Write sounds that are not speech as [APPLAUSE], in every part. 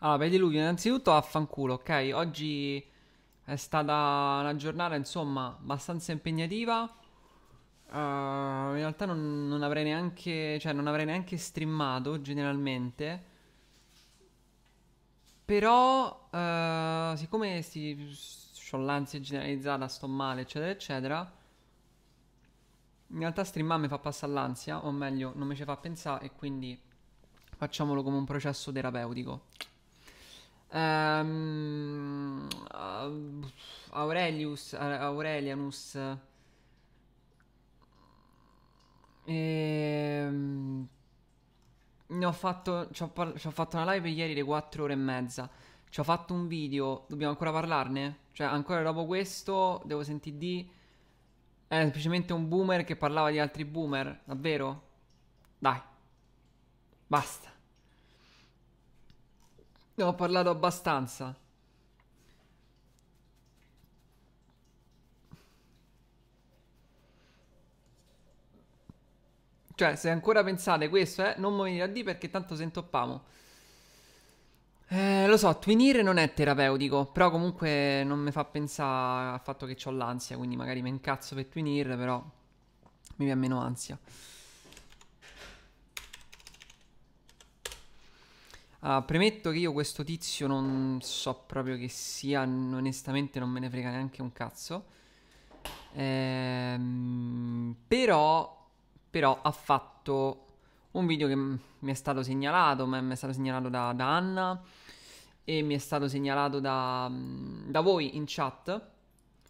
Allora, ah, per diluvio, innanzitutto affanculo, ok? Oggi è stata una giornata, insomma, abbastanza impegnativa. Uh, in realtà non, non, avrei neanche, cioè, non avrei neanche streamato generalmente. Però, uh, siccome si, ho l'ansia generalizzata, sto male, eccetera, eccetera. In realtà streamare mi fa passare l'ansia, o meglio, non mi ci fa pensare e quindi facciamolo come un processo terapeutico. Um, Aurelius, eh, Aurelianus. Ehm, ne ho fatto, ci ho, par- ci ho fatto una live ieri le 4 ore e mezza. Ci ho fatto un video, dobbiamo ancora parlarne? Cioè, ancora dopo questo, devo sentire di... è eh, semplicemente un boomer che parlava di altri boomer, davvero? Dai. Basta. Ne ho parlato abbastanza. Cioè, se ancora pensate questo, eh, non mi venire a D perché tanto se intoppamo. Eh, lo so, twinir non è terapeutico, però comunque non mi fa pensare al fatto che ho l'ansia, quindi magari mi incazzo per twinir, però mi viene meno ansia. Uh, premetto che io questo tizio non so proprio che sia, onestamente non me ne frega neanche un cazzo. Ehm, però, però ha fatto un video che mi è stato segnalato, ma mi è stato segnalato da, da Anna e mi è stato segnalato da, da voi in chat.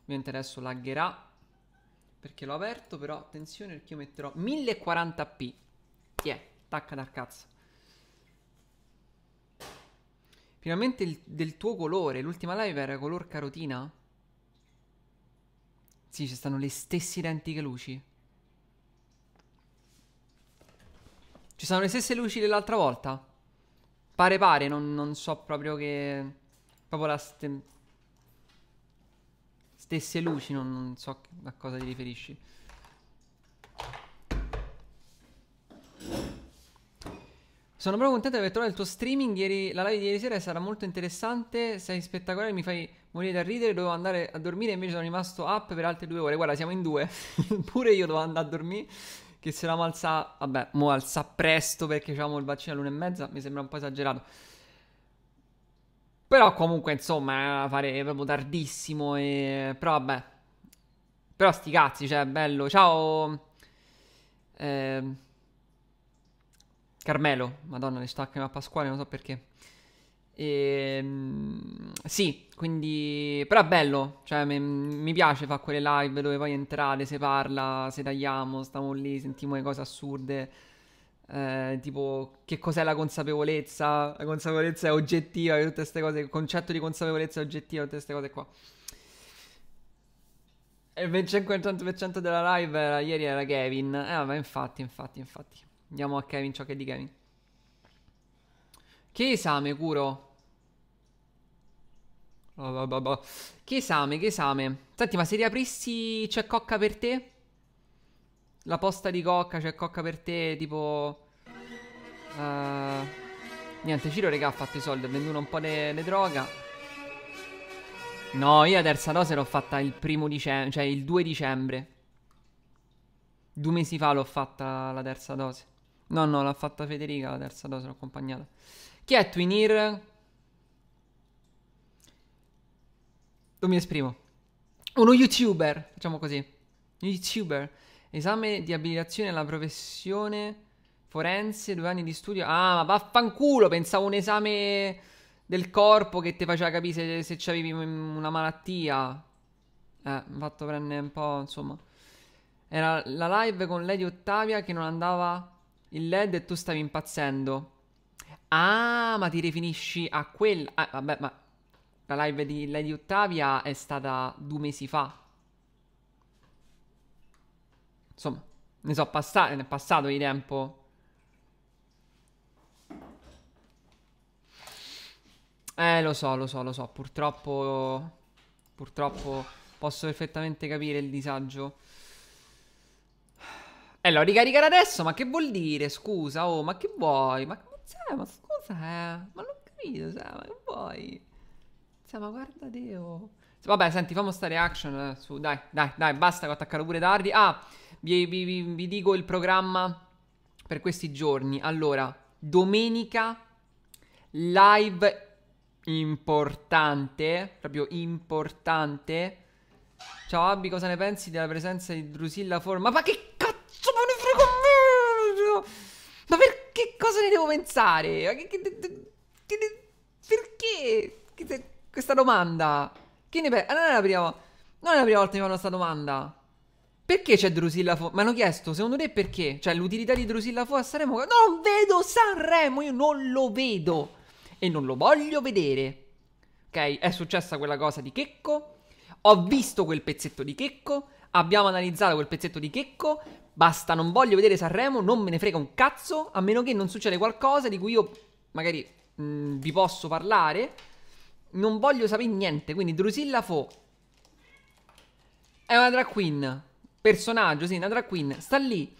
Ovviamente adesso laggerà perché l'ho aperto, però attenzione perché io metterò 1040p. Ti è, tacca dal cazzo. Finalmente il, del tuo colore. L'ultima live era color carotina. Sì, ci stanno le stesse identiche luci. Ci sono le stesse luci dell'altra volta. Pare pare, non, non, so proprio che... Proprio la... Ste... Stesse luci, non, non so a cosa ti riferisci. Sono proprio contento di aver trovato il tuo streaming. Ieri, la live di ieri sera sarà molto interessante. Sei spettacolare, mi fai morire da ridere. Dovevo andare a dormire, invece sono rimasto up per altre due ore. Guarda, siamo in due. [LAUGHS] Pure io dovevo andare a dormire. Che se la malsa. Vabbè, mo alza presto perché facciamo il vaccino all'una e mezza. Mi sembra un po' esagerato. Però comunque, insomma, eh, fare proprio tardissimo. E... Però vabbè. Però sti cazzi, cioè, bello. Ciao. Eh. Carmelo, madonna, ne sto anche a Pasquale, non so perché. E, ehm, sì, quindi... Però è bello, cioè mi, mi piace fare quelle live dove poi entrate, se parla, se tagliamo, stiamo lì, sentiamo le cose assurde. Eh, tipo, che cos'è la consapevolezza? La consapevolezza è oggettiva, tutte queste cose, il concetto di consapevolezza è oggettiva, tutte queste cose qua. E il 25% della live era, ieri era Kevin. Eh, vabbè, infatti, infatti, infatti. Andiamo a Kevin, ciò che è di Kevin. Che esame, Curo? Oh, oh, oh, che esame, che esame. Senti, ma se riaprissi c'è cocca per te? La posta di cocca, c'è cocca per te, tipo... Uh, niente, Ciro, regà, ha fatto i soldi, ha venduto un po' le droga. No, io la terza dose l'ho fatta il primo dicembre, cioè il 2 dicembre. Due mesi fa l'ho fatta la terza dose. No, no, l'ha fatta Federica la terza dose, l'ho accompagnata. Chi è Twinir? Non mi esprimo. Uno youtuber, facciamo così. Youtuber. Esame di abilitazione alla professione forense, due anni di studio. Ah, ma vaffanculo, pensavo un esame del corpo che ti faceva capire se, se avevi una malattia. Eh, mi fatto prendere un po', insomma. Era la live con Lady Ottavia che non andava il led e tu stavi impazzendo. Ah, ma ti rifinisci a quella... Ah, vabbè, ma la live di Lady Ottavia è stata due mesi fa. Insomma, ne so passate, ne è passato di tempo. Eh, lo so, lo so, lo so. Purtroppo. Purtroppo posso perfettamente capire il disagio. E eh, lo ricaricare adesso? Ma che vuol dire? Scusa, oh, ma che vuoi? Ma, cioè, ma scusa, eh. Ma non capito, cioè, ma che vuoi? Cioè, ma guarda Dio. Cioè, vabbè, senti, fammi stare reaction, eh, su, dai, dai, dai, basta, che ho attaccato pure tardi. Ah, vi, vi, vi, vi dico il programma per questi giorni. Allora, domenica live importante, proprio importante. Ciao Abby, cosa ne pensi della presenza di Drusilla Forma? Ma che cazzo me ne frega me? Ma perché cosa ne devo pensare? Che, che, che, perché? questa domanda? Che ne pensi? Ah, non è la prima volta. Non è la prima volta che mi fanno questa domanda. Perché c'è Drusilla Fo? Mi hanno chiesto, secondo te perché? Cioè, l'utilità di Drusilla Fo a Sanremo? Non vedo Sanremo, io non lo vedo. E non lo voglio vedere. Ok, è successa quella cosa di Checco. Ho visto quel pezzetto di Checco abbiamo analizzato quel pezzetto di checco. Basta, non voglio vedere Sanremo, non me ne frega un cazzo, a meno che non succeda qualcosa di cui io magari mh, mm, vi posso parlare. Non voglio sapere niente, quindi Drusilla Fo è una drag queen, personaggio, sì, una drag queen, sta lì.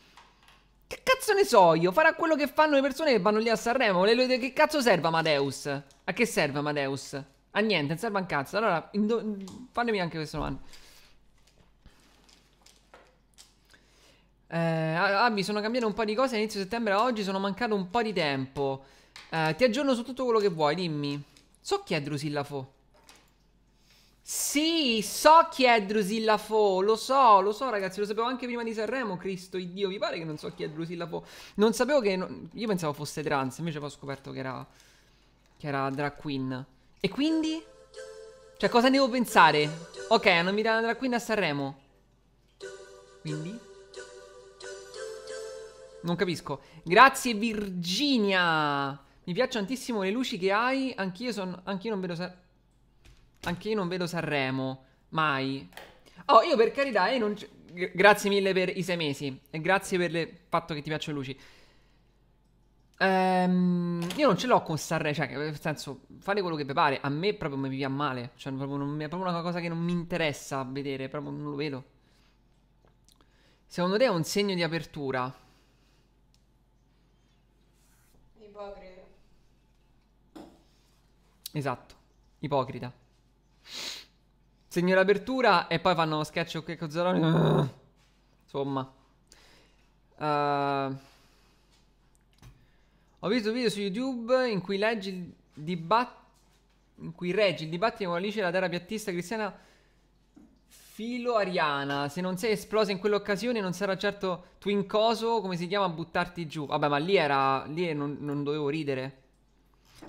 Che cazzo ne so io? Farà quello che fanno le persone che vanno lì a Sanremo. Che cazzo serve Amadeus? A che serve Amadeus? A niente, non serve un cazzo. Allora, indo- mm, fatemi anche questo domanda. Eh, ah, ah, mi sono cambiato un po' di cose all'inizio settembre a oggi, sono mancato un po' di tempo. Eh, ti aggiorno su tutto quello che vuoi, dimmi. So chi è Drusilla Fo. Sì, so chi è Drusilla Fo, lo so, lo so ragazzi, lo sapevo anche prima di Sanremo, Cristo, Dio, mi pare che non so chi è Drusilla Fo. Non sapevo che... No... Io pensavo fosse trans, invece poi ho scoperto che era... che era drag queen. E quindi? Cioè, cosa devo pensare? Ok, hanno invitato una drag queen a Sanremo. Quindi? Non capisco. Grazie Virginia. Mi piacciono tantissimo le luci che hai. Anch'io sono... Anch'io non vedo San... Anch'io non vedo Sanremo. Mai. Oh, io per carità, eh, non... Grazie mille per i sei mesi. E grazie per il fatto che ti piacciono le luci. Ehm, io non ce l'ho con Sanremo. Cioè, nel senso, fate quello che vi pare. A me proprio mi pia male. Cioè, proprio non... è proprio una cosa che non mi interessa vedere. Proprio non lo vedo. Secondo te è un segno di apertura? Esatto, ipocrita. Segno l'apertura e poi fanno sketch ok cozzoloni. Ah. Insomma. Uh, ho visto un video su YouTube in cui leggi il dibattito in cui reggi il dibattito con Alice la lice terra piattista cristiana filo-ariana. Se non sei esplosa in quell'occasione, non sarà certo Twincoso, come si chiama, a buttarti giù. Vabbè, ma lì era. lì non, non dovevo ridere.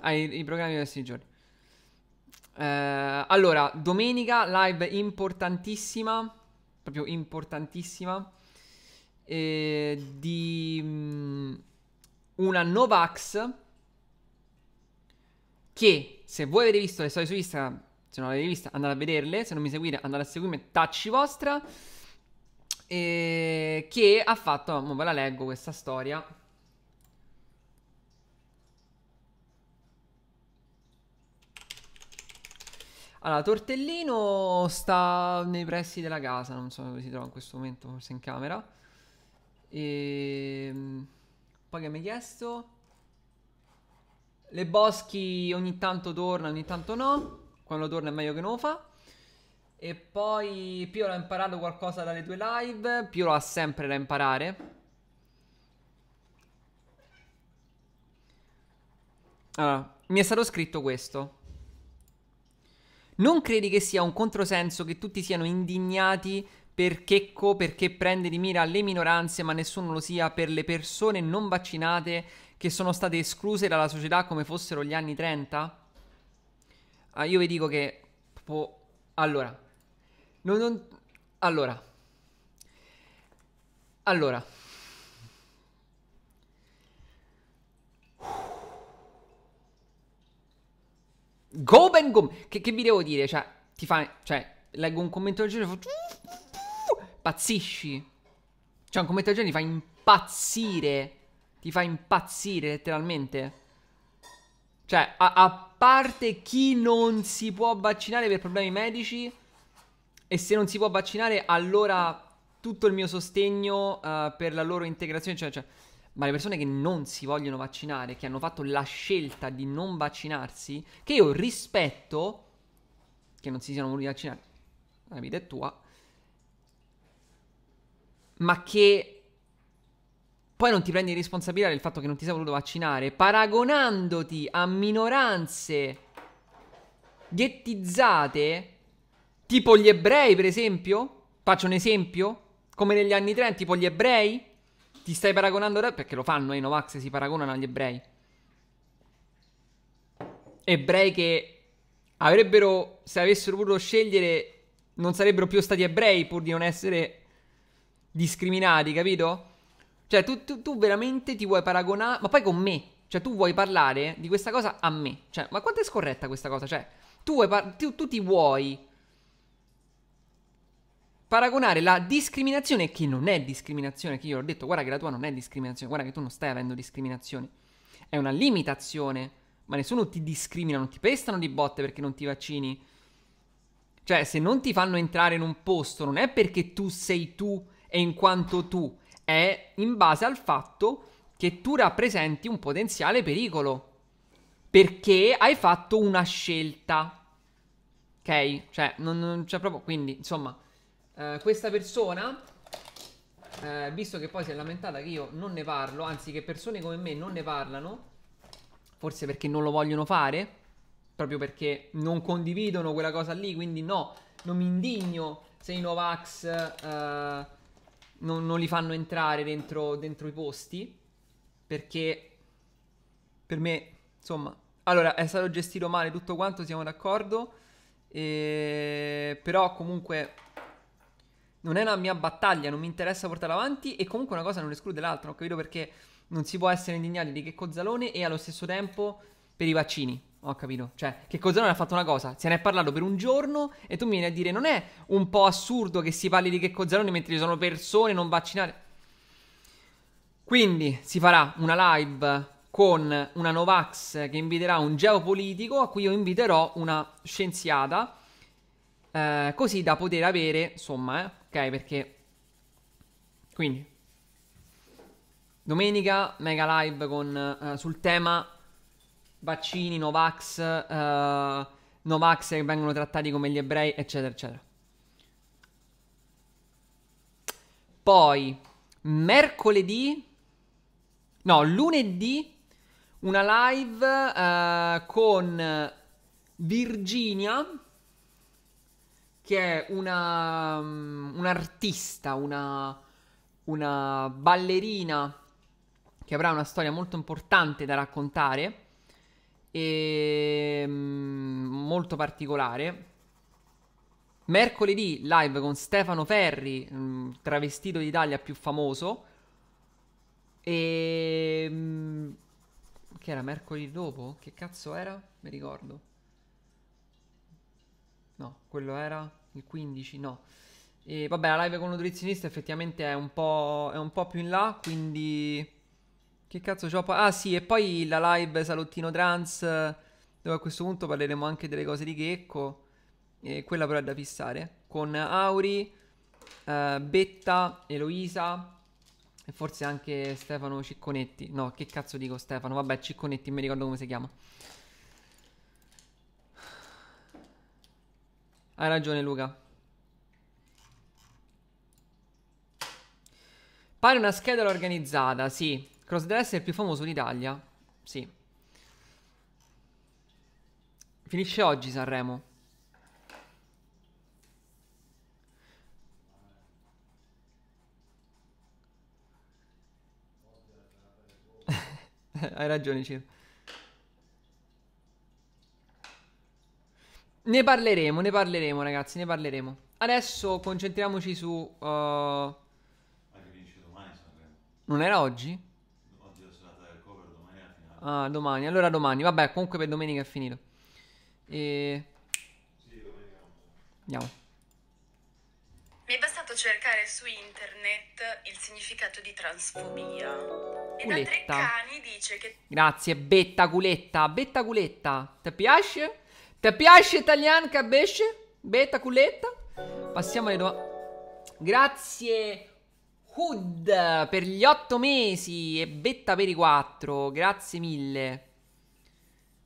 Ai i programmi di questi giorni. Eh, allora, domenica live importantissima, proprio importantissima, eh, di um, una Novax che se voi avete visto le storie su Instagram, se non l'avete vista andate a vederle, se non mi seguite andate a seguirmi, tacci vostra, eh, che ha fatto, ora ve la leggo questa storia. Allora, Tortellino sta nei pressi della casa, non so dove si trova in questo momento, forse in camera. E... Ehm, poi che mi hai chiesto? Le Boschi ogni tanto torna, ogni tanto no. Quando torna è meglio che non lo fa. E poi Piolo ha imparato qualcosa dalle tue live. Piolo ha sempre da imparare. Allora, mi è stato scritto questo. Non credi che sia un controsenso che tutti siano indignati per Checco perché prende di mira le minoranze, ma nessuno lo sia per le persone non vaccinate che sono state escluse dalla società come fossero gli anni 30? Ah, io vi dico che. Po, allora. Non, non, allora. Allora. Go Ben Go. Che, che, vi devo dire? Cioè, ti fa. Cioè, leggo un commento del genere e faccio. Pazzisci. Cioè, un commento del genere ti fa impazzire. Ti fa impazzire, letteralmente. Cioè, a, a parte chi non si può vaccinare per problemi medici. E se non si può vaccinare, allora tutto il mio sostegno uh, per la loro integrazione. Cioè, cioè, ma le persone che non si vogliono vaccinare, che hanno fatto la scelta di non vaccinarsi, che io rispetto, che non si siano voluti vaccinare, la vita è tua, ma che poi non ti prendi responsabilità del fatto che non ti sei voluto vaccinare, paragonandoti a minoranze ghettizzate, tipo gli ebrei per esempio, faccio un esempio, come negli anni 30, tipo gli ebrei, ti stai paragonando da... perché lo fanno i Novax si paragonano agli ebrei. Ebrei che avrebbero, se avessero potuto scegliere, non sarebbero più stati ebrei pur di non essere discriminati, capito? Cioè, tu, tu, tu veramente ti vuoi paragonare, ma poi con me. Cioè, tu vuoi parlare di questa cosa a me. Cioè, ma quanto è scorretta questa cosa? Cioè, tu, par... tu, tu ti vuoi paragonare la discriminazione, che non è discriminazione, che io ho detto, guarda che la tua non è discriminazione, guarda che tu non stai avendo discriminazione, è una limitazione, ma nessuno ti discrimina, non ti pestano di botte perché non ti vaccini. Cioè, se non ti fanno entrare in un posto, non è perché tu sei tu e in quanto tu, è in base al fatto che tu rappresenti un potenziale pericolo. Perché hai fatto una scelta. Ok? Cioè, non, non c'è cioè, proprio. Quindi, insomma, eh, questa persona, eh, visto che poi si è lamentata che io non ne parlo, anzi che persone come me non ne parlano, forse perché non lo vogliono fare, proprio perché non condividono quella cosa lì, quindi no, non mi indigno se i Novax eh, non, non, li fanno entrare dentro, dentro i posti, perché per me, insomma, allora è stato gestito male tutto quanto, siamo d'accordo. Eh, però comunque non è la mia battaglia, non mi interessa portarla avanti e comunque una cosa non esclude l'altra, ho capito perché non si può essere indignati di Checco Zalone e allo stesso tempo per i vaccini. Ho capito, cioè Checco Zalone ha fatto una cosa, se ne è parlato per un giorno e tu mi vieni a dire non è un po' assurdo che si parli di Checco Zalone mentre ci sono persone non vaccinate. Quindi si farà una live con una Novax che inviterà un geopolitico a cui io inviterò una scienziata eh, così da poter avere, insomma, eh, ok? Perché... Quindi... Domenica, mega live con, uh, sul tema vaccini, Novax, uh, Novax che vengono trattati come gli ebrei, eccetera, eccetera. Poi, mercoledì, no, lunedì, una live uh, con Virginia che è una, mm, un'artista, una, una ballerina che avrà una storia molto importante da raccontare e mm, molto particolare. Mercoledì live con Stefano Ferri, mm, travestito d'Italia più famoso. E che era mercoledì dopo? Che cazzo era? Mi ricordo. No, quello era il 15 no. E vabbè, la live con nutrizionista effettivamente è un po', è un po più in là, quindi... Che cazzo c'ho? Ah sì, e poi la live salottino trans, dove a questo punto parleremo anche delle cose di Checco. E quella però è da fissare. Con Auri, eh, Betta, Eloisa e forse anche Stefano Cicconetti. No, che cazzo dico Stefano? Vabbè, Cicconetti, mi ricordo come si chiama. Hai ragione Luca. Pare una schedula organizzata, sì. Crossdress è il più famoso d'Italia. Sì. Finisce oggi Sanremo. [LAUGHS] Hai ragione, Ciro. Ne parleremo, ne parleremo ragazzi, ne parleremo. Adesso concentriamoci su... Uh... Ma che vince domani Sanremo? Non era oggi? Oggi la serata del cover, domani è la finale. Ah, domani, allora domani. Vabbè, comunque per domenica è finito. E... Sì, domenica. Andiamo. Mi è bastato cercare su internet il significato di transfobia. Culetta. E da Treccani dice che... Grazie, Betta Culetta, Betta Culetta. Ti piace? Ti piace Italian Cabesce? Beta culetta? Passiamo alle domande. Grazie Hood per gli otto mesi e Betta per i quattro. Grazie mille.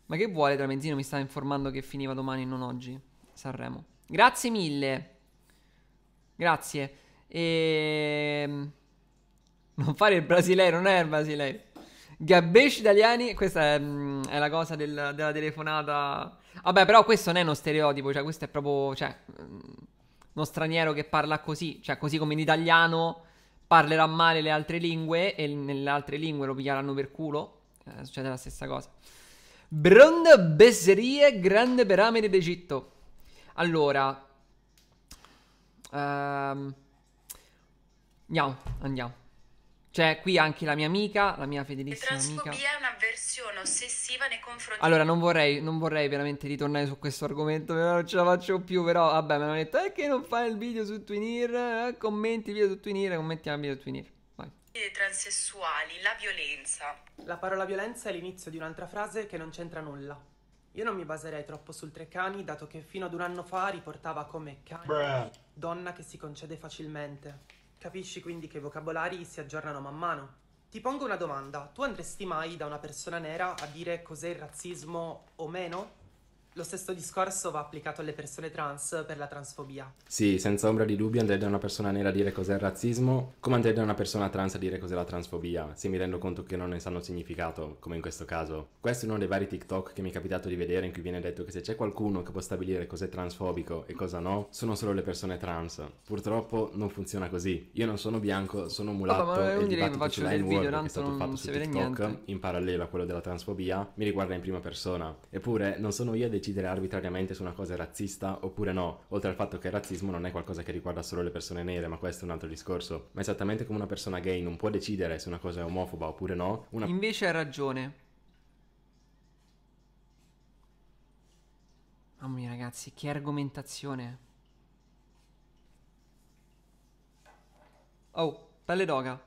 Ma che vuole Tramenzino? Mi stava informando che finiva domani e non oggi. Sanremo. Grazie mille. Grazie. E... Ehm, non fare il brasileiro, non è il brasileiro. Gabesci italiani, questa è, mm, è la cosa del, della telefonata Vabbè, però questo non è uno stereotipo, cioè questo è proprio, cioè, mm, uno straniero che parla così, cioè così come in italiano parlerà male le altre lingue e nelle altre lingue lo piglieranno per culo, eh, succede la stessa cosa. Bronda Besserie, grande piramide d'Egitto. Allora, ehm, andiamo, andiamo. Cioè, qui anche la mia amica, la mia fedelissima amica. Transfobia è un'avversione ossessiva nei confronti. Allora, non vorrei, non vorrei veramente ritornare su questo argomento, non ce la faccio più, però vabbè, mi hanno detto eh, che non fai il video su Twinir? Eh, commenti video su Twinir, commenti commentiamo video su Twinir". Vai. Transessuali, la violenza. La parola violenza è l'inizio di un'altra frase che non c'entra nulla. Io non mi baserei troppo sul Treccani, dato che fino ad un anno fa riportava come cane donna che si concede facilmente. Capisci quindi che i vocabolari si aggiornano man mano. Ti pongo una domanda, tu andresti mai da una persona nera a dire cos'è il razzismo o meno? lo stesso discorso va applicato alle persone trans per la transfobia. Sì, senza ombra di dubbio andrebbe a una persona nera a dire cos'è il razzismo, come andrebbe a una persona trans a dire cos'è la transfobia, se mi rendo conto che non ne sanno significato, come in questo caso. Questo è uno dei vari TikTok che mi è capitato di vedere in cui viene detto che se c'è qualcuno che può stabilire cos'è transfobico e cosa no, sono solo le persone trans. Purtroppo non funziona così. Io non sono bianco, sono mulatto Opa, ma e il dibattito sulla n che è stato non fatto non su TikTok, niente. in parallelo a quello della transfobia, mi riguarda in prima persona. Eppure non sono io a decidere decidere arbitrariamente se una cosa è razzista oppure no, oltre al fatto che il razzismo non è qualcosa che riguarda solo le persone nere, ma questo è un altro discorso. Ma esattamente come una persona gay non può decidere se una cosa è omofoba oppure no, una... Invece ha ragione. Mamma oh, mia ragazzi, che argomentazione. Oh, pelle d'oga.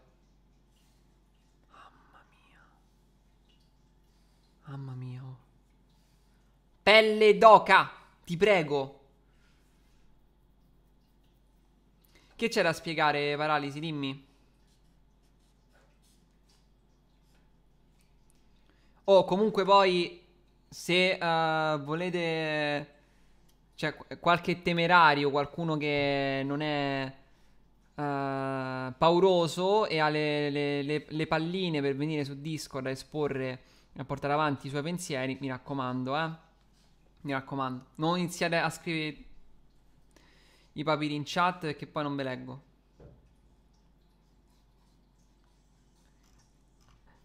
Mamma mia. Mamma mia, Pelle d'oca, ti prego. Che c'è da spiegare, Paralisi, dimmi. oh, comunque poi, se uh, volete... Cioè, qualche temerario, qualcuno che non è... Uh, pauroso e ha le, le, le, le, palline per venire su Discord a esporre a portare avanti i suoi pensieri, mi raccomando, eh. Mi raccomando, non iniziate a scrivere i papiri in chat perché poi non ve leggo.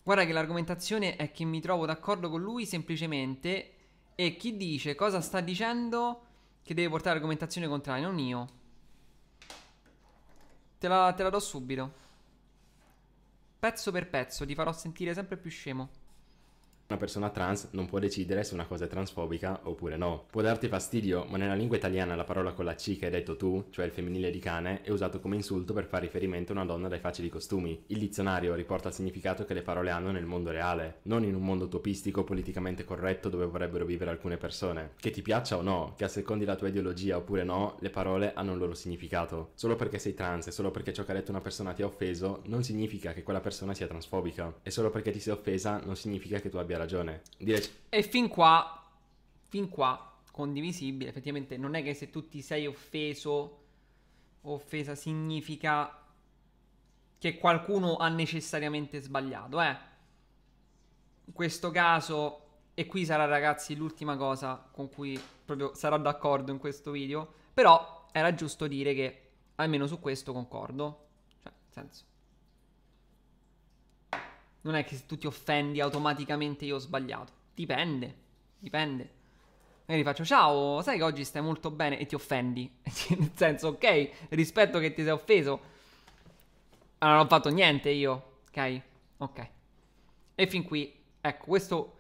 Guarda che l'argomentazione è che mi trovo d'accordo con lui semplicemente e chi dice cosa sta dicendo che deve portare argomentazione contraria, non io. Te la, te la do subito. Pezzo per pezzo, ti farò sentire sempre più scemo. Una persona trans non può decidere se una cosa è transfobica oppure no. Può darti fastidio, ma nella lingua italiana la parola con la C che hai detto tu, cioè il femminile di cane, è usato come insulto per fare riferimento a una donna dai facili costumi. Il dizionario riporta il significato che le parole hanno nel mondo reale, non in un mondo utopistico politicamente corretto dove vorrebbero vivere alcune persone. Che ti piaccia o no, che a secondi la tua ideologia oppure no, le parole hanno un loro significato. Solo perché sei trans e solo perché ciò che ha detto una persona ti ha offeso, non significa che quella persona sia transfobica. E solo perché ti sei offesa, non significa che tu abbia ragione. Dire... E fin qua, fin qua, condivisibile, effettivamente non è che se tu ti sei offeso, offesa significa che qualcuno ha necessariamente sbagliato, eh. In questo caso, e qui sarà ragazzi l'ultima cosa con cui proprio sarò d'accordo in questo video, però era giusto dire che almeno su questo concordo. Cioè, nel senso, non è che se tu ti offendi automaticamente io ho sbagliato. Dipende, dipende. Magari faccio ciao, sai che oggi stai molto bene e ti offendi. [LAUGHS] Nel senso, ok, rispetto che ti sei offeso. Ma non ho fatto niente io, ok? Ok. E fin qui, ecco, questo,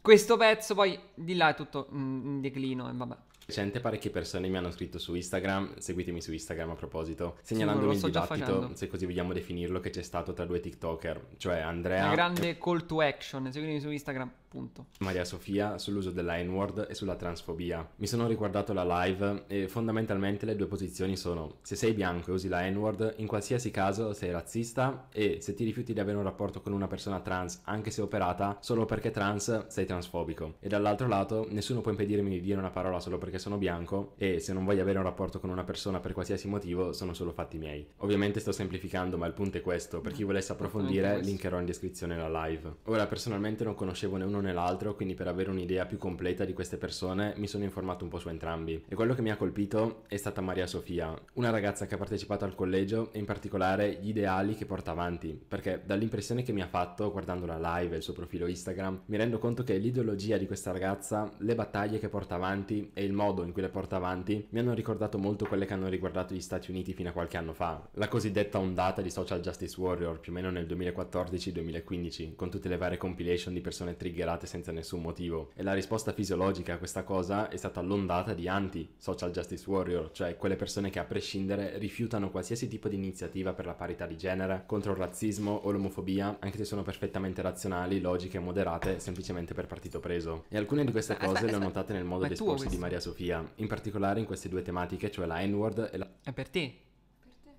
questo pezzo poi di là è tutto in declino e vabbè recente parecchie persone mi hanno scritto su Instagram, seguitemi su Instagram a proposito, segnalandomi sì, il dibattito, se così vogliamo definirlo, che c'è stato tra due TikToker, cioè Andrea... Una grande call to action, seguitemi su Instagram appunto. Maria Sofia sull'uso della N-word e sulla transfobia. Mi sono riguardato la live e fondamentalmente le due posizioni sono se sei bianco e usi la N-word, in qualsiasi caso sei razzista e se ti rifiuti di avere un rapporto con una persona trans anche se operata solo perché trans sei transfobico. E dall'altro lato nessuno può impedirmi di dire una parola solo perché sono bianco e se non voglio avere un rapporto con una persona per qualsiasi motivo sono solo fatti miei. Ovviamente sto semplificando ma il punto è questo, per chi volesse approfondire linkerò in descrizione la live. Ora personalmente non conoscevo né uno né l'altro, quindi per avere un'idea più completa di queste persone mi sono informato un po' su entrambi. E quello che mi ha colpito è stata Maria Sofia, una ragazza che ha partecipato al collegio e in particolare gli ideali che porta avanti, perché dall'impressione che mi ha fatto guardando la live e il suo profilo Instagram, mi rendo conto che l'ideologia di questa ragazza, le battaglie che porta avanti e il modo in cui le porta avanti mi hanno ricordato molto quelle che hanno riguardato gli Stati Uniti fino a qualche anno fa, la cosiddetta ondata di Social Justice Warrior più o meno nel 2014-2015, con tutte le varie compilation di persone triggerate sparate senza nessun motivo. E la risposta fisiologica a questa cosa è stata l'ondata di anti-social justice warrior, cioè quelle persone che a prescindere rifiutano qualsiasi tipo di iniziativa per la parità di genere, contro il razzismo o l'omofobia, anche se sono perfettamente razionali, logiche e moderate, semplicemente per partito preso. E alcune di queste cose aspetta, le ho notate nel modo di esporsi di Maria Sofia, in particolare in queste due tematiche, cioè la N-word e la... È per te? Per te?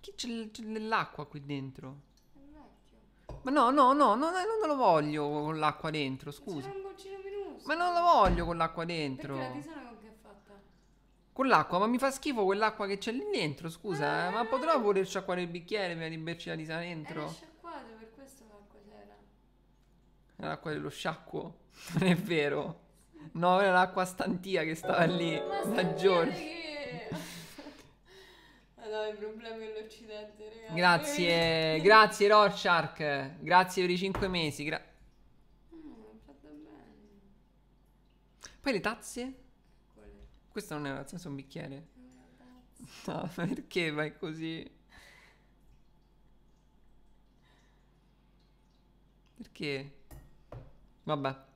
Che c'è, c'è nell'acqua qui dentro? Ma no, no, no, no, non lo voglio con l'acqua dentro, scusa. C'era un goccino minuscolo. Ma non lo voglio con l'acqua dentro. Perché la tisana con che è fatta? Con l'acqua, ma mi fa schifo quell'acqua che c'è lì dentro, scusa. Eh, ma ah. potrò pure sciacquare il bicchiere prima di berci la tisana dentro? È eh, sciacquato, per questo l'acqua c'era. Era l'acqua dello sciacquo? [LAUGHS] Non è vero. No, era l'acqua stantia che stava lì ma da giorni. Che no, i problemi all'Occidente, ragazzi. Grazie, [LAUGHS] grazie Rorschach, grazie per i 5 mesi. Gra- mm, Poi le tazze? Quelle. Questa non è una tazza, è un bicchiere. [LAUGHS] No, perché vai così? Perché? Vabbè.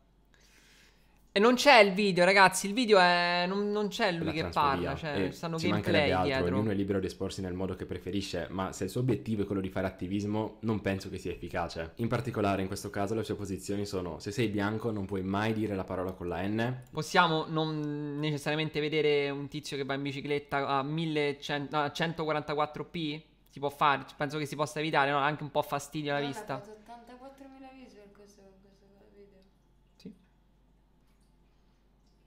E non c'è il video, ragazzi. Il video è. Non, non c'è lui che parla. Cioè, e stanno ci gameplay altro, dietro. Ognuno è libero di esporsi nel modo che preferisce, ma se il suo obiettivo è quello di fare attivismo, non penso che sia efficace. In particolare, in questo caso, le sue posizioni sono: se sei bianco, non puoi mai dire la parola con la N. Possiamo non necessariamente vedere un tizio che va in bicicletta a 1100, no, 144p? Si può fare, penso che si possa evitare, no? Anche un po' fastidio alla no, vista.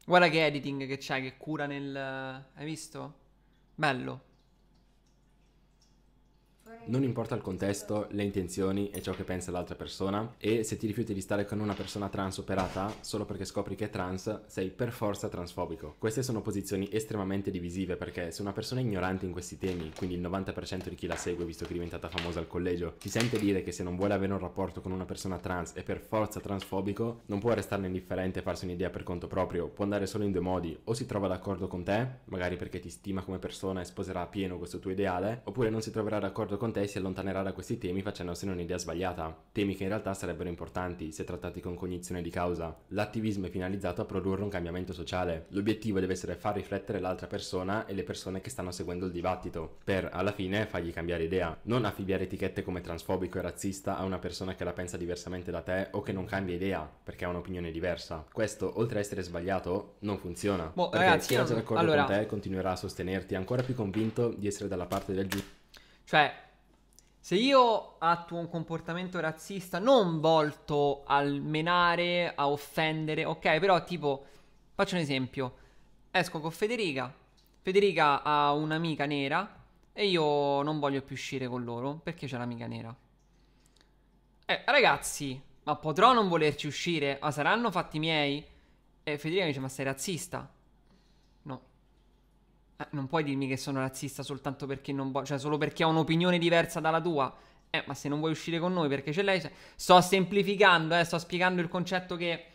Guarda che editing che c'è, che cura nel... Hai visto? Bello. Non importa il contesto, le intenzioni e ciò che pensa l'altra persona e se ti rifiuti di stare con una persona trans operata solo perché scopri che è trans, sei per forza transfobico. Queste sono posizioni estremamente divisive perché se una persona ignorante in questi temi, quindi il 90% di chi la segue visto che è diventata famosa al collegio, ti sente dire che se non vuole avere un rapporto con una persona trans è per forza transfobico, non può restarne indifferente e farsi un'idea per conto proprio, può andare solo in due modi, o si trova d'accordo con te, magari perché ti stima come persona e sposerà a pieno questo tuo ideale, oppure non si troverà d'accordo con te Mattei si allontanerà da questi temi facendosene un'idea sbagliata, temi che in realtà sarebbero importanti se trattati con cognizione di causa. L'attivismo è finalizzato a produrre un cambiamento sociale. L'obiettivo deve essere far riflettere l'altra persona e le persone che stanno seguendo il dibattito, per alla fine fargli cambiare idea. Non affibbiare etichette come transfobico e razzista a una persona che la pensa diversamente da te o che non cambia idea perché ha un'opinione diversa. Questo, oltre a essere sbagliato, non funziona. Boh, perché ragazzi, chi non è d'accordo allora... con te continuerà a sostenerti ancora più convinto di essere dalla parte del giusto. Cioè, se io attuo un comportamento razzista non volto al menare, a offendere, ok, però tipo, faccio un esempio, esco con Federica, Federica ha un'amica nera e io non voglio più uscire con loro perché c'è l'amica nera. Eh, ragazzi, ma potrò non volerci uscire? Ma saranno fatti miei? E Federica mi dice, ma sei razzista? eh, non puoi dirmi che sono razzista soltanto perché non bo- cioè solo perché ho un'opinione diversa dalla tua. Eh, ma se non vuoi uscire con noi perché c'è lei, cioè... sto semplificando, eh, sto spiegando il concetto che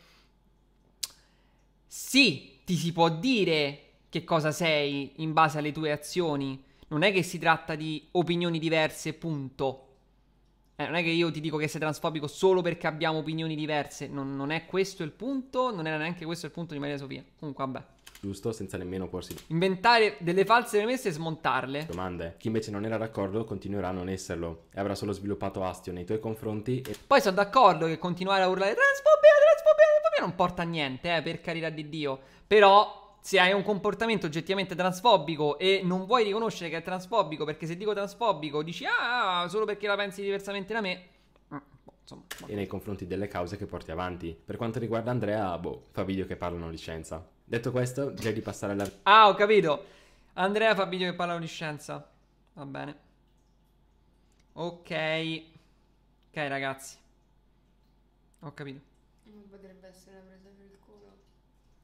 sì, ti si può dire che cosa sei in base alle tue azioni. Non è che si tratta di opinioni diverse, punto. Eh, non è che io ti dico che sei transfobico solo perché abbiamo opinioni diverse. Non, non è questo il punto, non era neanche questo il punto di Maria Sofia. Comunque, vabbè giusto senza nemmeno porsi. Inventare delle false premesse e smontarle. Domande. Chi invece non era d'accordo continuerà a non esserlo e avrà solo sviluppato astio nei tuoi confronti. E... Poi sono d'accordo che continuare a urlare transfobia, transfobia, transfobia non porta a niente, eh, per carità di Dio. Però se hai un comportamento oggettivamente transfobico e non vuoi riconoscere che è transfobico perché se dico transfobico dici ah solo perché la pensi diversamente da me mm, boh, Insomma, e nei confronti delle cause che porti avanti. Per quanto riguarda Andrea, boh, fa video che parlano di scienza. Detto questo, direi di passare alla... Ah, ho capito. Andrea fa video che parla di scienza. Va bene. Ok. Ok, ragazzi. Ho capito. Non potrebbe essere la presenza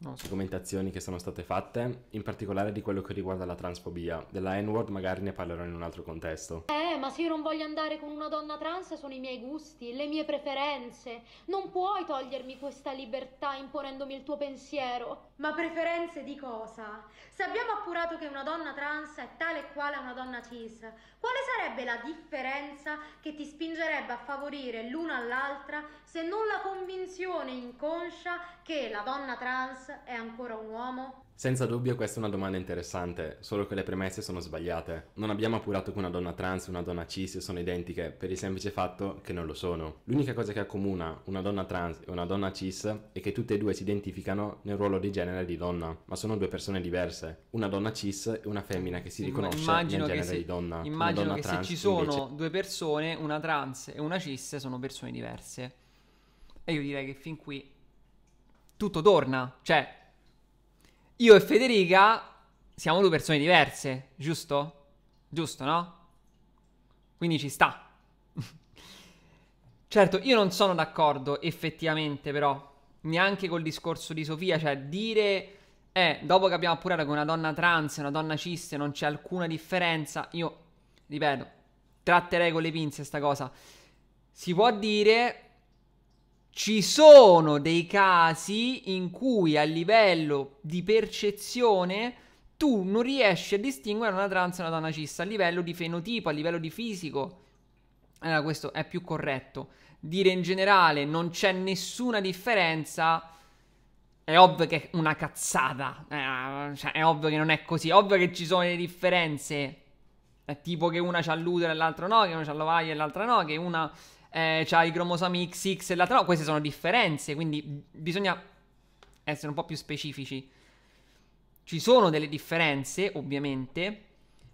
no. argomentazioni che sono state fatte, in particolare di quello che riguarda la transfobia. Della N-word magari ne parlerò in un altro contesto. Eh, ma se io non voglio andare con una donna trans sono i miei gusti, le mie preferenze. Non puoi togliermi questa libertà imponendomi il tuo pensiero. Ma preferenze di cosa? Se abbiamo appurato che una donna trans è tale e quale una donna cis, quale sarebbe la differenza che ti spingerebbe a favorire l'una all'altra se non la convinzione inconscia che la donna trans è ancora un uomo? Senza dubbio questa è una domanda interessante, solo che le premesse sono sbagliate. Non abbiamo appurato che una donna trans e una donna cis sono identiche per il semplice fatto che non lo sono. L'unica cosa che accomuna una donna trans e una donna cis è che tutte e due si identificano nel ruolo di genere di donna, ma sono due persone diverse. Una donna cis e una femmina che si riconosce immagino nel genere se, di donna. Immagino donna che se ci sono invece... due persone, una trans e una cis, sono persone diverse. E io direi che fin qui tutto torna. Cioè, io e Federica siamo due persone diverse, giusto? Giusto, no? Quindi ci sta. [LAUGHS] certo, io non sono d'accordo effettivamente, però, neanche col discorso di Sofia, cioè dire... Eh, dopo che abbiamo appurato che una donna trans e una donna cis non c'è alcuna differenza, io, ripeto, tratterei con le pinze sta cosa. Si può dire, ci sono dei casi in cui a livello di percezione tu non riesci a distinguere una trans e una donna cissa a livello di fenotipo, a livello di fisico. Allora, questo è più corretto. Dire in generale non c'è nessuna differenza. È ovvio che è una cazzata. Eh, cioè, è ovvio che non è così. È ovvio che ci sono le differenze. È tipo che una c'ha l'utero e l'altra no, che una c'ha l'ovaio e l'altra no, che una eh, c'ha i cromosomi XX e l'altro no, queste sono differenze, quindi bisogna essere un po' più specifici. Ci sono delle differenze, ovviamente,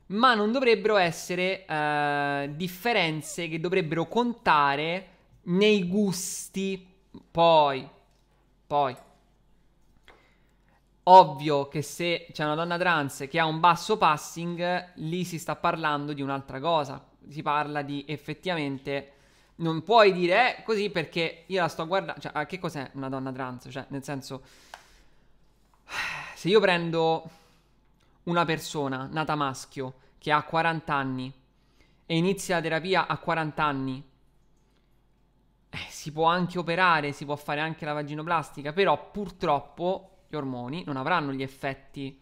ma non dovrebbero essere eh, differenze che dovrebbero contare nei gusti. Poi, poi, ovvio che se c'è una donna trans che ha un basso passing, lì si sta parlando di un'altra cosa. Si parla di effettivamente non puoi dire eh, così perché io la sto guardando. Cioè, che cos'è una donna trans? Cioè, nel senso, se io prendo una persona nata maschio che ha 40 anni e inizia la terapia a 40 anni, eh, si può anche operare, si può fare anche la vaginoplastica, però purtroppo gli ormoni non avranno gli effetti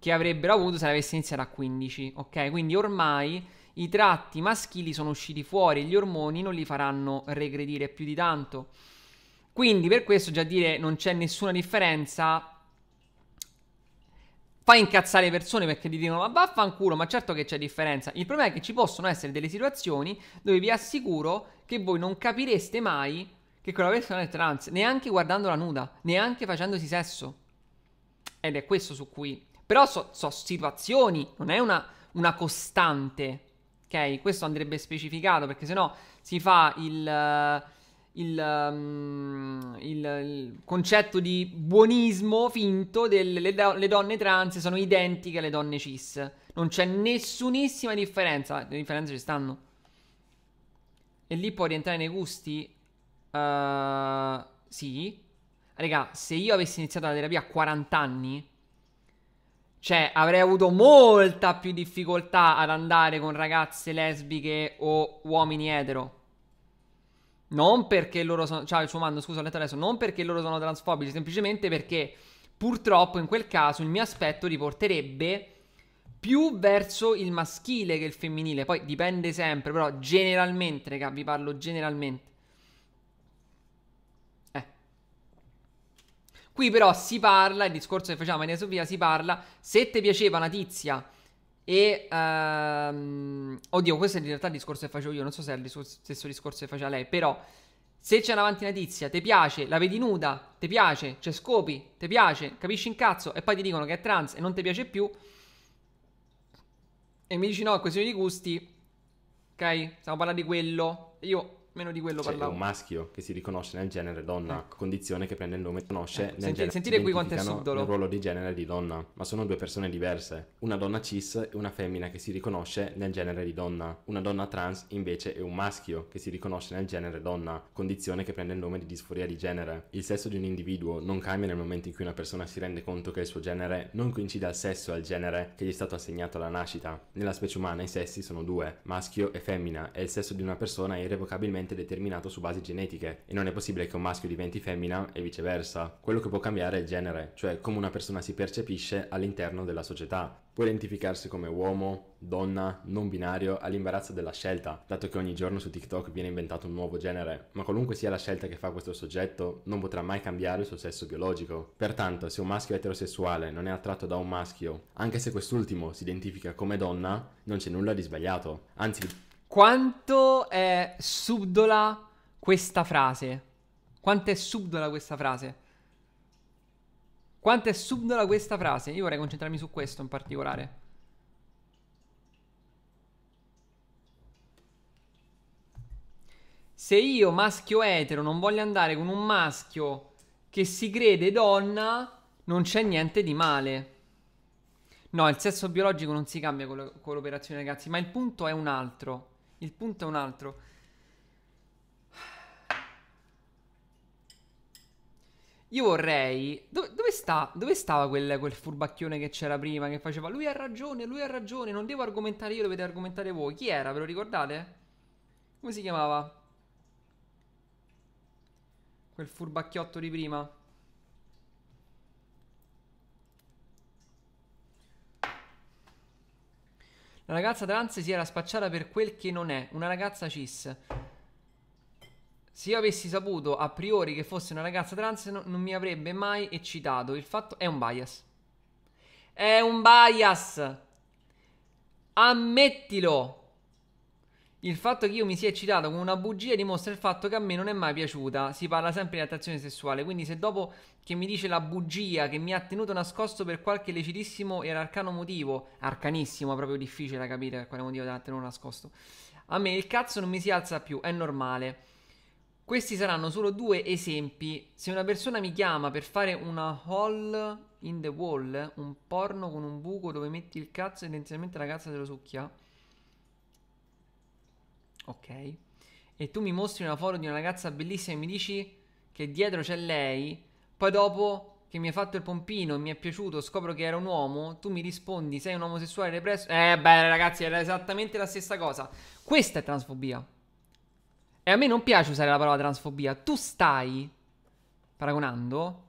che avrebbero avuto se l'avessi iniziata a 15, ok? Quindi ormai i tratti maschili sono usciti fuori, gli ormoni non li faranno regredire più di tanto. Quindi per questo già dire non c'è nessuna differenza fa incazzare le persone perché ti dicono ma vaffanculo, ma certo che c'è differenza. Il problema è che ci possono essere delle situazioni dove vi assicuro che voi non capireste mai che quella persona è trans, neanche guardandola nuda, neanche facendosi sesso. Ed è questo su cui... Però so, so situazioni, non è una, una costante. Ok, questo andrebbe specificato perché sennò si fa il, eh, il, um, il, il concetto di buonismo finto delle le, donne trans sono identiche alle donne cis. Non c'è nessunissima differenza. Le differenze ci stanno. E lì può rientrare nei gusti? Uh, sì. Raga, se io avessi iniziato la terapia a 40 anni cioè, avrei avuto molta più difficoltà ad andare con ragazze lesbiche o uomini etero. Non perché loro sono. Ciao, il suo mando, scusa, ho letto adesso. Non perché loro sono transfobici, semplicemente perché purtroppo in quel caso il mio aspetto riporterebbe più verso il maschile che il femminile. Poi dipende sempre, però generalmente, raga, vi parlo generalmente. Qui però si parla, il discorso che facciamo in Sofia si parla, se ti piaceva una tizia e... Ehm, oddio, questo è in realtà il discorso che facevo io, non so se è il stesso discorso che faceva lei, però se c'è davanti una tizia, ti piace, la vedi nuda, ti piace, c'è scopi, ti piace, capisci in cazzo e poi ti dicono che è trans e non ti piace più e mi dici no, è questione di gusti, ok? Stiamo parlando di quello, io meno di quello cioè, parlavo. È un maschio che si riconosce nel genere donna, ecco. condizione che prende il nome riconosce ecco. nel Senti, genere. Sentite qui quanto è subdolo. Il ruolo di genere di donna, ma sono due persone diverse. Una donna cis e una femmina che si riconosce nel genere di donna. Una donna trans invece è un maschio che si riconosce nel genere donna, condizione che prende il nome di disforia di genere. Il sesso di un individuo non cambia nel momento in cui una persona si rende conto che il suo genere non coincide al sesso e al genere che gli è stato assegnato alla nascita. Nella specie umana i sessi sono due, maschio e femmina, e il sesso di una persona è irrevocabilmente interamente determinato su basi genetiche e non è possibile che un maschio diventi femmina e viceversa. Quello che può cambiare è il genere, cioè come una persona si percepisce all'interno della società. Può identificarsi come uomo, donna, non binario, all'imbarazzo della scelta, dato che ogni giorno su TikTok viene inventato un nuovo genere, ma qualunque sia la scelta che fa questo soggetto non potrà mai cambiare il suo sesso biologico. Pertanto, se un maschio eterosessuale non è attratto da un maschio, anche se quest'ultimo si identifica come donna, non c'è nulla di sbagliato, anzi quanto è subdola questa frase? Quanto è subdola questa frase? Quanto è subdola questa frase? Io vorrei concentrarmi su questo in particolare. Se io, maschio etero, non voglio andare con un maschio che si crede donna, non c'è niente di male. No, il sesso biologico non si cambia con, l'operazione, ragazzi, ma il punto è un altro. Il punto è un altro. Io vorrei... Dove, dove, sta, dove stava quel, quel furbacchione che c'era prima che faceva... Lui ha ragione, lui ha ragione, non devo argomentare io, dovete argomentare voi. Chi era, ve lo ricordate? Come si chiamava? Quel furbacchiotto di prima. La ragazza trans si era spacciata per quel che non è, una ragazza cis. Se io avessi saputo a priori che fosse una ragazza trans no, non mi avrebbe mai eccitato. Il fatto è un bias. È un bias. Ammettilo. Il fatto che io mi sia eccitato con una bugia dimostra il fatto che a me non è mai piaciuta. Si parla sempre di attrazione sessuale, quindi se dopo che mi dice la bugia che mi ha tenuto nascosto per qualche lecitissimo e arcano motivo, arcanissimo, è proprio difficile da capire per quale motivo te l'ha tenuto nascosto, a me il cazzo non mi si alza più, è normale. Questi saranno solo due esempi. Se una persona mi chiama per fare una haul in the wall, un porno con un buco dove metti il cazzo e tendenzialmente la cazzo te lo succhia Ok. E tu mi mostri una foto di una ragazza bellissima e mi dici che dietro c'è lei. Poi dopo che mi hai fatto il pompino e mi è piaciuto, scopro che era un uomo, tu mi rispondi sei un omosessuale represso. Eh beh ragazzi, era esattamente la stessa cosa. Questa è transfobia. E a me non piace usare la parola transfobia. Tu stai paragonando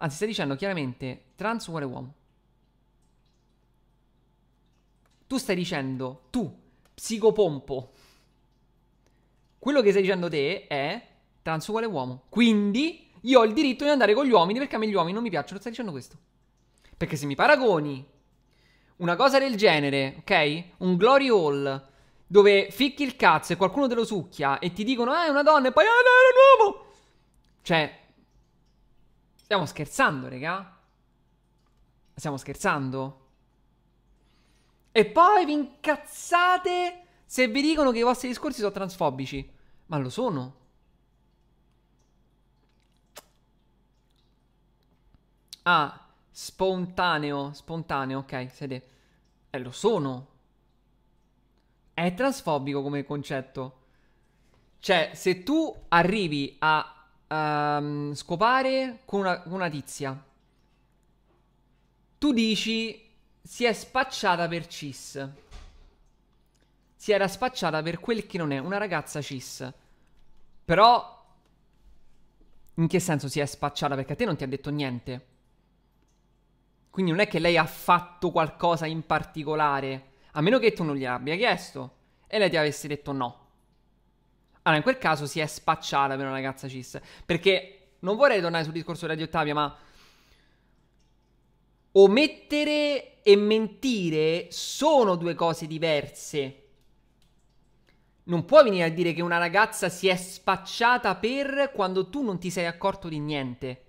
Anzi, stai dicendo chiaramente trans uguale uomo. Tu stai dicendo, tu psicopompo. Quello che stai dicendo te è trans uguale uomo. Quindi io ho il diritto di andare con gli uomini perché a me gli uomini non mi piacciono. Stai dicendo questo. Perché se mi paragoni una cosa del genere, ok? Un glory hall dove ficchi il cazzo e qualcuno te lo succhia e ti dicono "Ah, è una donna" e poi "Ah, no, era un uomo". Cioè stiamo scherzando, raga? Stiamo scherzando? E poi vi incazzate se vi dicono che i vostri discorsi sono transfobici. Ma lo sono. Ah, spontaneo, spontaneo, ok, siete. Eh, lo sono. È transfobico come concetto. Cioè, se tu arrivi a um, scopare con una, con una tizia, tu dici si è spacciata per cis. Si era spacciata per quel che non è, una ragazza cis. Però... In che senso si è spacciata? Perché a te non ti ha detto niente. Quindi non è che lei ha fatto qualcosa in particolare, a meno che tu non gliel'abbia chiesto e lei ti avesse detto no. Allora, in quel caso si è spacciata per una ragazza cis. Perché non vorrei tornare sul discorso di Radio Ottavia, ma Omettere e mentire sono due cose diverse. Non puoi venire a dire che una ragazza si è spacciata per quando tu non ti sei accorto di niente.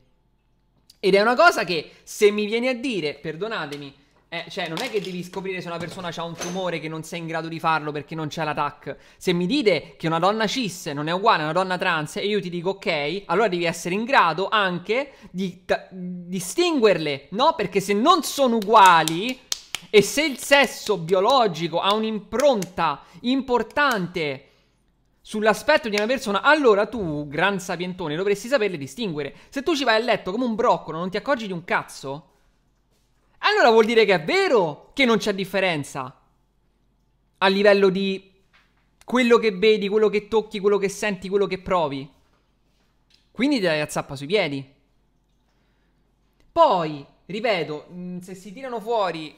Ed è una cosa che se mi vieni a dire, perdonatemi, eh, cioè, non è che devi scoprire se una persona ha un tumore che non sei in grado di farlo perché non c'è l'attack. Se mi dite che una donna cis non è uguale a una donna trans e io ti dico ok, allora devi essere in grado anche di t- distinguerle, no? Perché se non sono uguali e se il sesso biologico ha un'impronta importante sull'aspetto di una persona, allora tu, gran sapientone, dovresti saperle distinguere. Se tu ci vai a letto come un broccolo, non ti accorgi di un cazzo? Allora vuol dire che è vero che non c'è differenza a livello di quello che vedi, quello che tocchi, quello che senti, quello che provi. Quindi ti dai a zappa sui piedi. Poi, ripeto, mm, se si tirano fuori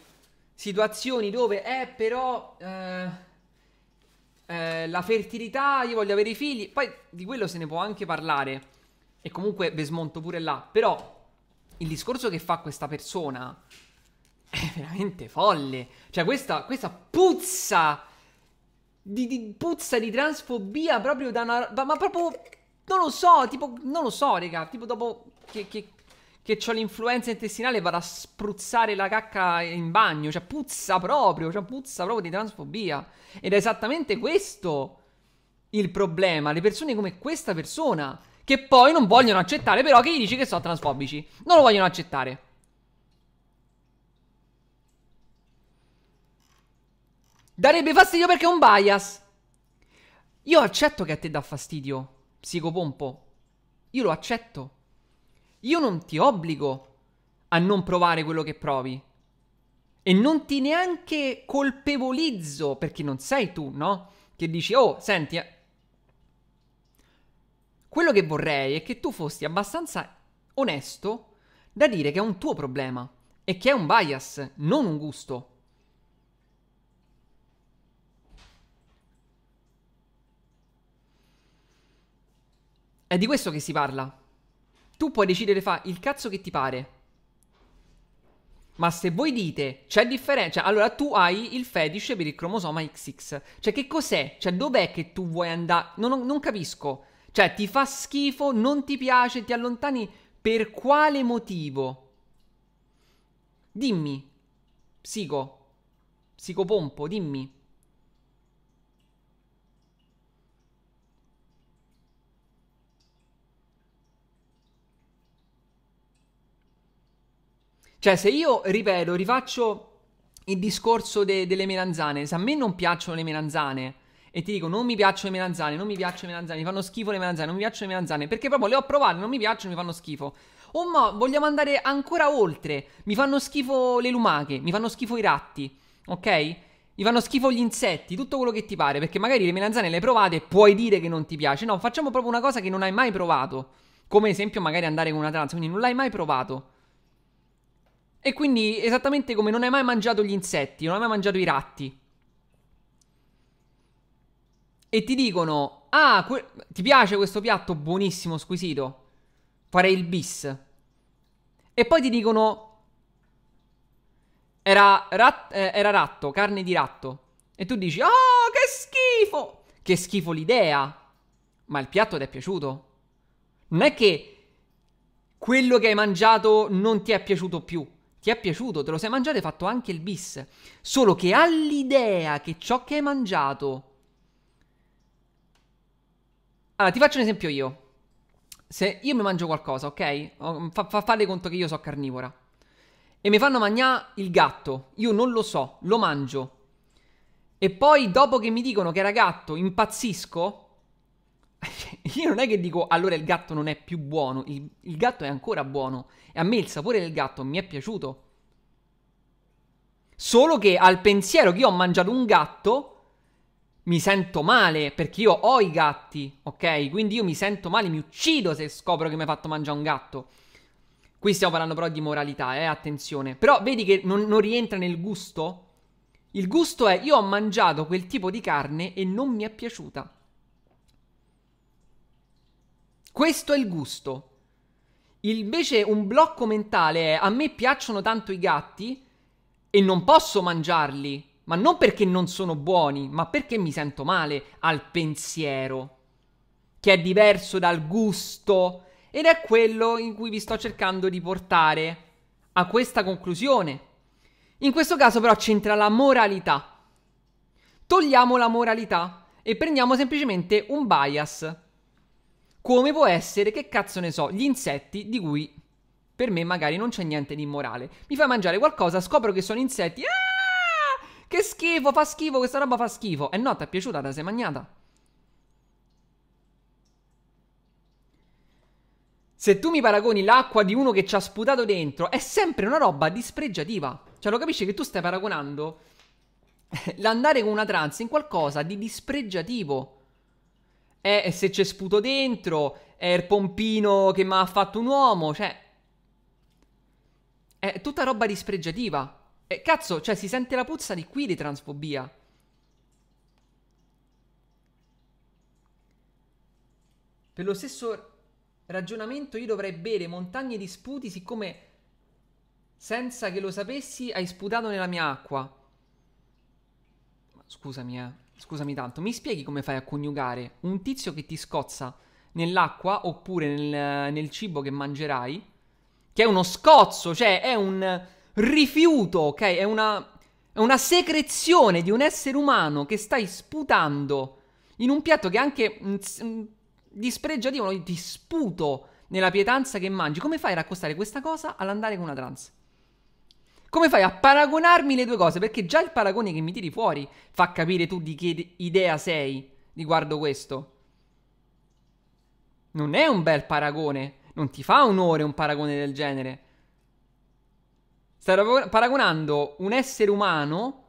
situazioni dove è eh, però eh, eh, la fertilità, io voglio avere i figli, poi di quello se ne può anche parlare. E comunque ve smonto pure là. Però il discorso che fa questa persona [LAUGHS] è veramente folle. Cioè, questa, questa puzza di, di, puzza di transfobia proprio da una. Ma, ma proprio. Non lo so, tipo. Non lo so, raga. Tipo, dopo che, che, che ho l'influenza intestinale, vado a spruzzare la cacca in bagno. Cioè, puzza proprio. Cioè, puzza proprio di transfobia. Ed è esattamente questo il problema. Le persone come questa persona. Che poi non vogliono accettare, però, che gli dici che sono transfobici. Non lo vogliono accettare. Darebbe fastidio perché è un bias. Io accetto che a te dà fastidio, psicopompo. Io lo accetto. Io non ti obbligo a non provare quello che provi. E non ti neanche colpevolizzo perché non sei tu, no? Che dici, oh, senti. Eh. Quello che vorrei è che tu fossi abbastanza onesto da dire che è un tuo problema e che è un bias, non un gusto. È di questo che si parla. Tu puoi decidere fa il cazzo che ti pare. Ma se voi dite c'è differenza, cioè, allora tu hai il fetish per il cromosoma XX. Cioè che cos'è? Cioè dov'è che tu vuoi andare? Non, non capisco. Cioè ti fa schifo, non ti piace, ti allontani per quale motivo? Dimmi, psico, psicopompo, dimmi. Cioè, se io, ripeto, rifaccio il discorso de- delle melanzane, se a me non piacciono le melanzane e ti dico non mi piacciono le melanzane, non mi piacciono le melanzane, mi fanno schifo le melanzane, non mi piacciono le melanzane, perché proprio le ho provate, non mi piacciono, mi fanno schifo. Oh ma vogliamo andare ancora oltre, mi fanno schifo le lumache, mi fanno schifo i ratti, ok? Mi fanno schifo gli insetti, tutto quello che ti pare, perché magari le melanzane le hai provate e puoi dire che non ti piace. No, facciamo proprio una cosa che non hai mai provato. Come esempio magari andare con una trans, quindi non l'hai mai provato. E quindi esattamente come non hai mai mangiato gli insetti, non hai mai mangiato i ratti. E ti dicono, ah, que- ti piace questo piatto? Buonissimo, squisito. Farei il bis. E poi ti dicono, era, rat- eh, era ratto, carne di ratto. E tu dici, oh, che schifo! Che schifo l'idea. Ma il piatto ti è piaciuto. Non è che quello che hai mangiato non ti è piaciuto più ti è piaciuto, te lo sei mangiato e hai fatto anche il bis. Solo che all'idea che ciò che hai mangiato... Allora, ti faccio un esempio io. Se io mi mangio qualcosa, ok? Mm, fa, fa, fate conto che io so carnivora. E mi fanno mangiare il gatto. Io non lo so, lo mangio. E poi dopo che mi dicono che era gatto, impazzisco [LAUGHS] io non è che dico allora il gatto non è più buono, il, il gatto è ancora buono e a me il sapore del gatto mi è piaciuto. Solo che al pensiero che io ho mangiato un gatto mi sento male perché io ho i gatti, ok? Quindi io mi sento male, mi uccido se scopro che mi hai fatto mangiare un gatto. Qui stiamo parlando però di moralità, eh, attenzione. Però vedi che non, non rientra nel gusto? Il gusto è io ho mangiato quel tipo di carne e non mi è piaciuta. Questo è il gusto. Invece un blocco mentale è a me piacciono tanto i gatti e non posso mangiarli, ma non perché non sono buoni, ma perché mi sento male al pensiero, che è diverso dal gusto ed è quello in cui vi sto cercando di portare a questa conclusione. In questo caso però c'entra la moralità. Togliamo la moralità e prendiamo semplicemente un bias come può essere, che cazzo ne so, gli insetti di cui per me magari non c'è niente di immorale. Mi fai mangiare qualcosa, scopro che sono insetti. Ah! Che schifo, fa schifo, questa roba fa schifo. E eh no, ti è piaciuta, te sei mangiata. Se tu mi paragoni l'acqua di uno che ci ha sputato dentro, è sempre una roba dispregiativa. Cioè, lo capisci che tu stai paragonando [LAUGHS] l'andare con una trans in qualcosa di dispregiativo è eh, se c'è sputo dentro, è il pompino che mi ha fatto un uomo, cioè... È tutta roba dispregiativa. E eh, cazzo, cioè si sente la puzza di qui di transfobia. Per lo stesso ragionamento io dovrei bere montagne di sputi siccome senza che lo sapessi hai sputato nella mia acqua. Ma scusami, eh. Scusami tanto, mi spieghi come fai a coniugare un tizio che ti scozza nell'acqua oppure nel, nel cibo che mangerai, che è uno scozzo, cioè è un rifiuto, ok? È una, è una secrezione di un essere umano che stai sputando in un piatto che è anche mm, mm, dispregiativo, ti sputo nella pietanza che mangi. Come fai a raccostare questa cosa all'andare con una trans? Come fai a paragonarmi le due cose? Perché già il paragone che mi tiri fuori fa capire tu di che idea sei riguardo questo. Non è un bel paragone. Non ti fa onore un paragone del genere. Stai paragonando un essere umano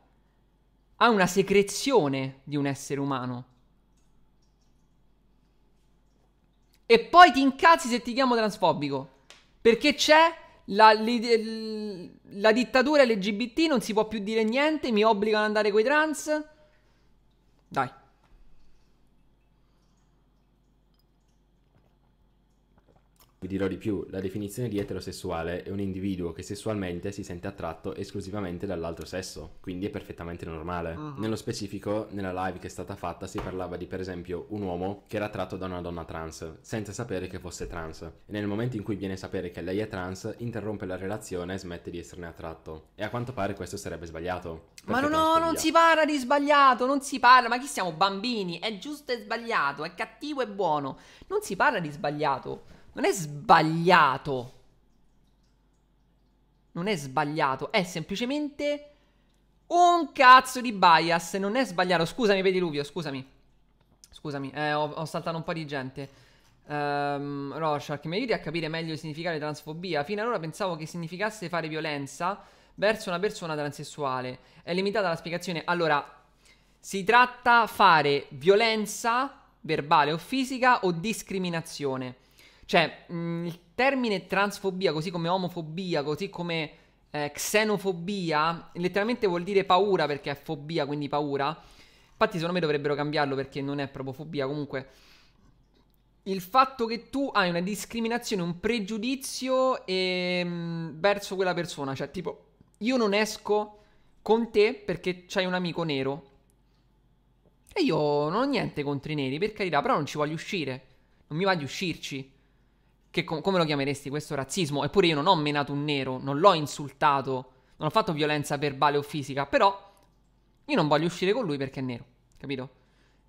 a una secrezione di un essere umano. E poi ti incazzi se ti chiamo transfobico. Perché c'è la, li, la dittatura LGBT non si può più dire niente, mi obbligano ad andare coi trans. Dai. Vi dirò di più, la definizione di eterosessuale è un individuo che sessualmente si sente attratto esclusivamente dall'altro sesso, quindi è perfettamente normale. Uh-huh. Nello specifico, nella live che è stata fatta si parlava di per esempio un uomo che era attratto da una donna trans, senza sapere che fosse trans, e nel momento in cui viene a sapere che lei è trans, interrompe la relazione e smette di esserne attratto. E a quanto pare questo sarebbe sbagliato. Ma no, no, non si parla di sbagliato, non si parla, ma chi siamo bambini? È giusto e sbagliato, è cattivo e buono. Non si parla di sbagliato. Non è sbagliato. Non è sbagliato, è semplicemente un cazzo di bias. Non è sbagliato. Scusami, Pediluvio, scusami. Scusami, eh, ho, ho, saltato un po' di gente. Um, Rorschach, mi aiuti a capire meglio il significato di transfobia. Fino ad ora pensavo che significasse fare violenza verso una persona transessuale. È limitata la spiegazione. Allora, si tratta fare violenza verbale o fisica o discriminazione. Cioè, mh, mm, il termine transfobia, così come omofobia, così come eh, xenofobia, letteralmente vuol dire paura perché è fobia, quindi paura. Infatti, secondo me dovrebbero cambiarlo perché non è proprio fobia. Comunque, il fatto che tu hai una discriminazione, un pregiudizio e, ehm, mh, verso quella persona, cioè, tipo, io non esco con te perché c'hai un amico nero. E io non ho niente contro i neri, per carità, però non ci voglio uscire. Non mi va di uscirci che com- come lo chiameresti questo razzismo? Eppure io non ho menato un nero, non l'ho insultato, non ho fatto violenza verbale o fisica, però io non voglio uscire con lui perché è nero, capito?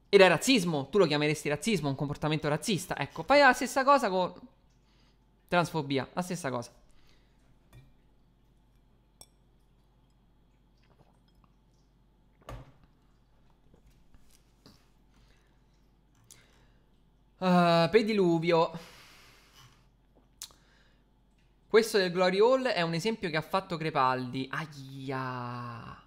Ed è razzismo, tu lo chiameresti razzismo, un comportamento razzista. Ecco, fai la stessa cosa con transfobia, la stessa cosa. Uh, pediluvio. Questo del Glory Hall è un esempio che ha fatto Crepaldi. Aia.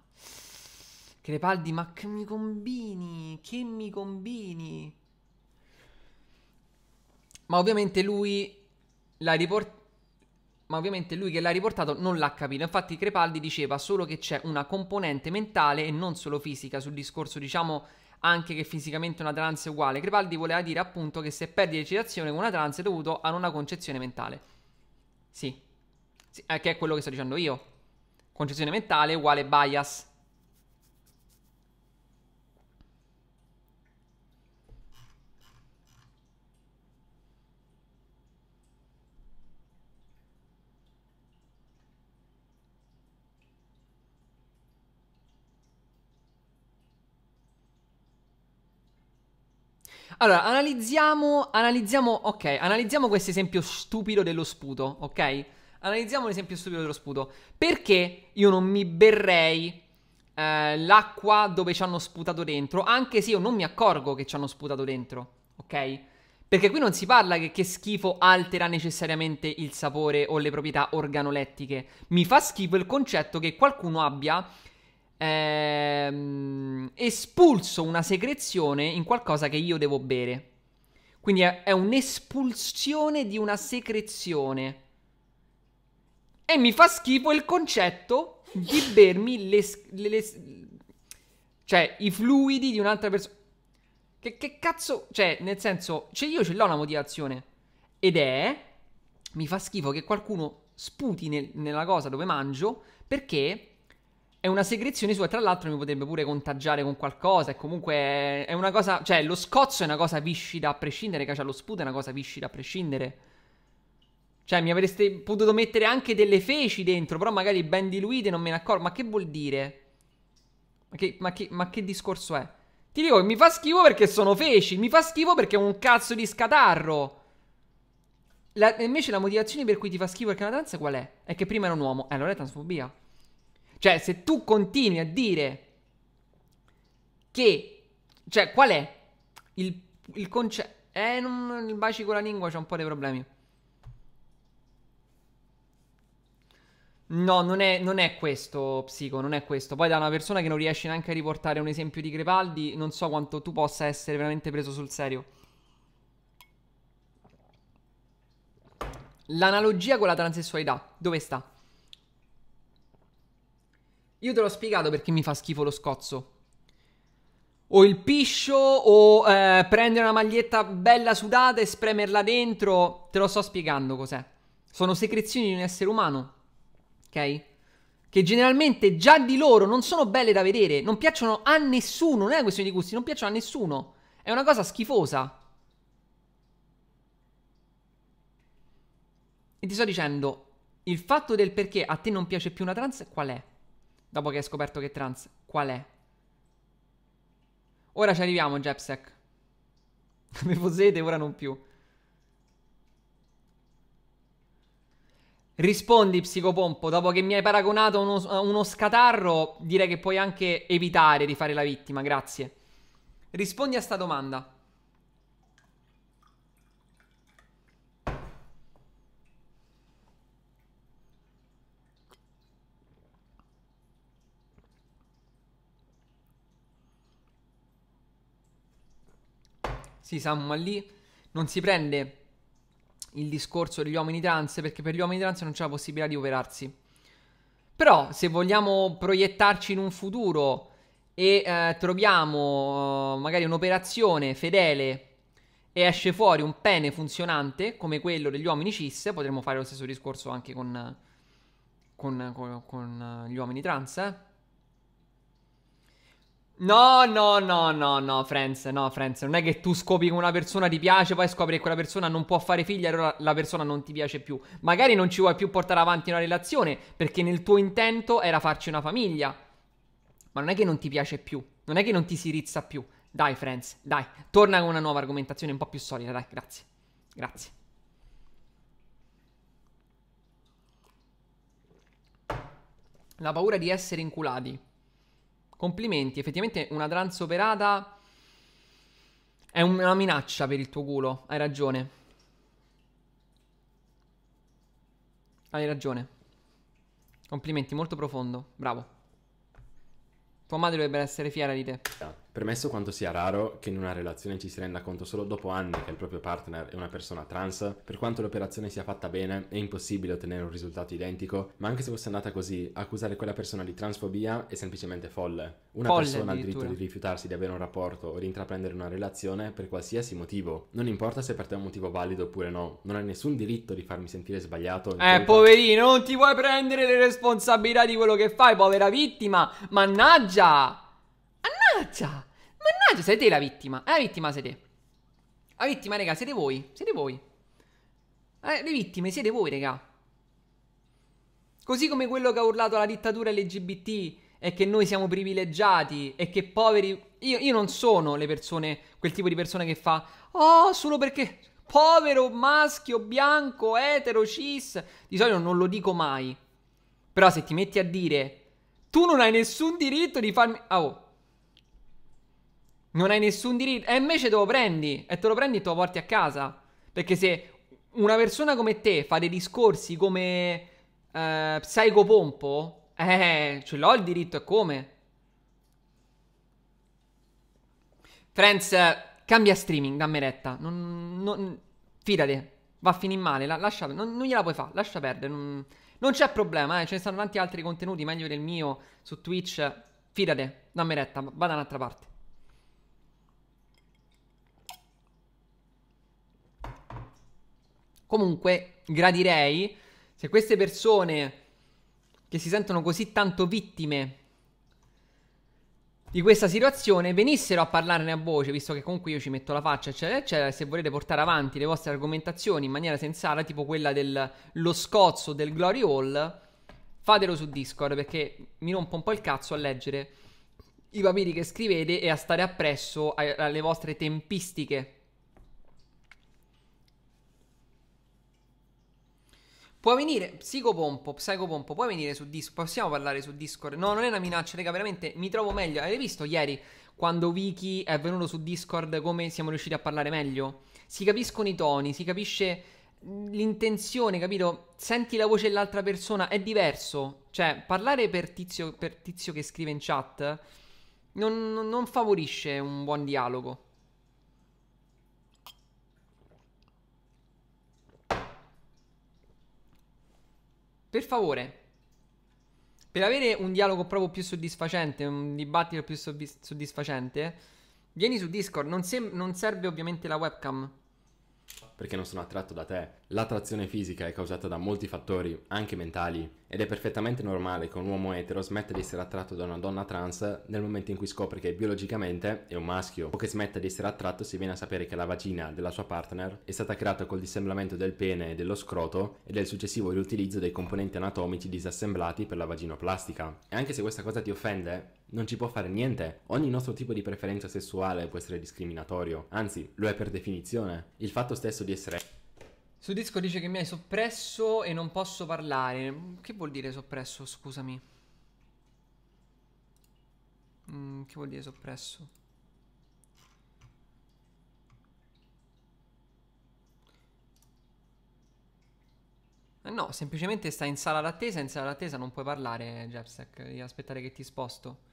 Crepaldi, ma che mi combini? Che mi combini? Ma ovviamente lui l'ha riportato. Ma ovviamente lui che l'ha riportato non l'ha capito. Infatti Crepaldi diceva solo che c'è una componente mentale e non solo fisica sul discorso, diciamo, anche che fisicamente una trance è uguale. Crepaldi voleva dire appunto che se perdi l'eccitazione con una trance è dovuto a una concezione mentale. Sì. sì. Eh, che è quello che sto dicendo io. Concessione mentale uguale bias. Allora, analizziamo, analizziamo, ok, analizziamo questo esempio stupido dello sputo, ok? Analizziamo l'esempio stupido dello sputo. Perché io non mi berrei eh, l'acqua dove ci hanno sputato dentro, anche se io non mi accorgo che ci hanno sputato dentro, ok? Perché qui non si parla che, che schifo altera necessariamente il sapore o le proprietà organolettiche. Mi fa schifo il concetto che qualcuno abbia ehm, espulso una secrezione in qualcosa che io devo bere. Quindi è, è un'espulsione di una secrezione. E mi fa schifo il concetto di bermi le, le, le cioè i fluidi di un'altra persona. Che, che, cazzo, cioè, nel senso, cioè io ce l'ho una motivazione. Ed è, mi fa schifo che qualcuno sputi nel, nella cosa dove mangio perché è una segrezione sua, tra l'altro mi potrebbe pure contagiare con qualcosa, e comunque è una cosa, cioè lo scozzo è una cosa viscida a prescindere, cioè lo sputo è una cosa viscida a prescindere. Cioè mi avreste potuto mettere anche delle feci dentro, però magari ben diluite, non me ne accorgo, ma che vuol dire? Ma che, ma che, ma che discorso è? Ti dico mi fa schifo perché sono feci, mi fa schifo perché è un cazzo di scatarro. La, invece la motivazione per cui ti fa schifo perché una danza qual è? È che prima era un uomo. Eh, allora è transfobia. Cioè, se tu continui a dire che... Cioè, qual è il, il concetto... Eh, non, il baci con la lingua c'è un po' dei problemi. No, non è, non è, questo, psico, non è questo. Poi da una persona che non riesce neanche a riportare un esempio di Crepaldi, non so quanto tu possa essere veramente preso sul serio. L'analogia con la transessualità, dove sta? Io te l'ho spiegato perché mi fa schifo lo scozzo. O il piscio, o eh, prendere una maglietta bella sudata e spremerla dentro. Te lo sto spiegando cos'è. Sono secrezioni di un essere umano. Ok? Che generalmente già di loro non sono belle da vedere. Non piacciono a nessuno. Non è una questione di gusti, non piacciono a nessuno. È una cosa schifosa. E ti sto dicendo, il fatto del perché a te non piace più una trans qual è? Dopo che hai scoperto che è trans, qual è? Ora ci arriviamo, Jepsec. Avevo [LAUGHS] sete, ora non più. Rispondi, psicopompo, dopo che mi hai paragonato a uno, uno scatarro, direi che puoi anche evitare di fare la vittima, grazie. Rispondi a sta domanda. Sì, Sam, ma lì non si prende il discorso degli uomini trans perché per gli uomini trans non c'è la possibilità di operarsi. Però se vogliamo proiettarci in un futuro e eh, troviamo eh, magari un'operazione fedele e esce fuori un pene funzionante come quello degli uomini cis, potremmo fare lo stesso discorso anche con, con, con, con eh, gli uomini trans, eh? No, no, no, no, no, Friends, no, Friends, non è che tu scopri che una persona ti piace, poi scopri che quella persona non può fare figli, allora la persona non ti piace più. Magari non ci vuoi più portare avanti una relazione, perché nel tuo intento era farci una famiglia. Ma non è che non ti piace più, non è che non ti si rizza più. Dai, Friends, dai, torna con una nuova argomentazione un po' più solida, dai, grazie. Grazie. La paura di essere inculati. Complimenti, effettivamente una trans operata è una minaccia per il tuo culo, hai ragione. Hai ragione. Complimenti, molto profondo, bravo. Tua madre dovrebbe essere fiera di te. Esatto. Premesso quanto sia raro che in una relazione ci si renda conto solo dopo anni che il proprio partner è una persona trans, per quanto l'operazione sia fatta bene, è impossibile ottenere un risultato identico, ma anche se fosse andata così, accusare quella persona di transfobia è semplicemente folle. Una folle, persona ha il diritto di rifiutarsi di avere un rapporto o di intraprendere una relazione per qualsiasi motivo. Non importa se per te è un motivo valido oppure no, non hai nessun diritto di farmi sentire sbagliato. Eh, poverino, non ti vuoi prendere le responsabilità di quello che fai, povera vittima! Mannaggia! Mannaggia! Mannaggia, sei te la vittima. Eh, la vittima siete. te. La vittima, raga, siete voi. Siete voi. Eh, le vittime siete voi, raga. Così come quello che ha urlato alla dittatura LGBT e che noi siamo privilegiati e che poveri... Io, io non sono le persone, quel tipo di persona che fa... Oh, solo perché... Povero maschio, bianco, etero, cis. Di solito non lo dico mai. Però se ti metti a dire... Tu non hai nessun diritto di farmi... oh. Non hai nessun diritto. E invece te lo prendi. E te lo prendi e te lo porti a casa. Perché se una persona come te fa dei discorsi come eh, Psychopompo, eh, ce l'ho il diritto e come. Friends, cambia streaming, dammi retta. Non, non, fidate, va a finire male. La, lascia, non, non, gliela puoi fare, lascia perdere. Non, c'è problema, eh. ce ne stanno tanti altri contenuti meglio del mio su Twitch. Fidate, dammi retta, vada da un'altra parte. Comunque, gradirei se queste persone che si sentono così tanto vittime di questa situazione venissero a parlarne a voce, visto che comunque io ci metto la faccia, eccetera, eccetera. Se volete portare avanti le vostre argomentazioni in maniera sensata, tipo quella dello scozzo del Glory Hall, fatelo su Discord perché mi rompo un po' il cazzo a leggere i papiri che scrivete e a stare appresso alle vostre tempistiche. Può venire, psicopompo, psicopompo, puoi venire su Discord, possiamo parlare su Discord? No, non è una minaccia, raga, veramente mi trovo meglio. Avete visto ieri quando Vicky è venuto su Discord come siamo riusciti a parlare meglio? Si capiscono i toni, si capisce l'intenzione, capito? Senti la voce dell'altra persona, è diverso. Cioè, parlare per tizio, per tizio che scrive in chat non, non favorisce un buon dialogo. Per favore, per avere un dialogo proprio più soddisfacente, un dibattito più soddisfacente, vieni su Discord. Non, se- non serve ovviamente la webcam. Perché non sono attratto da te. L'attrazione fisica è causata da molti fattori, anche mentali ed è perfettamente normale che un uomo etero smetta di essere attratto da una donna trans nel momento in cui scopre che biologicamente è un maschio, o che smetta di essere attratto se viene a sapere che la vagina della sua partner è stata creata col dissemblamento del pene e dello scroto e del successivo riutilizzo dei componenti anatomici disassemblati per la vaginoplastica. E anche se questa cosa ti offende, non ci può fare niente. Ogni nostro tipo di preferenza sessuale può essere discriminatorio, anzi, lo è per definizione. Il fatto stesso di essere su disco dice che mi hai soppresso e non posso parlare. Che vuol dire soppresso? Scusami. Mm, che vuol dire soppresso? Eh, no, semplicemente stai in sala d'attesa, in sala d'attesa non puoi parlare, Jepsec, devi aspettare che ti sposto.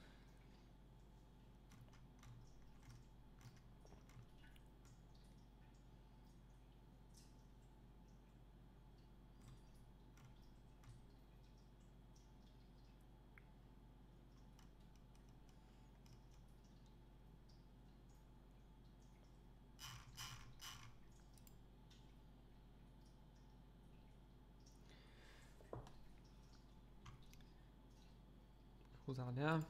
male,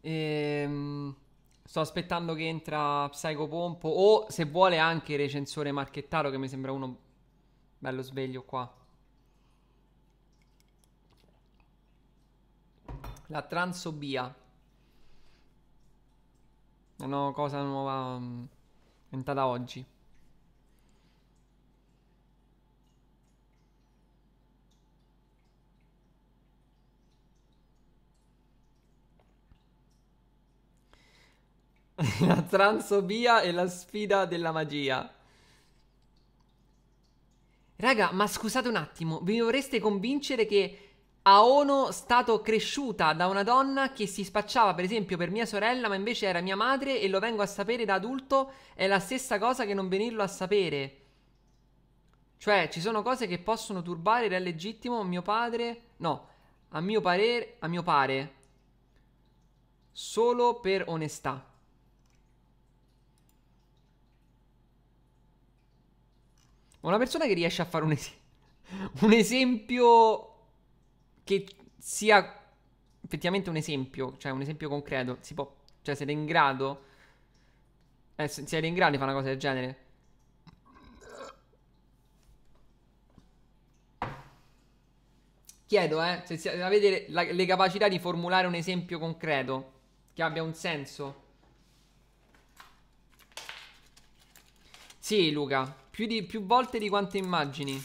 eh. Ehm... Sto aspettando che entra Psycho Pompo o se vuole anche recensore Marchettaro che mi sembra uno bello sveglio qua. La transobia. Una cosa nuova è mm, inventata oggi. [LAUGHS] la transobia e la sfida della magia. Raga, ma scusate un attimo, vi vorreste convincere che Aono stato cresciuta da una donna che si spacciava per esempio per mia sorella ma invece era mia madre e lo vengo a sapere da adulto è la stessa cosa che non venirlo a sapere. Cioè ci sono cose che possono turbare ed è legittimo mio padre... No, a mio parere... a mio pare. Solo per onestà. Una persona che riesce a fare un, es- [LAUGHS] un esempio che sia effettivamente un esempio, cioè un esempio concreto, si può, cioè siete in grado, eh, siete in grado di fare una cosa del genere? Chiedo, eh, se si, avete la, le capacità di formulare un esempio concreto che abbia un senso. Sì, Luca. Più, di, più volte di quante immagini.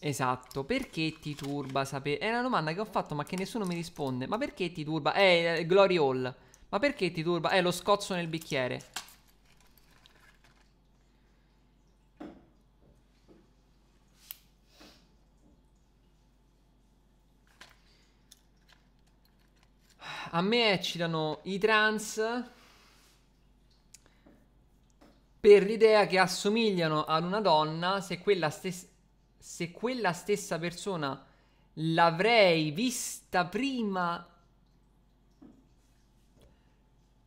Esatto, perché ti turba sapere? È una domanda che ho fatto ma che nessuno mi risponde. Ma perché ti turba? Eh, eh Glory Hall. Ma perché ti turba? Eh, lo scozzo nel bicchiere. A me eccitano i trans per l'idea che assomigliano ad una donna se quella, stes- se quella stessa persona l'avrei vista prima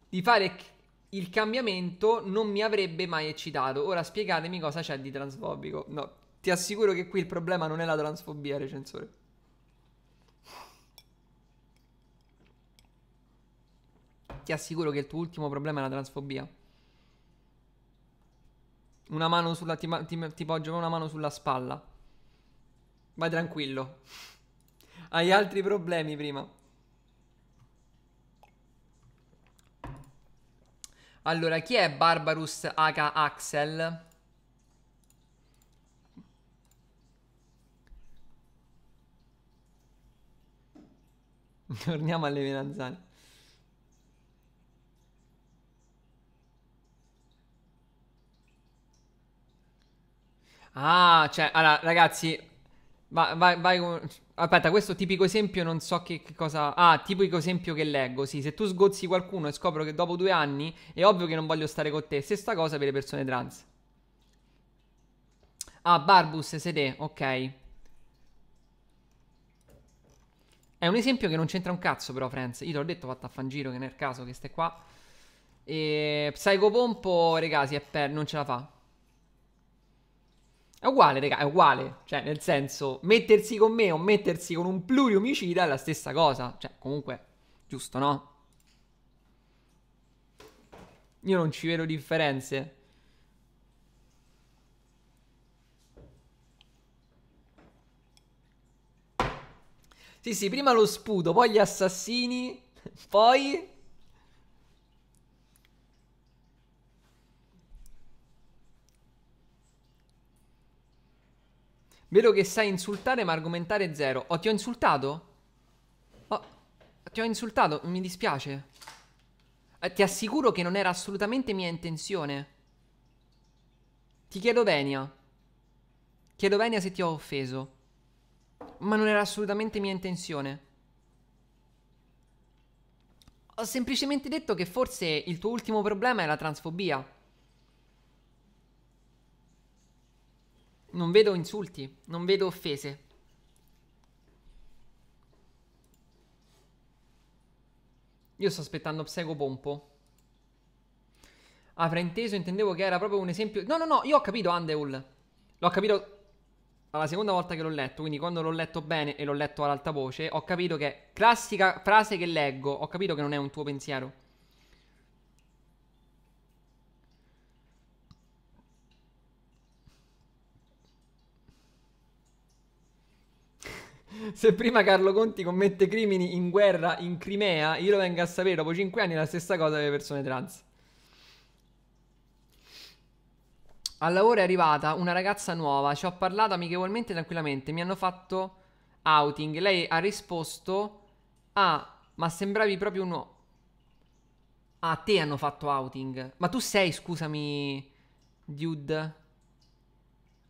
di fare il cambiamento non mi avrebbe mai eccitato. Ora spiegatemi cosa c'è di transfobico. No, ti assicuro che qui il problema non è la transfobia, recensore. Ti assicuro che il tuo ultimo problema è la transfobia. Una mano sulla. Ti, ti, ti poggio una mano sulla spalla. Vai tranquillo. Hai eh. altri problemi prima. Allora, chi è Barbarus H. Axel? [LAUGHS] Torniamo alle melanzane. Ah, cioè, allora, ragazzi, vai, vai, vai Aspetta, questo tipico esempio non so che, che, cosa... Ah, tipico esempio che leggo, sì. Se tu sgozzi qualcuno e scopro che dopo due anni è ovvio che non voglio stare con te. Stessa cosa per le persone trans. Ah, Barbus, sede, ok. È un esempio che non c'entra un cazzo però, Friends. Io te l'ho detto, fatta a fangiro, che nel caso che stai qua... E... Psychopompo, regà, si è per... non ce la fa. È uguale, raga, è uguale. Cioè, nel senso, mettersi con me o mettersi con un pluriomicida è la stessa cosa. Cioè, comunque, giusto, no? Io non ci vedo differenze. Sì, sì, prima lo sputo, poi gli assassini, [LAUGHS] poi... Vedo che sai insultare ma argomentare zero. Oh, ti ho insultato? Oh, ti ho insultato, mi dispiace. Eh, ti assicuro che non era assolutamente mia intenzione. Ti chiedo venia. Chiedo venia se ti ho offeso. Ma non era assolutamente mia intenzione. Ho semplicemente detto che forse il tuo ultimo problema è la transfobia. Non vedo insulti, non vedo offese. Io sto aspettando Psego Pompo. Avrà inteso, intendevo che era proprio un esempio. No, no, no, io ho capito Andeul. L'ho capito alla seconda volta che l'ho letto, quindi quando l'ho letto bene e l'ho letto all'alta voce, ho capito che classica frase che leggo, ho capito che non è un tuo pensiero. se prima Carlo Conti commette crimini in guerra in Crimea, io lo vengo a sapere dopo 5 anni la stessa cosa delle persone trans. Al lavoro è arrivata una ragazza nuova, ci ho parlato amichevolmente e tranquillamente, mi hanno fatto outing. Lei ha risposto "Ah, ma sembravi proprio uno ah, A te hanno fatto outing. Ma tu sei, scusami, dude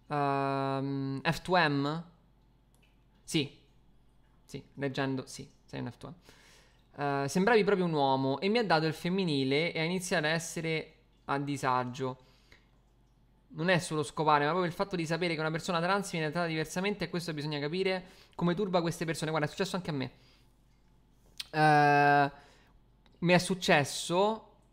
um, ehm, F2M? Sì. Sì, leggendo, sì, sei un f 1 Uh, sembravi proprio un uomo e mi ha dato il femminile e ha iniziato a essere a disagio. Non è solo scopare, ma proprio il fatto di sapere che una persona trans viene trattata diversamente e questo bisogna capire come turba queste persone. Guarda, è successo anche a me. Uh, mi è successo,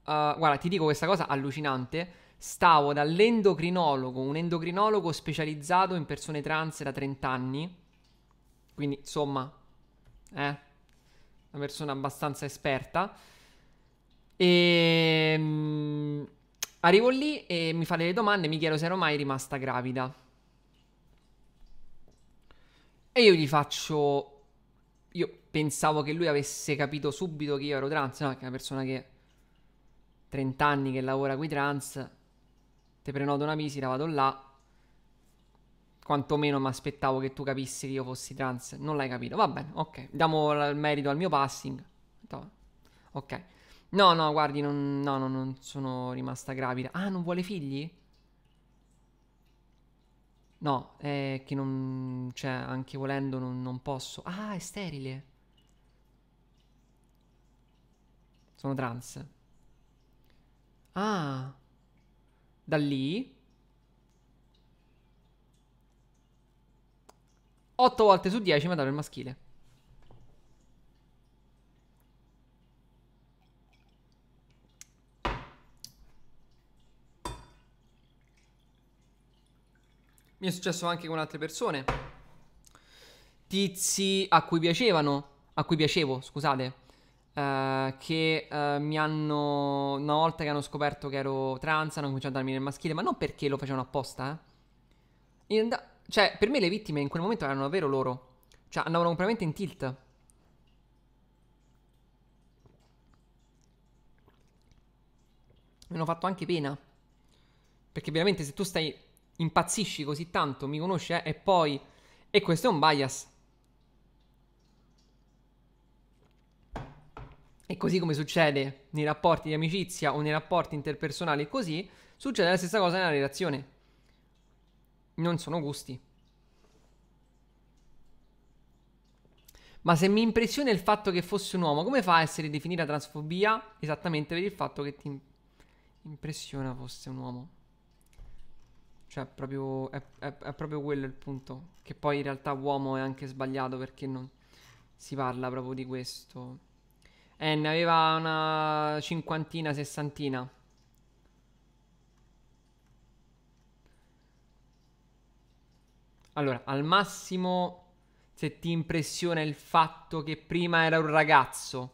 uh, guarda, ti dico questa cosa allucinante. Stavo dall'endocrinologo, un endocrinologo specializzato in persone trans da 30 anni. Quindi, insomma, eh? Una persona abbastanza esperta. E ehm, arrivo lì e mi fa delle domande, mi chiedo se ero mai rimasta gravida. E io gli faccio io pensavo che lui avesse capito subito che io ero trans, no? Che è una persona che 30 anni che lavora qui trans, te prenoto una visita, vado là, quantomeno mi aspettavo che tu capissi che io fossi trans. Non l'hai capito. Va bene, ok. Diamo il merito al mio passing. Ok. No, no, guardi, non, no, no, non sono rimasta gravida. Ah, non vuole figli? No, è che non... Cioè, anche volendo non, non posso. Ah, è sterile. Sono trans. Ah. Da lì 8 volte su 10 mi ha dato il maschile. Mi è successo anche con altre persone. Tizi a cui piacevano, a cui piacevo, scusate. Uh, che uh, mi hanno una volta che hanno scoperto che ero trans hanno cominciato a darmi nel maschile ma non perché lo facevano apposta eh. in realtà cioè, per me le vittime in quel momento erano davvero loro. Cioè, andavano completamente in tilt. Mi hanno fatto anche pena. Perché veramente se tu stai... Impazzisci così tanto, mi conosci, eh? E poi... E questo è un bias. E così come succede nei rapporti di amicizia o nei rapporti interpersonali, così succede la stessa cosa nella relazione non sono gusti. Ma se mi impressiona il fatto che fosse un uomo, come fa a essere definita transfobia esattamente per il fatto che ti impressiona fosse un uomo? Cioè, proprio, è, è, è, proprio quello il punto. Che poi in realtà uomo è anche sbagliato perché non si parla proprio di questo. Eh, ne aveva una cinquantina, sessantina. Allora, al massimo se ti impressiona il fatto che prima era un ragazzo.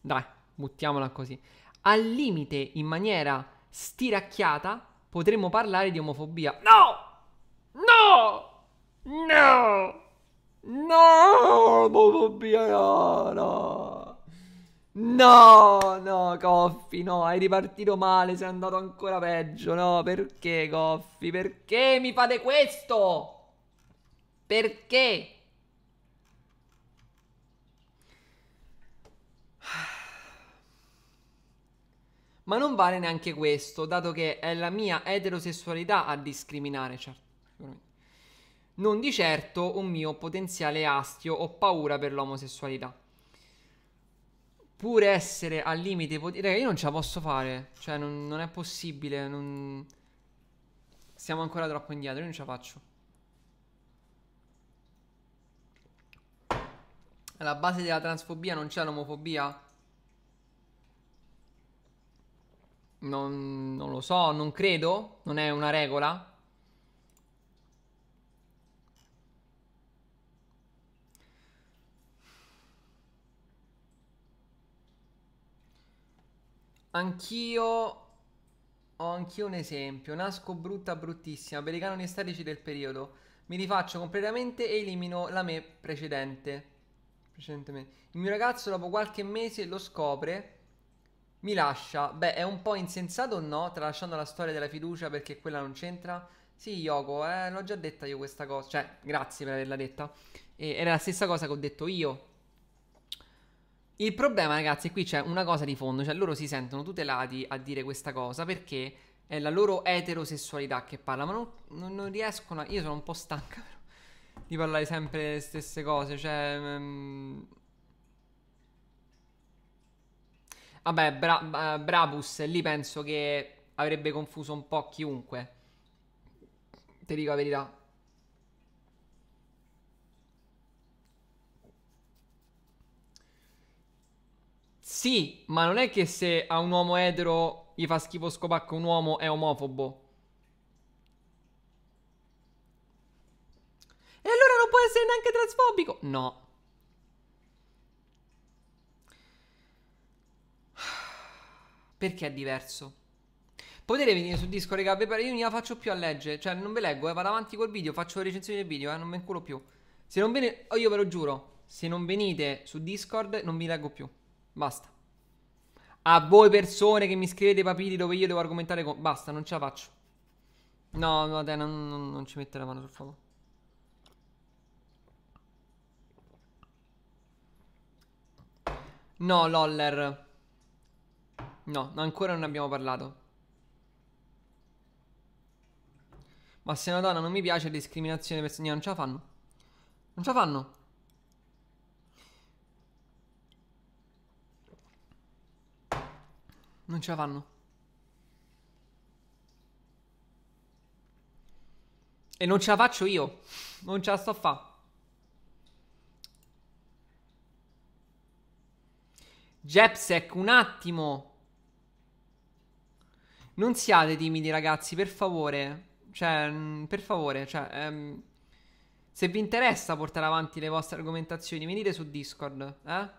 Dai, buttiamola così. Al limite, in maniera stiracchiata, potremmo parlare di omofobia. No! No! No! No! Omofobia no! no! No, no, Coffi, no, hai ripartito male, sei andato ancora peggio, no, perché Coffi, perché mi fate questo? Perché? Ma non vale neanche questo, dato che è la mia eterosessualità a discriminare, certo. Non di certo un mio potenziale astio o paura per l'omosessualità pur essere al limite pot- Raga, io non ce la posso fare. Cioè, non, non è possibile. Non... Siamo ancora troppo indietro. Io non ce la faccio. Alla base della transfobia non c'è l'omofobia? Non, non lo so, non credo. Non è una regola. Anch'io ho anch'io un esempio. Nasco brutta, bruttissima. Per i canoni estetici del periodo. Mi rifaccio completamente e elimino la me precedente. Precedentemente. Il mio ragazzo, dopo qualche mese, lo scopre. Mi lascia. Beh, è un po' insensato o no? Tralasciando la storia della fiducia perché quella non c'entra. Sì, Yoko, eh, l'ho già detta io questa cosa. Cioè, grazie per averla detta. E era la stessa cosa che ho detto io. Il problema, ragazzi, qui c'è una cosa di fondo, cioè loro si sentono tutelati a dire questa cosa perché è la loro eterosessualità che parla, ma non, non, riescono a... Io sono un po' stanca [LAUGHS] però, di parlare sempre le stesse cose, cioè... Um... Vabbè, bra- uh, Brabus, lì penso che avrebbe confuso un po' chiunque, ti dico la verità. Sì, ma non è che se a un uomo etero gli fa schifo scopacco un uomo è omofobo. E allora non può essere neanche transfobico. No. Perché è diverso? Potete venire su Discord, raga, io non la faccio più a leggere. Cioè, non ve leggo, eh, vado avanti col video, faccio le recensioni del video, eh, non me inculo più. Se non venite, oh, io ve lo giuro, se non venite su Discord non vi leggo più. Basta. A voi persone che mi scrivete papiri dove io devo argomentare con... Basta, non ce la faccio. No, vabbè, non, non, non ci mette la mano sul fuoco. No, Loller. No, ancora non ne abbiamo parlato. Ma se una donna non mi piace, la discriminazione per... No, non ce la fanno. Non ce la fanno. Non ce la fanno. E non ce la faccio io. Non ce la sto a fare. Jepsec, un attimo. Non siate timidi, ragazzi, per favore. Cioè, mm, per favore, cioè, ehm, se vi interessa portare avanti le vostre argomentazioni, venite su Discord, eh?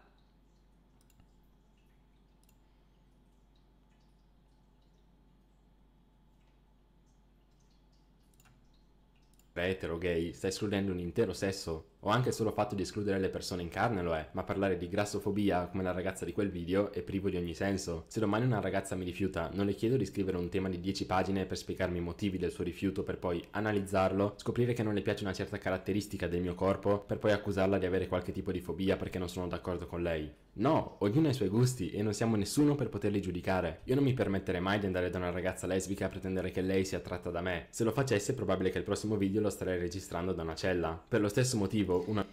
etero, gay, sta escludendo un intero sesso o anche solo fatto di escludere le persone in carne lo è, ma parlare di grassofobia come la ragazza di quel video è privo di ogni senso. Se domani una ragazza mi rifiuta, non le chiedo di scrivere un tema di 10 pagine per spiegarmi i motivi del suo rifiuto per poi analizzarlo, scoprire che non le piace una certa caratteristica del mio corpo per poi accusarla di avere qualche tipo di fobia perché non sono d'accordo con lei. No, ognuno ha i suoi gusti e non siamo nessuno per poterli giudicare. Io non mi permetterei mai di andare da una ragazza lesbica a pretendere che lei sia attratta da me. Se lo facesse è probabile che il prossimo video lo starei registrando da una cella. Per lo stesso motivo tipo una...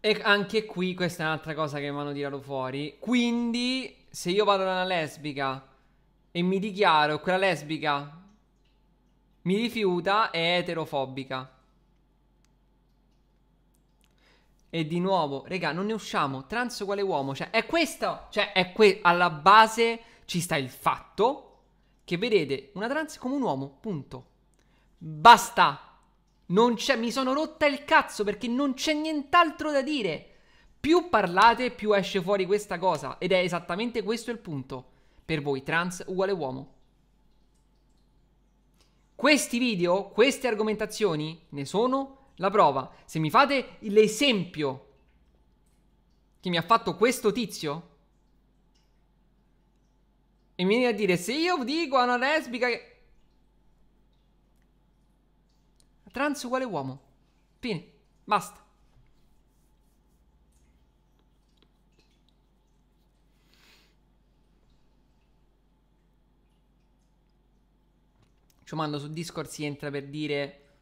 E anche qui questa è un'altra cosa che mi hanno tirato fuori. Quindi se io vado da una lesbica e mi dichiaro quella lesbica mi rifiuta è eterofobica. E di nuovo, raga, non ne usciamo. Trans uguale uomo, cioè è questo, cioè è que- alla base ci sta il fatto che vedete una trans come un uomo, punto. Basta. Non c'è, mi sono rotta il cazzo perché non c'è nient'altro da dire. Più parlate, più esce fuori questa cosa. Ed è esattamente questo il punto. Per voi, trans uguale uomo. Questi video, queste argomentazioni, ne sono la prova. Se mi fate l'esempio che mi ha fatto questo tizio, e mi viene a dire se io dico a una lesbica che... Trans uguale uomo. Fine. Basta. Ci Ciomando su Discord si entra per dire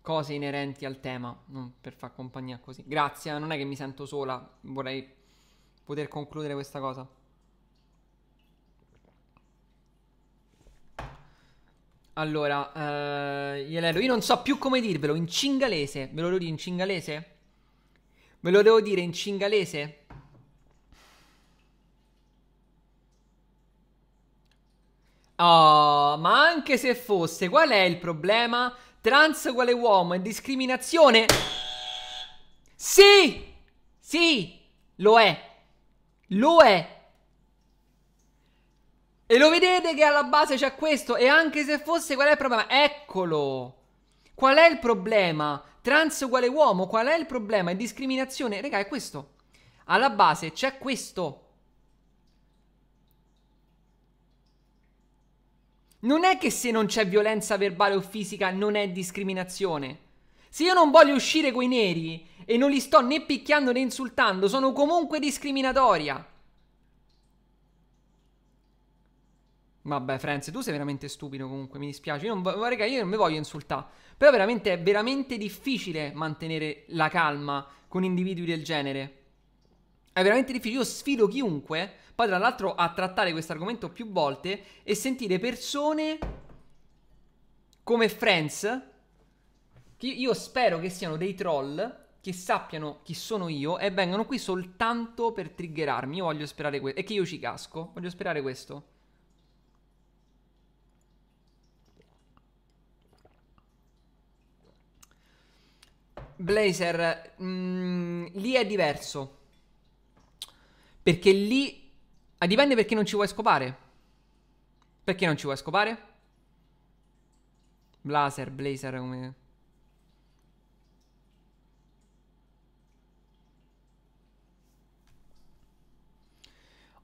cose inerenti al tema, non per far compagnia così. Grazie, eh. non è che mi sento sola, vorrei poter concludere questa cosa. Allora, eh, Ielero, io non so più come dirvelo in cingalese. Ve lo devo dire in cingalese? Ve lo devo dire in cingalese? Oh, ma anche se fosse, qual è il problema? Trans uguale uomo e discriminazione? Sì! Sì! Lo è! Lo è! E lo vedete che alla base c'è questo. E anche se fosse, qual è il problema? Eccolo! Qual è il problema? Trans uguale uomo, qual è il problema? È discriminazione. Raga, è questo. Alla base c'è questo. Non è che se non c'è violenza verbale o fisica non è discriminazione. Se io non voglio uscire coi neri e non li sto né picchiando né insultando, sono comunque discriminatoria. Vabbè, Franz, tu sei veramente stupido comunque, mi dispiace. Io non, raga, io non mi voglio insultare. Però veramente è veramente difficile mantenere la calma con individui del genere. È veramente difficile. Io sfido chiunque, poi tra l'altro, a trattare questo argomento più volte e sentire persone come Friends, che io spero che siano dei troll che sappiano chi sono io e vengano qui soltanto per triggerarmi. Io voglio sperare questo. E che io ci casco. Voglio sperare questo. Blazer, mh, mm, lì è diverso. Perché lì... Ah, dipende perché non ci vuoi scopare. Perché non ci vuoi scopare? Blazer, Blazer come...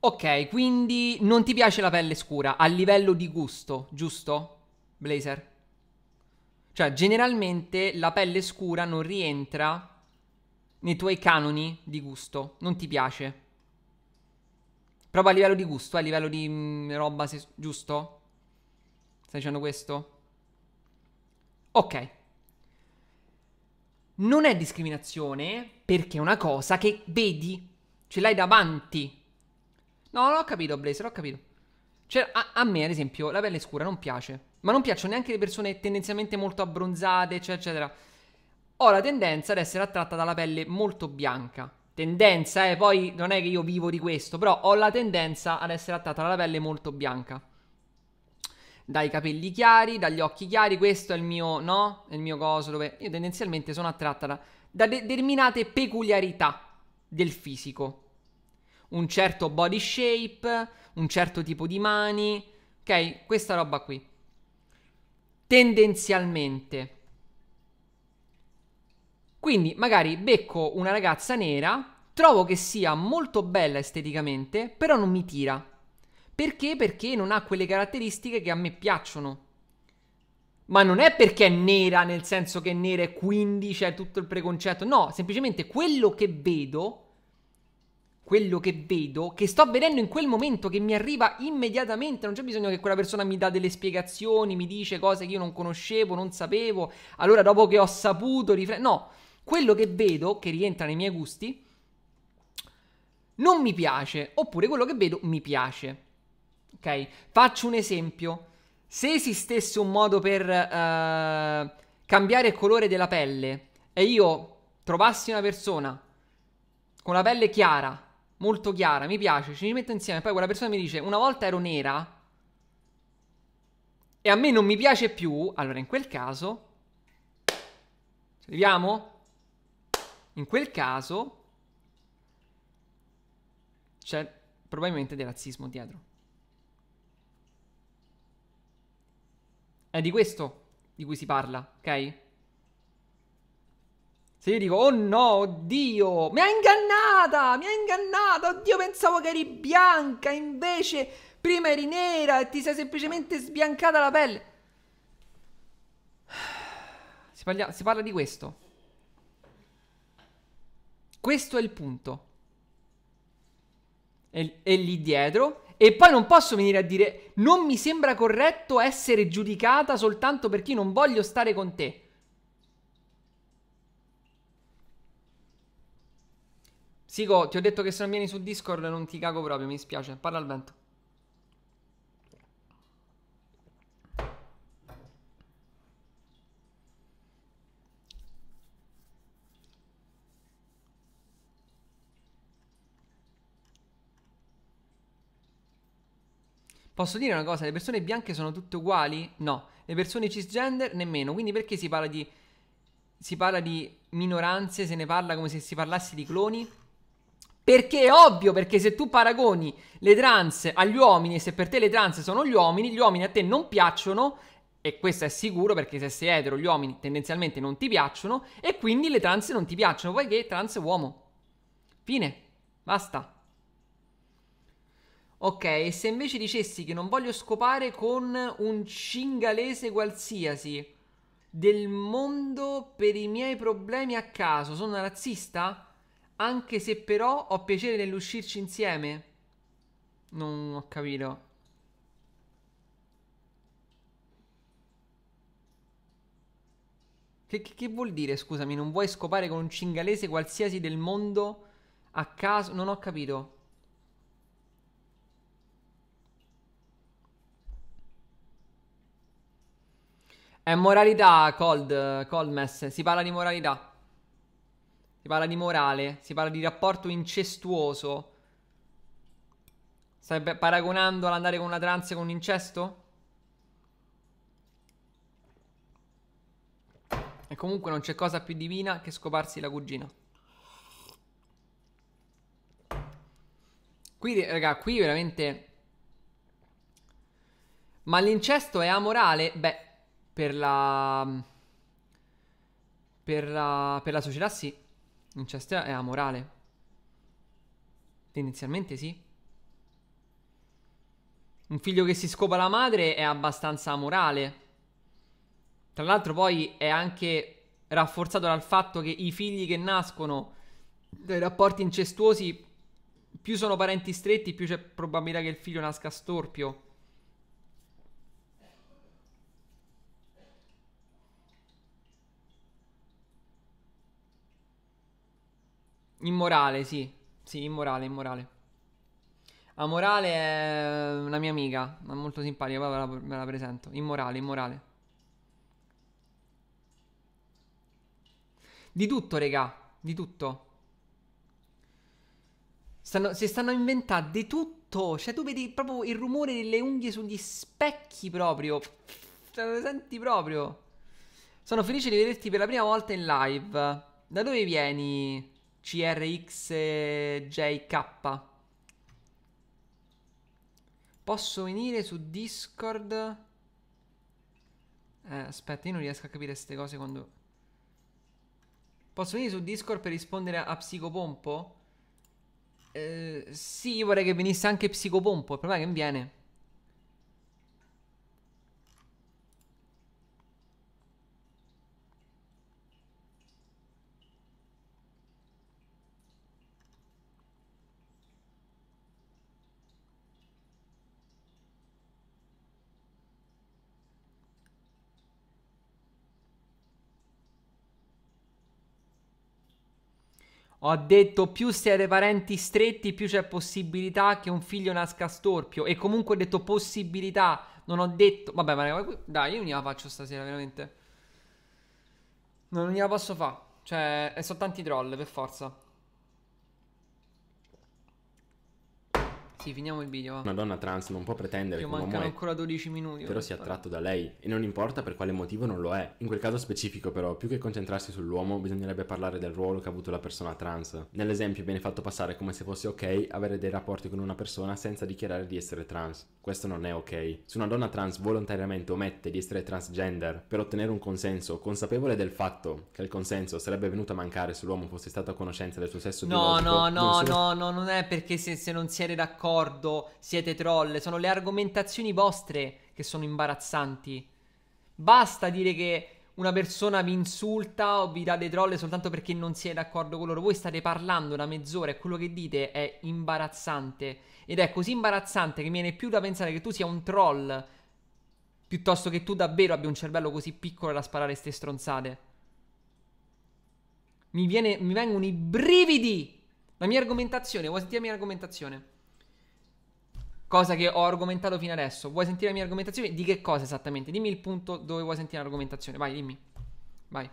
Ok, quindi non ti piace la pelle scura a livello di gusto, giusto? Blazer? Cioè, generalmente la pelle scura non rientra nei tuoi canoni di gusto, non ti piace. Proprio a livello di gusto, a livello di mh, mm, roba, se, giusto? Stai dicendo questo? Ok. Non è discriminazione perché è una cosa che vedi, ce l'hai davanti. No, non ho capito, Blazer, ho capito. Cioè, a, a, me, ad esempio, la pelle scura non piace. Ma non piacciono neanche le persone tendenzialmente molto abbronzate, eccetera, eccetera. Ho la tendenza ad essere attratta dalla pelle molto bianca. Tendenza, eh, poi non è che io vivo di questo, però ho la tendenza ad essere attratta dalla pelle molto bianca. Dai capelli chiari, dagli occhi chiari, questo è il mio, no? È il mio coso dove io tendenzialmente sono attratta da, da determinate peculiarità del fisico. Un certo body shape, un certo tipo di mani. Ok, questa roba qui. Tendenzialmente. Quindi magari becco una ragazza nera, trovo che sia molto bella esteticamente, però non mi tira. Perché? Perché non ha quelle caratteristiche che a me piacciono. Ma non è perché è nera, nel senso che è nera e quindi c'è tutto il preconcetto. No, semplicemente quello che vedo quello che vedo, che sto vedendo in quel momento, che mi arriva immediatamente, non c'è bisogno che quella persona mi dà delle spiegazioni, mi dice cose che io non conoscevo, non sapevo, allora dopo che ho saputo, rifle- no, quello che vedo, che rientra nei miei gusti, non mi piace, oppure quello che vedo mi piace. Ok? Faccio un esempio. Se esistesse un modo per uh, cambiare il colore della pelle e io trovassi una persona con la pelle chiara, molto chiara, mi piace, ci metto insieme. Poi quella persona mi dice, una volta ero nera e a me non mi piace più, allora in quel caso... Ci arriviamo? In quel caso c'è probabilmente del razzismo dietro. È di questo di cui si parla, ok? Se io dico, oh no, oddio, mi ha ingannata, mi ha ingannata, oddio, pensavo che eri bianca, invece prima eri nera e ti sei semplicemente sbiancata la pelle. [SIGHS] Si, parla, si parla di questo. Questo è il punto. E, e lì dietro. E poi non posso venire a dire, non mi sembra corretto essere giudicata soltanto perché non voglio stare con te. Sico, ti ho detto che se non vieni su Discord non ti cago proprio, mi spiace. Parla al vento. Posso dire una cosa, le persone bianche sono tutte uguali? No, le persone cisgender nemmeno, quindi perché si parla di, si parla di minoranze, se ne parla come se si parlasse di cloni? Perché è ovvio, perché se tu paragoni le trans agli uomini e se per te le trans sono gli uomini, gli uomini a te non piacciono e questo è sicuro perché se sei etero gli uomini tendenzialmente non ti piacciono e quindi le trans non ti piacciono, poiché trans è uomo. Fine. Basta. Ok, e se invece dicessi che non voglio scopare con un cingalese qualsiasi del mondo per i miei problemi a caso, sono una razzista? Anche se però ho piacere nell'uscirci insieme. Non ho capito. Che, che, che, vuol dire, scusami, non vuoi scopare con un cingalese qualsiasi del mondo a caso? Non ho capito. È moralità, Cold, Cold Mess. Si parla di moralità. Si parla di morale, si parla di rapporto incestuoso. Stai paragonando l'andare con una trans con un incesto? E comunque non c'è cosa più divina che scoparsi la cugina. Qui, raga, qui veramente... Ma l'incesto è amorale? Beh, per la... Per la, per la società sì. Incesto cioè, è amorale. Tendenzialmente sì. Un figlio che si scopa la madre è abbastanza amorale. Tra l'altro poi è anche rafforzato dal fatto che i figli che nascono dai rapporti incestuosi più sono parenti stretti, più c'è probabilità che il figlio nasca storpio. Immorale, sì. Sì, immorale, immorale. Amorale è una mia amica, ma molto simpatica, poi ve la, ve la presento. Immorale, immorale. Di tutto, regà, di tutto. Stanno, si stanno inventando di tutto. Cioè, tu vedi proprio il rumore delle unghie sugli specchi proprio. Cioè, lo senti proprio. Sono felice di vederti per la prima volta in live. Da dove vieni? CRXJK. Posso venire su Discord? Eh, aspetta, io non riesco a capire queste cose quando... Posso venire su Discord per rispondere a, Psicopompo? Eh, sì, io vorrei che venisse anche Psicopompo, il problema è che mi viene. Ho detto più siete parenti stretti, più c'è possibilità che un figlio nasca storpio. E comunque ho detto possibilità, non ho detto... Vabbè, ma dai, io non gliela faccio stasera, veramente. non gliela posso fare. Cioè, sono tanti troll, per forza. Sì, finiamo il video. Una donna trans non può pretendere che un uomo mancano ancora 12 minuti. Però eh. si è attratto da lei e non importa per quale motivo non lo è. In quel caso specifico però, più che concentrarsi sull'uomo, bisognerebbe parlare del ruolo che ha avuto la persona trans. Nell'esempio viene fatto passare come se fosse ok avere dei rapporti con una persona senza dichiarare di essere trans. Questo non è ok. Se una donna trans volontariamente omette di essere transgender per ottenere un consenso, consapevole del fatto che il consenso sarebbe venuto a mancare se l'uomo fosse stato a conoscenza del suo sesso No, biologico, no, non no, solo- no, no, non è perché se, se non siete d'accordo d'accordo, siete troll, sono le argomentazioni vostre che sono imbarazzanti. Basta dire che una persona vi insulta o vi dà dei troll soltanto perché non siete d'accordo con loro. Voi state parlando da mezz'ora e quello che dite è imbarazzante. Ed è così imbarazzante che mi viene più da pensare che tu sia un troll piuttosto che tu davvero abbia un cervello così piccolo da sparare ste stronzate. Mi, viene, mi vengono i brividi! La mia argomentazione, vuoi sentire la mia argomentazione? cosa che ho argomentato fino adesso. Vuoi sentire la mia argomentazione? Di che cosa esattamente? Dimmi il punto dove vuoi sentire l'argomentazione. Vai, dimmi. Vai.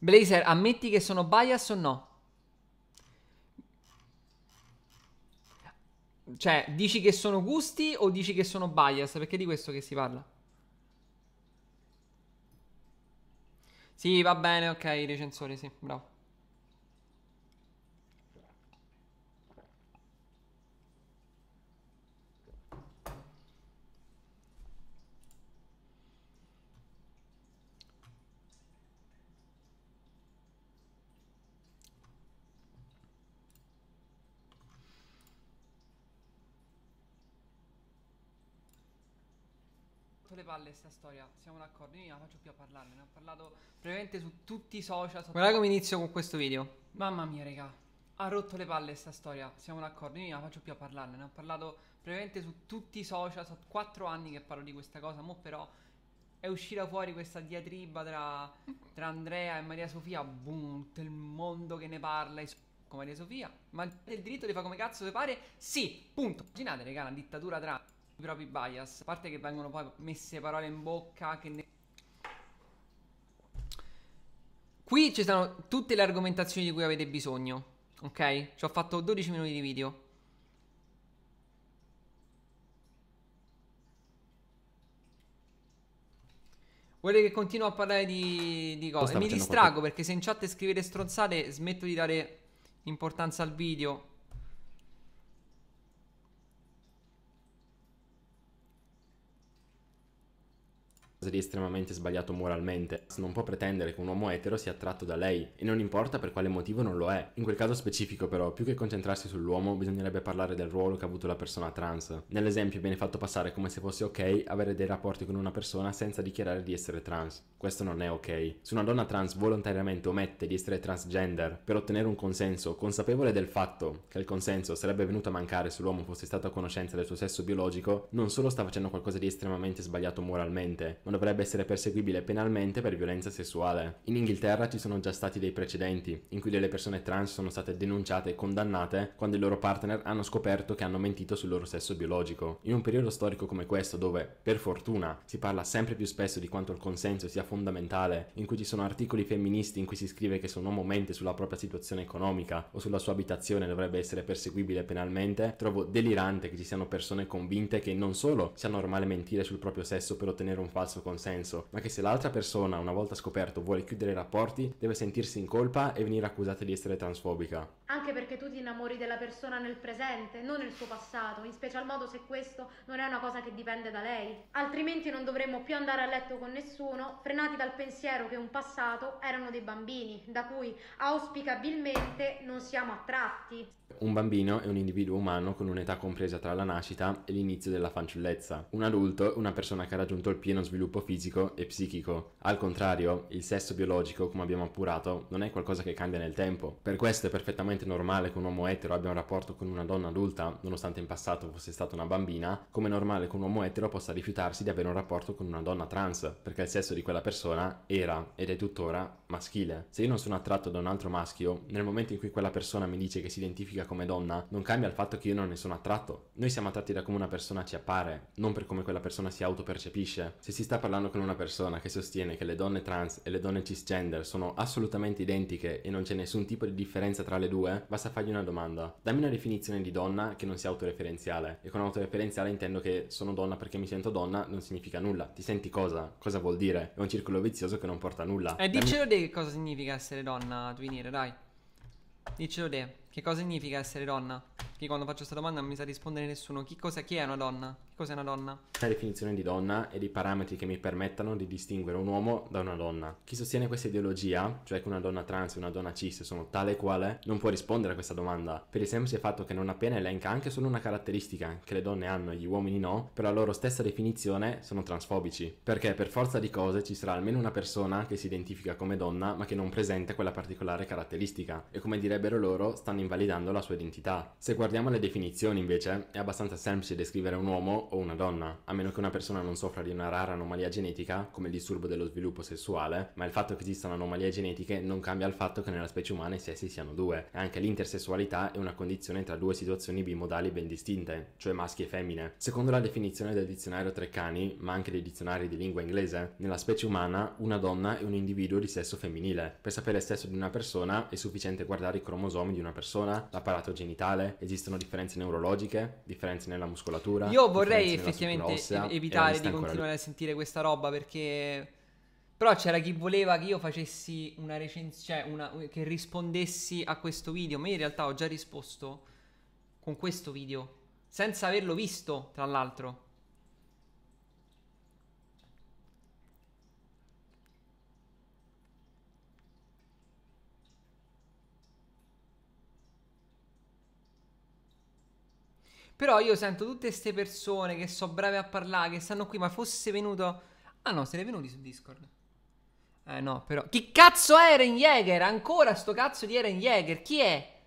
Blazer, ammetti che sono bias o no? Cioè, dici che sono gusti o dici che sono bias? Perché è di questo che si parla. Sì, va bene, ok, recensore, sì, bravo. palle sta storia, siamo d'accordo, io non la faccio più a parlarne, ne ho parlato praticamente su tutti i social. Guarda come inizio con questo video. Mamma mia, raga, ha rotto le palle sta storia, siamo d'accordo, io non la faccio più a parlarne, ne ho parlato praticamente su tutti i social, sono quattro anni che parlo di questa cosa, mo però è uscita fuori questa diatriba tra, tra Andrea e Maria Sofia, boom, tutto il mondo che ne parla, come Maria Sofia, ma il diritto di fare come cazzo vi pare? Sì, punto. Immaginate, raga, una dittatura tra i propri bias. A parte che vengono poi messe parole in bocca che ne... Qui ci sono tutte le argomentazioni di cui avete bisogno, ok? Ci ho fatto 12 minuti di video. Vuole che continuo a parlare di, di cose. Mi distrago qualche... perché se in chat scrivete stronzate smetto di dare importanza al video. cosa di estremamente sbagliato moralmente. Non può pretendere che un uomo etero sia attratto da lei, e non importa per quale motivo non lo è. In quel caso specifico, però, più che concentrarsi sull'uomo, bisognerebbe parlare del ruolo che ha avuto la persona trans. Nell'esempio viene fatto passare come se fosse ok avere dei rapporti con una persona senza dichiarare di essere trans. Questo non è ok. Se una donna trans volontariamente omette di essere transgender per ottenere un consenso, consapevole del fatto che il consenso sarebbe venuto a mancare se l'uomo fosse stato a conoscenza del suo sesso biologico, non solo sta facendo qualcosa di estremamente sbagliato moralmente, ma dovrebbe essere perseguibile penalmente per violenza sessuale. In Inghilterra ci sono già stati dei precedenti, in cui delle persone trans sono state denunciate e condannate quando i loro partner hanno scoperto che hanno mentito sul loro sesso biologico. In un periodo storico come questo, dove, per fortuna, si parla sempre più spesso di quanto il consenso sia fondamentale, in cui ci sono articoli femministi in cui si scrive che se un uomo mente sulla propria situazione economica o sulla sua abitazione dovrebbe essere perseguibile penalmente, trovo delirante che ci siano persone convinte che non solo sia normale mentire sul proprio sesso per ottenere un falso suo consenso, ma che se l'altra persona, una volta scoperto, vuole chiudere i rapporti, deve sentirsi in colpa e venire accusata di essere transfobica anche perché tu ti innamori della persona nel presente, non nel suo passato, in special modo se questo non è una cosa che dipende da lei. Altrimenti non dovremmo più andare a letto con nessuno, frenati dal pensiero che un passato erano dei bambini, da cui auspicabilmente non siamo attratti. Un bambino è un individuo umano con un'età compresa tra la nascita e l'inizio della fanciullezza. Un adulto è una persona che ha raggiunto il pieno sviluppo fisico e psichico. Al contrario, il sesso biologico, come abbiamo appurato, non è qualcosa che cambia nel tempo. Per questo è perfettamente assolutamente normale che un uomo etero abbia un rapporto con una donna adulta, nonostante in passato fosse stata una bambina, come è normale che un uomo etero possa rifiutarsi di avere un rapporto con una donna trans, perché il sesso di quella persona era ed è tuttora maschile. Se io non sono attratto da un altro maschio, nel momento in cui quella persona mi dice che si identifica come donna, non cambia il fatto che io non ne sono attratto. Noi siamo attratti da come una persona ci appare, non per come quella persona si autopercepisce. Se si sta parlando con una persona che sostiene che le donne trans e le donne cisgender sono assolutamente identiche e non c'è nessun tipo di differenza tra le due, 2, basta fargli una domanda. Dammi una definizione di donna che non sia autoreferenziale. E con autoreferenziale intendo che sono donna perché mi sento donna non significa nulla. Ti senti cosa? Cosa vuol dire? È un circolo vizioso che non porta a nulla. Eh, dicelo Dammi... te che cosa significa essere donna, Twinire, dai. Diccelo te, che cosa significa essere donna? Che quando faccio questa domanda non mi sa rispondere nessuno. Chi cosa chi è una donna? Cos'è una donna? La definizione di donna è dei parametri che mi permettano di distinguere un uomo da una donna. Chi sostiene questa ideologia, cioè che una donna trans e una donna cis sono tale e quale, non può rispondere a questa domanda, per il semplice fatto che non appena elenca anche solo una caratteristica che le donne hanno e gli uomini no, per la loro stessa definizione sono transfobici. Perché per forza di cose ci sarà almeno una persona che si identifica come donna ma che non presenta quella particolare caratteristica e come direbbero loro stanno invalidando la sua identità. Se guardiamo le definizioni invece, è abbastanza semplice descrivere un uomo o una donna, a meno che una persona non soffra di una rara anomalia genetica, come il disturbo dello sviluppo sessuale, ma il fatto che esistano anomalie genetiche non cambia il fatto che nella specie umana i sessi siano due, e anche l'intersessualità è una condizione tra due situazioni bimodali ben distinte, cioè maschi e femmine. Secondo la definizione del dizionario Treccani, ma anche dei dizionari di lingua inglese, nella specie umana una donna è un individuo di sesso femminile. Per sapere il sesso di una persona è sufficiente guardare i cromosomi di una persona, l'apparato genitale, esistono differenze neurologiche, differenze nella muscolatura. Io vorrei vorrei cioè, effettivamente evitare di continuare a sentire questa roba perché... Però c'era chi voleva che io facessi una recensione, cioè una, che rispondessi a questo video, ma in realtà ho già risposto con questo video, senza averlo visto, tra l'altro. Però io sento tutte queste persone che so brave a parlare, che stanno qui, ma fosse venuto... Ah no, siete venuti su Discord. Eh no, però... Chi cazzo è Eren Jäger? Ancora sto cazzo di Eren Jäger? Chi è?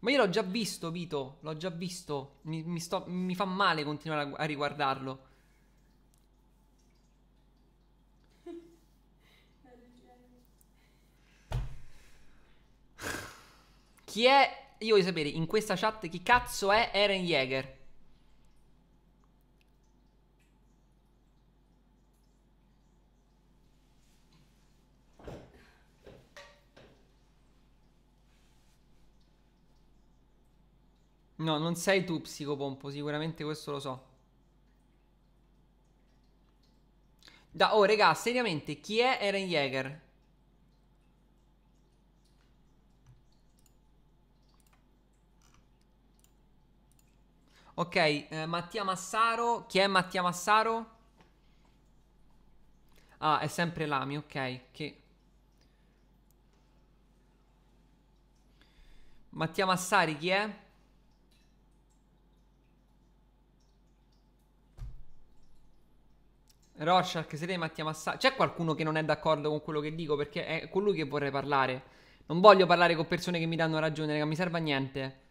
Ma io l'ho già visto, Vito. L'ho già visto. Mi, mi, sto, mi fa male continuare a, a riguardarlo. [LAUGHS] Chi è io voglio sapere in questa chat chi cazzo è Eren Jäger. No, non sei tu psicopompo, sicuramente questo lo so. Da, oh, regà, seriamente, chi è Eren Jäger? Ok, eh, Mattia Massaro. Chi è Mattia Massaro? Ah, è sempre Lami, ok. Che... Mattia Massari, chi è? Rorschach, se te Mattia Massari. C'è qualcuno che non è d'accordo con quello che dico? Perché è con lui che vorrei parlare. Non voglio parlare con persone che mi danno ragione, raga, mi serve a niente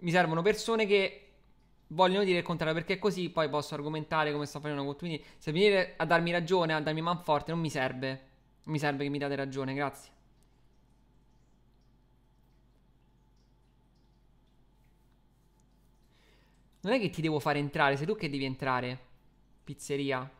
mi servono persone che vogliono dire il contrario perché così poi posso argomentare come sto facendo con Twini. Se venire a darmi ragione, a darmi man forte non mi serve. Non mi serve che mi date ragione, grazie. Non è che ti devo fare entrare, sei tu che devi entrare. Pizzeria.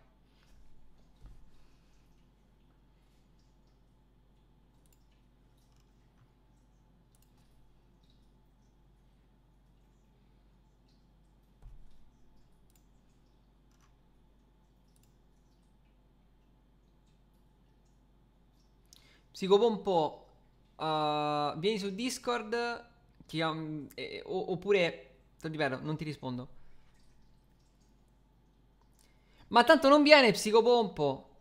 Psicopompo, uh, eh, vieni su Discord chi, um, eh, oppure, ti ripeto, non ti rispondo. Ma tanto non viene psicopompo.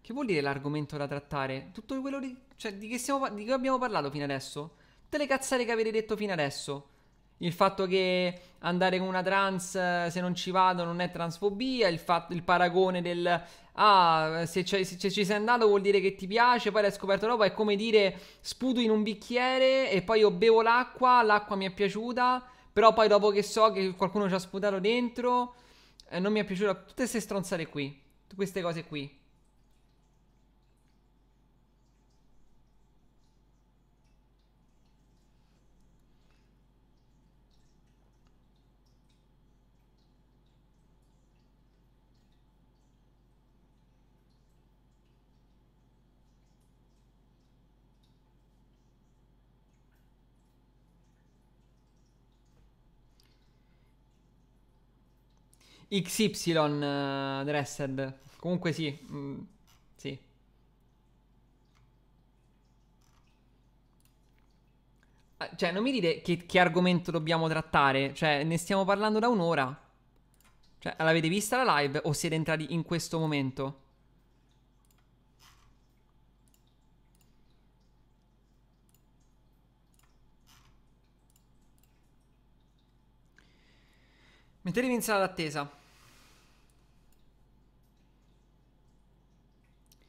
Che vuol dire l'argomento da trattare? Tutto quello di, cioè, di che, stiamo, di che abbiamo parlato fino adesso? Tutte le cazzate che avete detto fino adesso il fatto che andare con una trans eh, se non ci vado non è transfobia, il, fatto, il paragone del ah, se, se, se, ci sei andato vuol dire che ti piace, poi l'hai scoperto dopo, è come dire sputo in un bicchiere e poi io bevo l'acqua, l'acqua mi è piaciuta, però poi dopo che so che qualcuno ci ha sputato dentro eh, non mi è piaciuta, tutte queste stronzate qui, tutte queste cose qui. XY uh, eh, Dressed. Comunque sì. Mm, sì. Ah, cioè, non mi dite che, che, argomento dobbiamo trattare. Cioè, ne stiamo parlando da un'ora. Cioè, l'avete vista la live o siete entrati in questo momento? Mettetevi in sala d'attesa.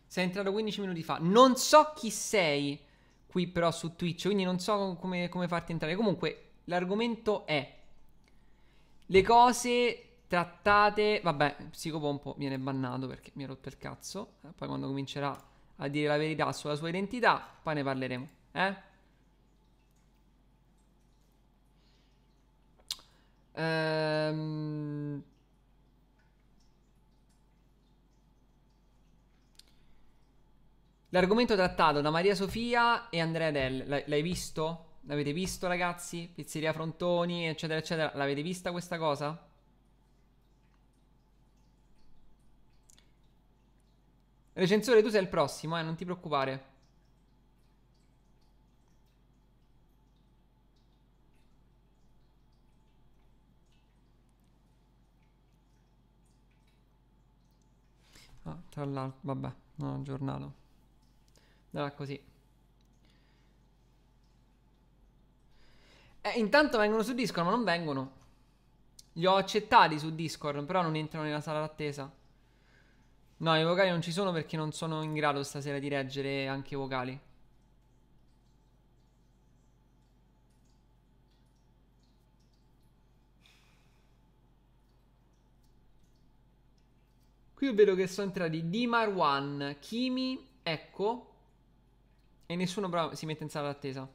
Sei entrato 15 minuti fa. Non so chi sei qui però su Twitch, quindi non so come, come farti entrare. Comunque, l'argomento è le cose trattate. Vabbè, Psicopompo viene bannato perché mi ha rotto il cazzo. Eh, poi quando comincerà a dire la verità sulla sua identità, poi ne parleremo, eh? Ehm, L'argomento trattato da Maria Sofia e Andrea Del, l'hai visto? L'avete visto ragazzi? Pizzeria Frontoni, eccetera, eccetera. L'avete vista questa cosa? Recensore, tu sei il prossimo, eh, non ti preoccupare. Ah, tra l'altro, vabbè, non ho aggiornato. Allora così. Eh, intanto vengono su Discord, ma non vengono. Li ho accettati su Discord, però non entrano nella sala d'attesa. No, i vocali non ci sono perché non sono in grado stasera di reggere anche i vocali. Qui vedo che sono entrati Di Marwan, Kimi, Ecco, e nessuno bravo si mette in sala d'attesa.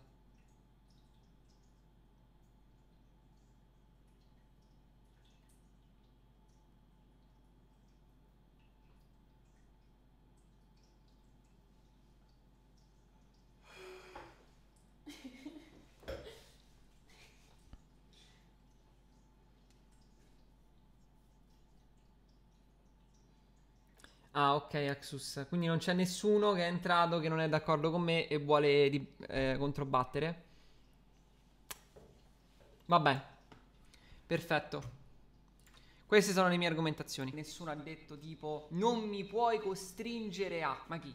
Ah, ok, Axus. Quindi non c'è nessuno che è entrato che non è d'accordo con me e vuole eh, controbattere. Vabbè. Perfetto. Queste sono le mie argomentazioni. Nessuno ha detto tipo non mi puoi costringere a... Ma chi?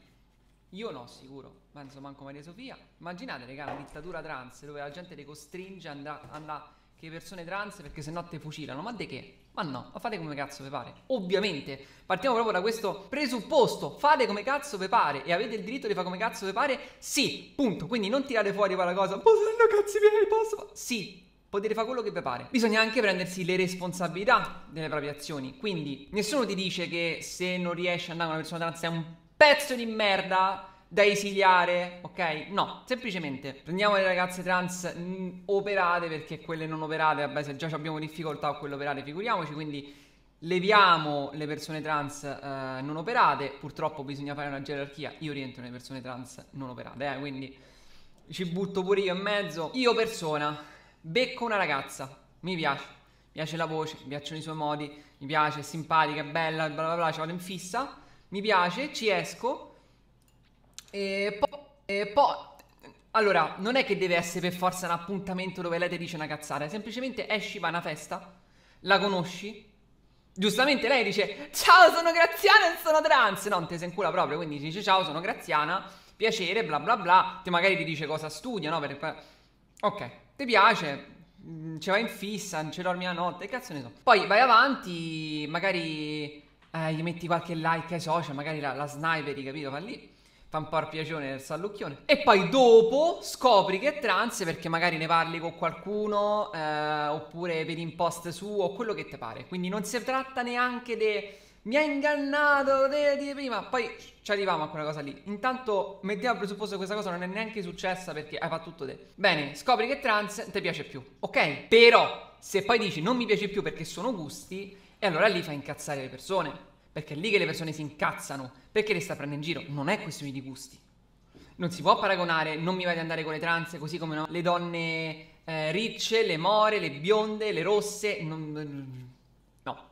Io no, sicuro. Penso manco Maria Sofia. Immaginate, raga, una dittatura trans dove la gente le costringe a andare che le persone trans perché se no te fucilano. Ma di che? Ma no, ma fate come cazzo vi pare. Ovviamente, partiamo proprio da questo presupposto. Fate come cazzo vi pare e avete il diritto di fare come cazzo vi pare? Sì, punto. Quindi non tirate fuori quella cosa. Possono cazzi miei, posso... Sì, Potete fare quello che vi pare. Bisogna anche prendersi le responsabilità delle proprie azioni. Quindi nessuno ti dice che se non riesci ad andare con una persona trans è un pezzo di merda da esiliare, ok? No, semplicemente prendiamo le ragazze trans mh, mm, operate perché quelle non operate, vabbè, se già abbiamo difficoltà a quelle operate, figuriamoci, quindi leviamo le persone trans eh, non operate, purtroppo bisogna fare una gerarchia, io rientro nelle persone trans non operate, eh, quindi ci butto pure io in mezzo. Io persona, becco una ragazza, mi piace, mi piace la voce, mi piacciono i suoi modi, mi piace, è simpatica, è bella, bla bla bla, ci vado in fissa, mi piace, ci esco, e poi... E poi allora, non è che deve essere per forza un appuntamento dove lei ti dice una cazzata, semplicemente esci, va a una festa, la conosci. Giustamente lei dice: Ciao, sono Graziana e sono trans. No, non te sei in cura proprio. Quindi dice: Ciao, sono Graziana, piacere, bla bla bla. Te magari ti dice cosa studia, no? Per... Ok, ti piace, mm, ci vai in fissa, ci dormi la notte, che cazzo ne so. Poi vai avanti, magari eh, gli metti qualche like ai social, magari la, la sniperi, capito? Fa lì tampar piacione nel sallucchione. E poi dopo scopri che è trans perché magari ne parli con qualcuno eh, oppure vedi in post su o quello che ti pare. Quindi non si tratta neanche di mi ha ingannato di prima. Poi ci arriviamo a quella cosa lì. Intanto mettiamo il presupposto che questa cosa non è neanche successa perché hai fatto tutto te. Bene, scopri che è trans, ti piace più. Ok? Però se poi dici non mi piace più perché sono gusti, e allora lì fa incazzare le persone. Perché è lì che le persone si incazzano. Perché le sta prendendo in giro? Non è questione di gusti. Non si può paragonare, non mi va di andare con le tranze, così come no. le donne eh, ricce, le more, le bionde, le rosse. Non, no.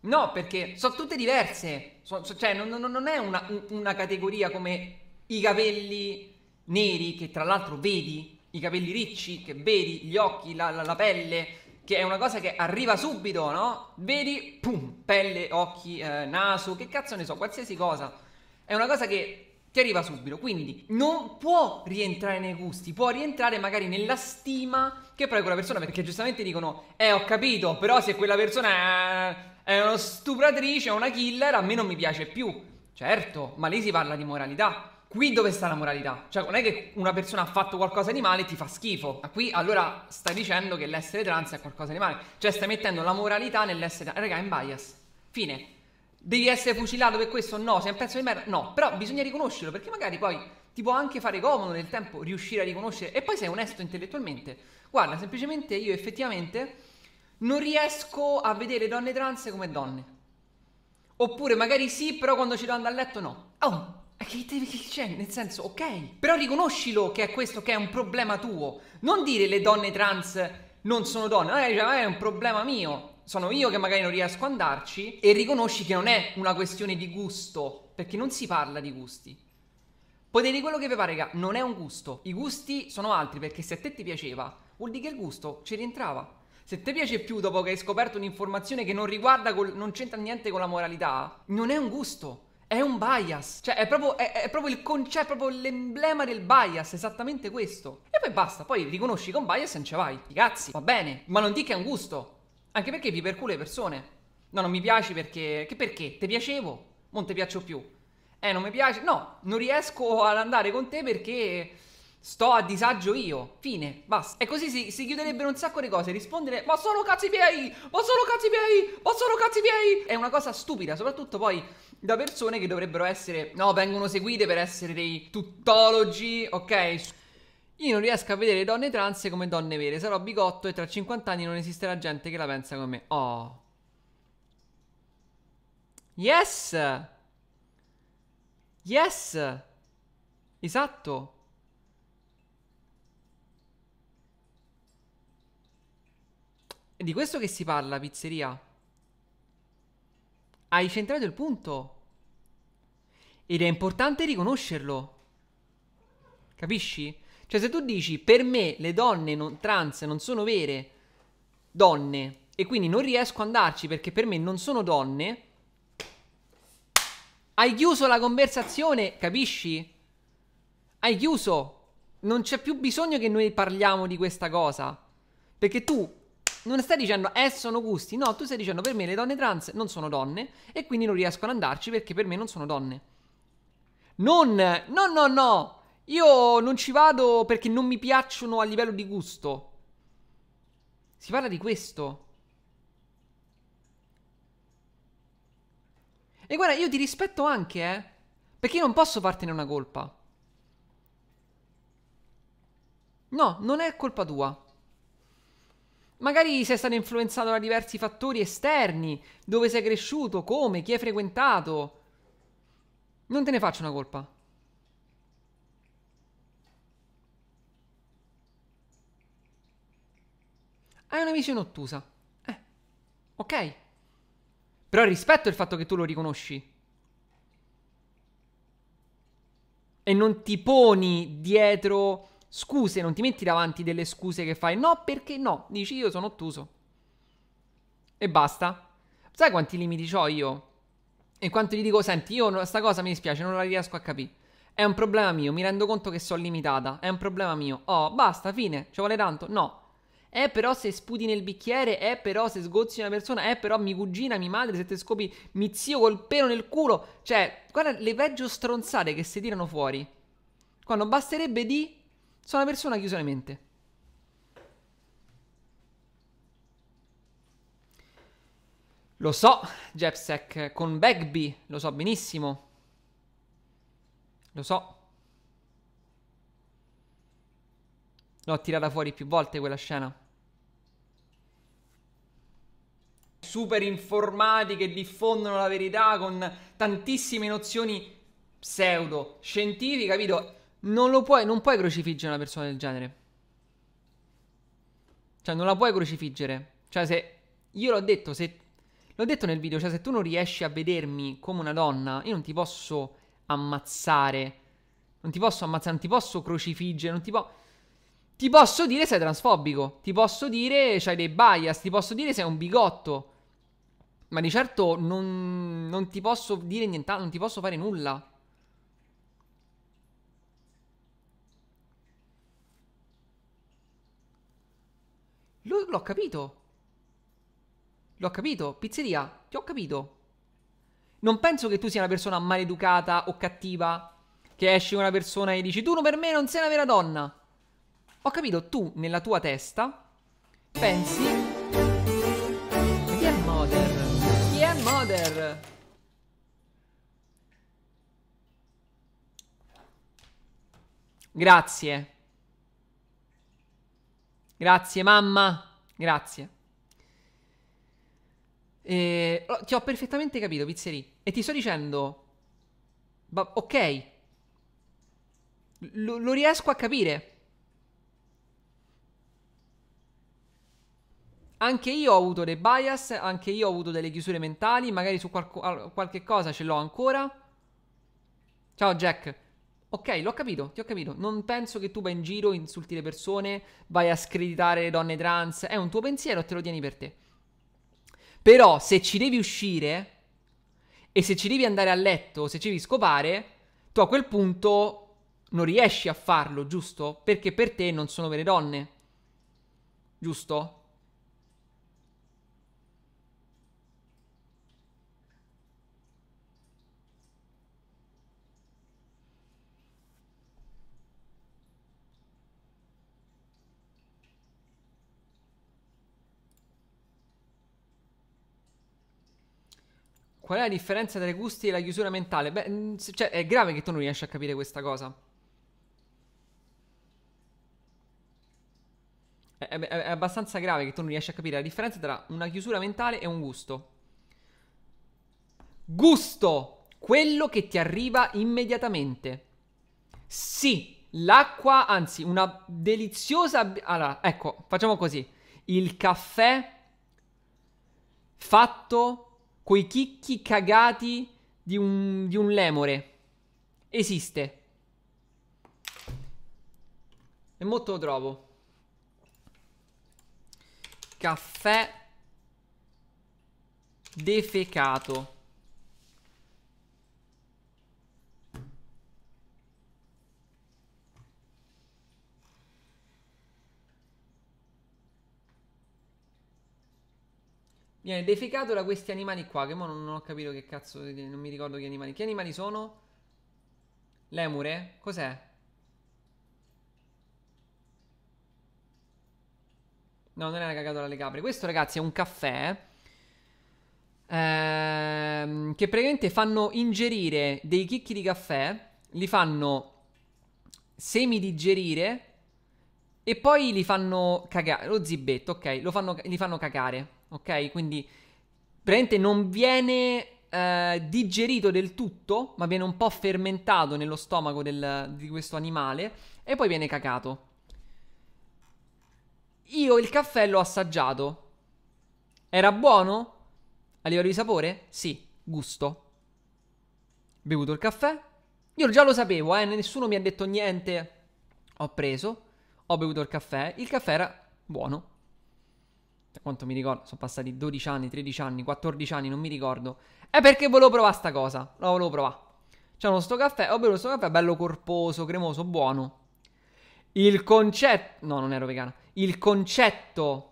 No, perché sono tutte diverse. So, so, cioè, non, non è una, una categoria come i capelli neri, che tra l'altro vedi, i capelli ricci, che vedi, gli occhi, la, la, la pelle che è una cosa che arriva subito, no? Vedi, pum, pelle, occhi, eh, naso, che cazzo ne so, qualsiasi cosa. È una cosa che ti arriva subito, quindi non può rientrare nei gusti, può rientrare magari nella stima che poi quella persona, perché giustamente dicono, eh ho capito, però se quella persona è una stupratrice, è una killer, a me non mi piace più. Certo, ma lì si parla di moralità. Qui dove sta la moralità? Cioè, non è che una persona ha fatto qualcosa di male e ti fa schifo. Ma qui allora stai dicendo che l'essere trans è qualcosa di male. Cioè, stai mettendo la moralità nell'essere trans. Raga, è un bias. Fine. Devi essere fucilato per questo? No. Sei un pezzo di merda? No. Però bisogna riconoscerlo, perché magari poi ti può anche fare comodo nel tempo riuscire a riconoscere. E poi sei onesto intellettualmente. Guarda, semplicemente io effettivamente non riesco a vedere donne trans come donne. Oppure magari sì, però quando ci do andare a letto no. Oh, che, cioè, nel senso, ok, però riconoscilo che è questo che è un problema tuo. Non dire le donne trans non sono donne, magari, eh, cioè, eh, è un problema mio. Sono io che magari non riesco ad andarci e riconosci che non è una questione di gusto, perché non si parla di gusti. Puoi dire quello che vi pare, raga, non è un gusto. I gusti sono altri, perché se a te ti piaceva, vuol dire che il gusto ci rientrava. Se ti piace più dopo che hai scoperto un'informazione che non riguarda, col, non c'entra niente con la moralità, non è un gusto. È un bias, cioè è proprio, è, è proprio il concetto, cioè, proprio l'emblema del bias, esattamente questo. E poi basta, poi riconosci con bias e non ci vai. I cazzi, va bene, ma non dica che è un gusto. Anche perché vi per le persone. No, non mi piaci perché... Che perché? Te piacevo? Non ti piaccio più. Eh, non mi piace... No, non riesco ad andare con te perché... Sto a disagio io. Fine, basta. E così si, si, chiuderebbero un sacco di cose. Rispondere, ma sono cazzi miei! Ma sono cazzi miei! Ma sono cazzi miei! È una cosa stupida, soprattutto poi da persone che dovrebbero essere, no, vengono seguite per essere dei tuttologi, ok? Io non riesco a vedere le donne trans come donne vere, sarò bigotto e tra 50 anni non esisterà gente che la pensa come me. Oh. Yes! Yes! Esatto! È di questo che si parla, pizzeria? Hai centrato il punto. Ed è importante riconoscerlo. Capisci? Cioè, se tu dici per me le donne non, trans non sono vere donne e quindi non riesco ad andarci perché per me non sono donne, hai chiuso la conversazione, capisci? Hai chiuso. Non c'è più bisogno che noi parliamo di questa cosa. Perché tu non stai dicendo, eh, sono gusti. No, tu stai dicendo, per me le donne trans non sono donne e quindi non riescono ad andarci perché per me non sono donne. Non, no, no, no. Io non ci vado perché non mi piacciono a livello di gusto. Si parla di questo. E guarda, io ti rispetto anche, eh. Perché io non posso fartene una colpa. No, non è colpa tua. Magari sei stato influenzato da diversi fattori esterni, dove sei cresciuto, come, chi hai frequentato. Non te ne faccio una colpa. Hai una visione ottusa. Eh, ok. Però rispetto il fatto che tu lo riconosci. E non ti poni dietro scuse, non ti metti davanti delle scuse che fai no perché no, dici io sono ottuso. E basta. Sai quanti limiti ho io? E quanto gli dico, senti, io questa cosa mi dispiace, non la riesco a capire. È un problema mio, mi rendo conto che sono limitata, è un problema mio. Oh, basta, fine, ci vuole tanto. No. È eh, però se sputi nel bicchiere, è eh, però se sgozzi una persona, è eh, però mi cugina, mi madre, se te scopi mi zio col pelo nel culo. Cioè, guarda le peggio stronzate che si tirano fuori. Quando basterebbe di sono una persona chiusa in mente. Lo so, Jepsek, con Bagby, lo so benissimo. Lo so. L'ho tirata fuori più volte quella scena. Super informati che diffondono la verità con tantissime nozioni pseudo scientifiche, capito? Non lo puoi, non puoi crocifiggere una persona del genere. Cioè, non la puoi crocifiggere. Cioè, se. Io l'ho detto, se. L'ho detto nel video, cioè, se tu non riesci a vedermi come una donna, io non ti posso ammazzare. Non ti posso ammazzare, non ti posso crocifiggere, non ti posso. Ti posso dire sei transfobico. Ti posso dire c'hai dei bias. Ti posso dire sei un bigotto. Ma di certo non, non ti posso dire nient'altro, non ti posso fare nulla. L- l'ho capito. L'ho capito. Pizzeria, ti ho capito. Non penso che tu sia una persona maleducata o cattiva. Che esci con una persona e dici tu per me non sei una vera donna. Ho capito, tu nella tua testa pensi. Chi è Mother? Chi è Mother? Grazie. Grazie mamma, grazie. E... Eh, oh, ti ho perfettamente capito, Pizzeri. E ti sto dicendo... Ba- ok. L- lo riesco a capire. Anche io ho avuto dei bias, anche io ho avuto delle chiusure mentali, magari su qualco- qualche cosa ce l'ho ancora. Ciao Jack. Ok, l'ho capito, ti ho capito. Non penso che tu vai in giro, insulti le persone, vai a screditare le donne trans. È un tuo pensiero e te lo tieni per te. Però se ci devi uscire e se ci devi andare a letto, se ci devi scopare, tu a quel punto non riesci a farlo, giusto? Perché per te non sono vere donne. Giusto? Qual è la differenza tra i gusti e la chiusura mentale? Beh, mm, cioè, è grave che tu non riesci a capire questa cosa. È, è, è, abbastanza grave che tu non riesci a capire la differenza tra una chiusura mentale e un gusto. Gusto, quello che ti arriva immediatamente. Sì, l'acqua, anzi, una deliziosa... Allora, ecco, facciamo così. Il caffè fatto coi chicchi cagati di un, di un lemore. Esiste. E molto lo trovo. Caffè defecato. Viene defecato da questi animali qua. Che mo non, non ho capito che cazzo. Non mi ricordo che animali. Che animali sono? Lemure? Cos'è? No, non è una cagata alle capre. Questo, ragazzi, è un caffè. Ehm, che praticamente fanno ingerire dei chicchi di caffè. Li fanno semidigerire. E poi li fanno cagare. Lo zibetto, ok. Fanno, li fanno cagare ok? Quindi praticamente non viene eh, digerito del tutto, ma viene un po' fermentato nello stomaco del, di questo animale e poi viene cacato. Io il caffè l'ho assaggiato. Era buono? A livello di sapore? Sì, gusto. Bevuto il caffè? Io già lo sapevo, eh, nessuno mi ha detto niente. Ho preso, ho bevuto il caffè, il caffè era buono da quanto mi ricordo, sono passati 12 anni, 13 anni, 14 anni, non mi ricordo. È perché volevo provare sta cosa, la volevo provare. C'è uno sto caffè, ho bevuto sto caffè bello corposo, cremoso, buono. Il concetto, no, non ero vegano. Il concetto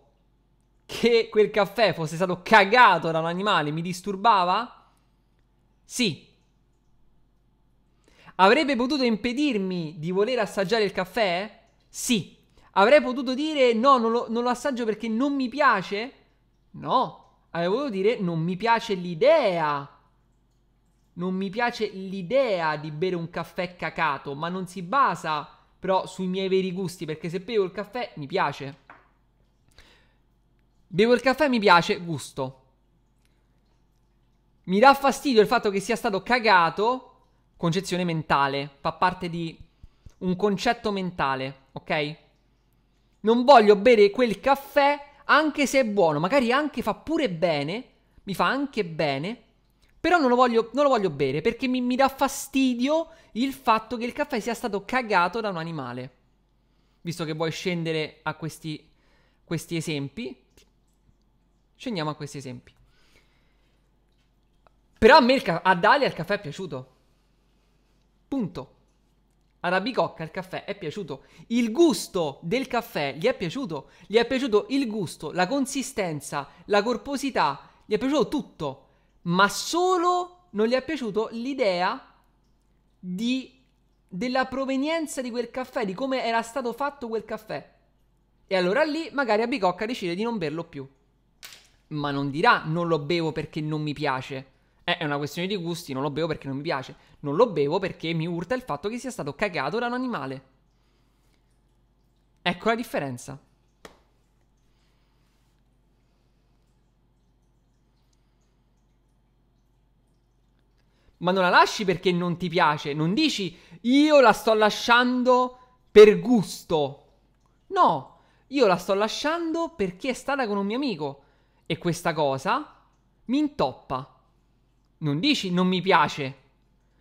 che quel caffè fosse stato cagato da un animale mi disturbava? Sì. Avrebbe potuto impedirmi di voler assaggiare il caffè? Sì. Avrei potuto dire no, non lo, non lo assaggio perché non mi piace? No, avrei potuto dire non mi piace l'idea. Non mi piace l'idea di bere un caffè cacato, ma non si basa però sui miei veri gusti, perché se bevo il caffè mi piace. Bevo il caffè mi piace, gusto. Mi dà fastidio il fatto che sia stato cagato, concezione mentale, fa parte di un concetto mentale, ok? non voglio bere quel caffè anche se è buono, magari anche fa pure bene, mi fa anche bene, però non lo voglio, non lo voglio bere perché mi, mi dà fastidio il fatto che il caffè sia stato cagato da un animale. Visto che vuoi scendere a questi, questi esempi, scendiamo a questi esempi. Però a me, ca- a Dalia, il caffè è piaciuto. Punto alla bicocca il caffè è piaciuto. Il gusto del caffè gli è piaciuto. Gli è piaciuto il gusto, la consistenza, la corposità. Gli è piaciuto tutto. Ma solo non gli è piaciuto l'idea di, della provenienza di quel caffè, di come era stato fatto quel caffè. E allora lì magari Abicocca decide di non berlo più. Ma non dirà non lo bevo perché non mi piace. Eh, è una questione di gusti, non lo bevo perché non mi piace, non lo bevo perché mi urta il fatto che sia stato cagato da un animale. Ecco la differenza. Ma non la lasci perché non ti piace, non dici io la sto lasciando per gusto. No, io la sto lasciando perché è stata con un mio amico e questa cosa mi intoppa. Non dici non mi piace.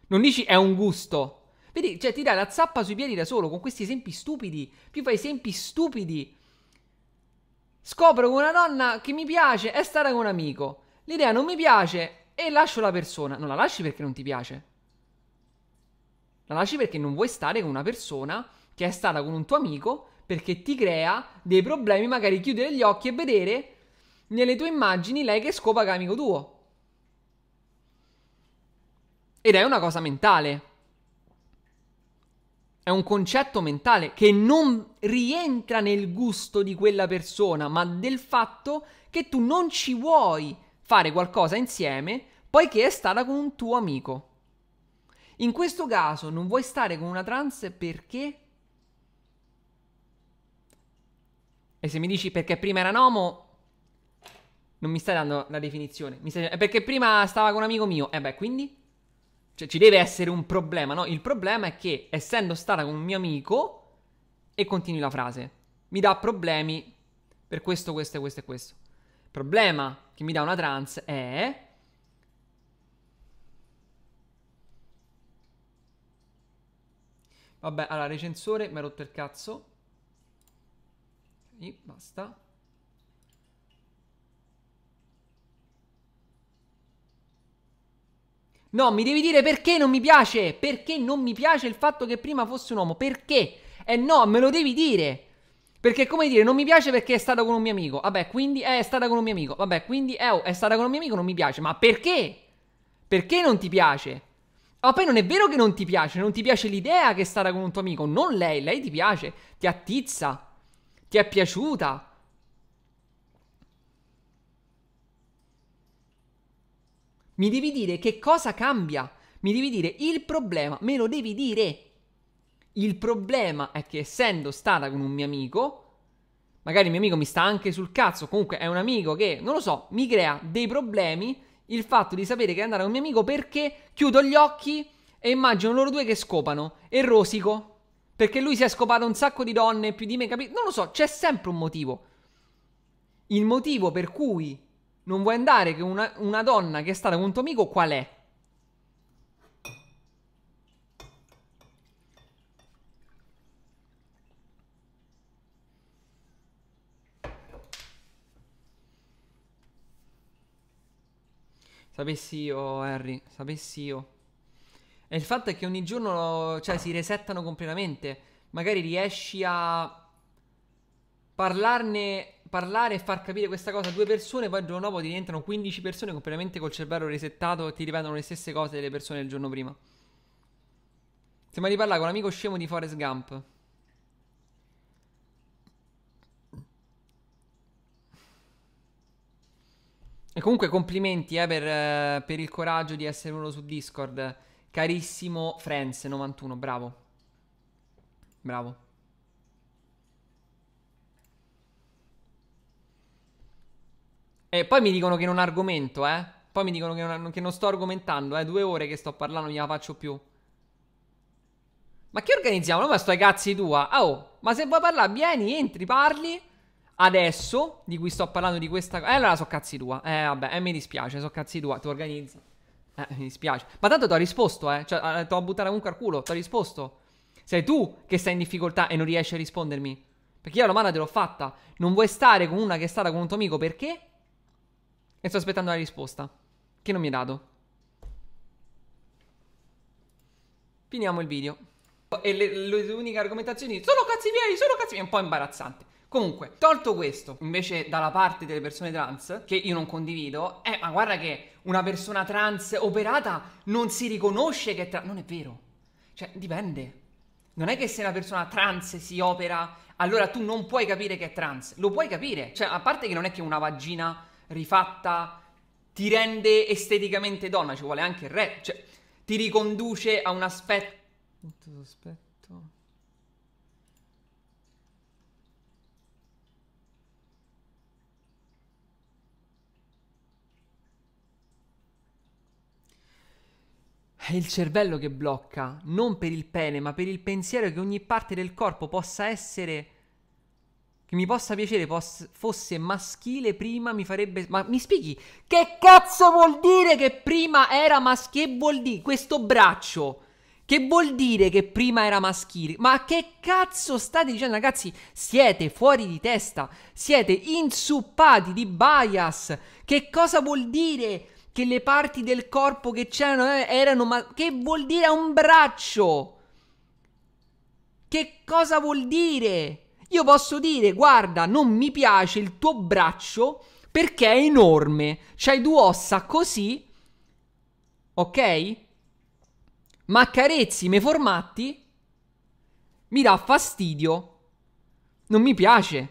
Non dici è un gusto. Vedi, cioè ti dai la zappa sui piedi da solo con questi esempi stupidi. Più fai esempi stupidi. Scopro con una donna che mi piace è stare con un amico. L'idea non mi piace e lascio la persona. Non la lasci perché non ti piace. La lasci perché non vuoi stare con una persona che è stata con un tuo amico perché ti crea dei problemi, magari chiudere gli occhi e vedere nelle tue immagini lei che scopa che è amico tuo. Ed è una cosa mentale. È un concetto mentale che non rientra nel gusto di quella persona, ma del fatto che tu non ci vuoi fare qualcosa insieme poiché è stata con un tuo amico. In questo caso non vuoi stare con una trans perché? E se mi dici perché prima era nomo, non mi stai dando la definizione. Mi stai... Perché prima stava con un amico mio. E eh beh, quindi? Cioè, ci deve essere un problema, no? Il problema è che, essendo stata con un mio amico, e continui la frase, mi dà problemi per questo, questo, e questo e questo. Il problema che mi dà una trans è... Vabbè, allora, recensore, mi ha rotto il cazzo. E basta. No, mi devi dire perché non mi piace. Perché non mi piace il fatto che prima fosse un uomo. Perché? Eh no, me lo devi dire. Perché come dire, non mi piace perché è stata con un mio amico. Vabbè, quindi è stata con un mio amico. Vabbè, quindi eh, è stata con un mio amico, eh, oh, non mi piace. Ma perché? Perché non ti piace? Ma oh, poi non è vero che non ti piace, non ti piace l'idea che è stata con un tuo amico, non lei, lei ti piace, ti attizza, ti è piaciuta. Mi devi dire che cosa cambia. Mi devi dire il problema, me lo devi dire. Il problema è che essendo stata con un mio amico, magari il mio amico mi sta anche sul cazzo, comunque è un amico che, non lo so, mi crea dei problemi il fatto di sapere che è andata con un mio amico perché chiudo gli occhi e immagino loro due che scopano e rosico. Perché lui si è scopato un sacco di donne più di me, capito? Non lo so, c'è sempre un motivo. Il motivo per cui non vuoi andare che una, una donna che è stata con un tuo amico qual è? Sapessi io, Harry, sapessi io. E il fatto è che ogni giorno, cioè, si resettano completamente. Magari riesci a parlarne parlare e far capire questa cosa a due persone, poi il giorno dopo ti rientrano 15 persone completamente col cervello resettato e ti ripetono le stesse cose delle persone del giorno prima. Sembra di parlare con un amico scemo di Forrest Gump. E comunque complimenti eh, per, eh, per, il coraggio di essere uno su Discord. Carissimo Friends91, bravo. Bravo. E poi mi dicono che non argomento, eh. Poi mi dicono che non, che non sto argomentando, eh. Due ore che sto parlando, non gliela faccio più. Ma che organizziamo? No, ma sto ai cazzi tua. Ah, oh, ma se vuoi parlare, vieni, entri, parli. Adesso, di cui sto parlando di questa cosa. Eh, allora so cazzi tua. Eh, vabbè, eh, mi dispiace, so cazzi tua. Ti organizzo. Eh, mi dispiace. Ma tanto ti ho risposto, eh. Cioè, eh, ti ho buttato comunque al culo. Ti ho risposto. Sei tu che stai in difficoltà e non riesci a rispondermi. Perché io la domanda te l'ho fatta. Non vuoi stare con una che è stata con un tuo amico perché? E sto aspettando la risposta, che non mi ha dato. Finiamo il video. E le, le, le uniche argomentazioni sono cazzi miei, sono cazzi miei, è un po' imbarazzante. Comunque, tolto questo, invece dalla parte delle persone trans, che io non condivido, eh, ma guarda che una persona trans operata non si riconosce che è trans. Non è vero. Cioè, dipende. Non è che se una persona trans si opera, allora tu non puoi capire che è trans. Lo puoi capire. Cioè, a parte che non è che una vagina rifatta, ti rende esteticamente donna, ci vuole anche il re, cioè ti riconduce a un aspetto... Molto sospetto. È il cervello che blocca, non per il pene, ma per il pensiero che ogni parte del corpo possa essere che mi possa piacere pos- fosse maschile prima mi farebbe... Ma mi spieghi che cazzo vuol dire che prima era maschile? Che vuol dire questo braccio? Che vuol dire che prima era maschile? Ma che cazzo state dicendo ragazzi? Siete fuori di testa, siete insuppati di bias. Che cosa vuol dire che le parti del corpo che c'erano eh, erano... Ma- che vuol dire un braccio? Che cosa vuol dire? io posso dire guarda non mi piace il tuo braccio perché è enorme, c'hai due ossa così, ok? Ma carezzi me formatti, mi dà fastidio, non mi piace.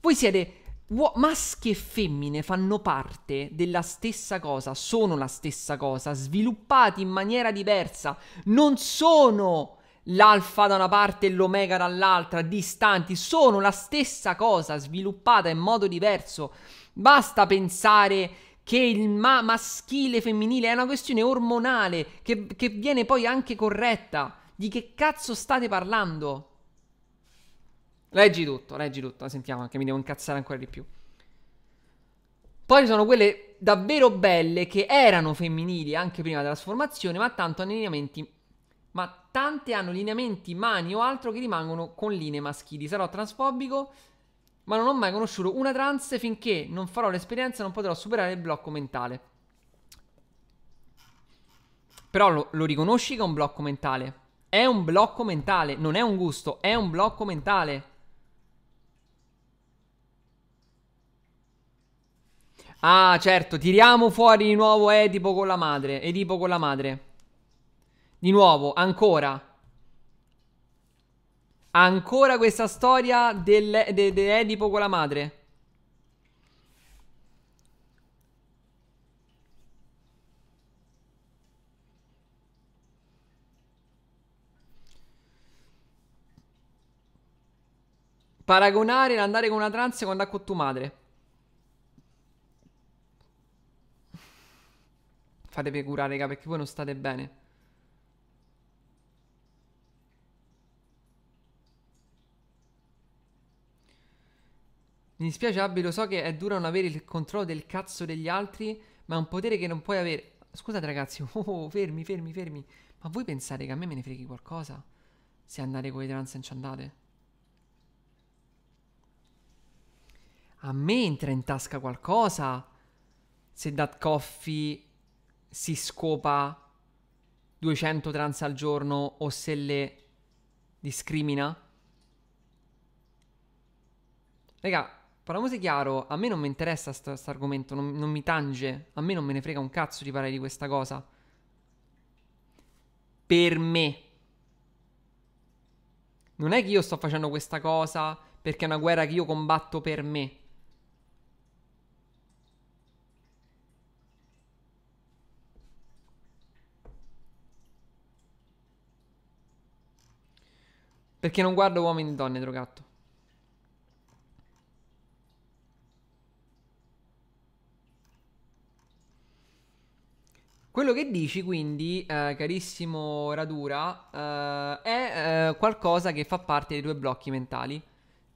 Voi siete Uo- maschi e femmine fanno parte della stessa cosa, sono la stessa cosa, sviluppati in maniera diversa, non sono l'alfa da una parte e l'omega dall'altra, distanti, sono la stessa cosa, sviluppata in modo diverso. Basta pensare che il ma- maschile e femminile è una questione ormonale che, che viene poi anche corretta. Di che cazzo state parlando? Leggi tutto, leggi tutto, la sentiamo anche, mi devo incazzare ancora di più. Poi sono quelle davvero belle che erano femminili anche prima della trasformazione, ma tanto hanno lineamenti ma tante hanno lineamenti, mani o altro che rimangono con linee maschili. Sarò transfobico, ma non ho mai conosciuto una trans finché non farò l'esperienza non potrò superare il blocco mentale. Però lo, lo riconosci che è un blocco mentale. È un blocco mentale, non è un gusto, è un blocco mentale. Ah, certo, tiriamo fuori di nuovo Edipo con la madre. Edipo con la madre. Di nuovo, ancora. Ancora questa storia dell'Edipo de, de con la madre. Paragonare l'andare con una trans quando ha con tua madre. Fatevi curare, raga, perché voi non state bene. Mi dispiace Abby, lo so che è dura non avere il controllo del cazzo degli altri, ma è un potere che non puoi avere. Scusate ragazzi, [LAUGHS] oh, oh, oh, fermi, fermi, fermi. Ma voi pensate che a me me ne freghi qualcosa? Se andate con le trans non ci andate? A me entra in tasca qualcosa se Dat Coffee si scopa 200 trans al giorno o se le discrimina? Raga, Parliamoci chiaro, a me non mi interessa questo argomento, non, non mi tange, a me non me ne frega un cazzo di parlare di questa cosa. Per me. Non è che io sto facendo questa cosa perché è una guerra che io combatto per me. Perché non guardo uomini e donne, drogatto. Quello che dici quindi, eh, carissimo Radura, eh, è eh, qualcosa che fa parte dei tuoi blocchi mentali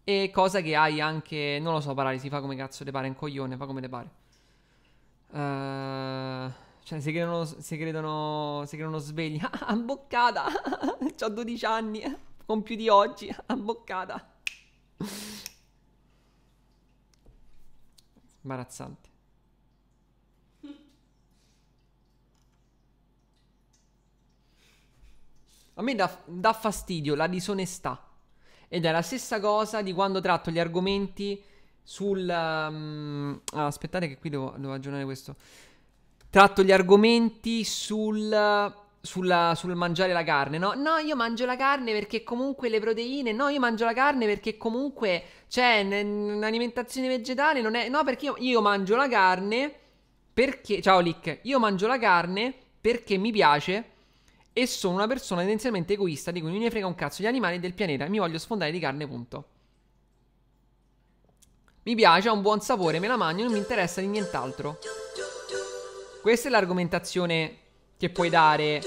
e cosa che hai anche, non lo so, paralisi, fa come cazzo te pare, un coglione, fa come te pare. Eh, cioè, se credono, se credono, se credono svegli, ah, ho 12 anni, [LAUGHS] compiuti oggi, ah, [LAUGHS] Imbarazzante. A me dà, dà fastidio la disonestà. Ed è la stessa cosa di quando tratto gli argomenti sul... Um, ah, aspettate che qui devo, devo, aggiornare questo. Tratto gli argomenti sul... Sulla, sul mangiare la carne, no? No, io mangio la carne perché comunque le proteine, no, io mangio la carne perché comunque c'è cioè, un'alimentazione vegetale, non è... No, perché io, io mangio la carne perché... Ciao Lick, io mangio la carne perché mi piace e sono una persona tendenzialmente egoista di cui non ne frega un cazzo gli animali del pianeta. Mi voglio sfondare di carne, punto. Mi piace, ha un buon sapore, me la mangio, non mi interessa di nient'altro. Questa è l'argomentazione che puoi dare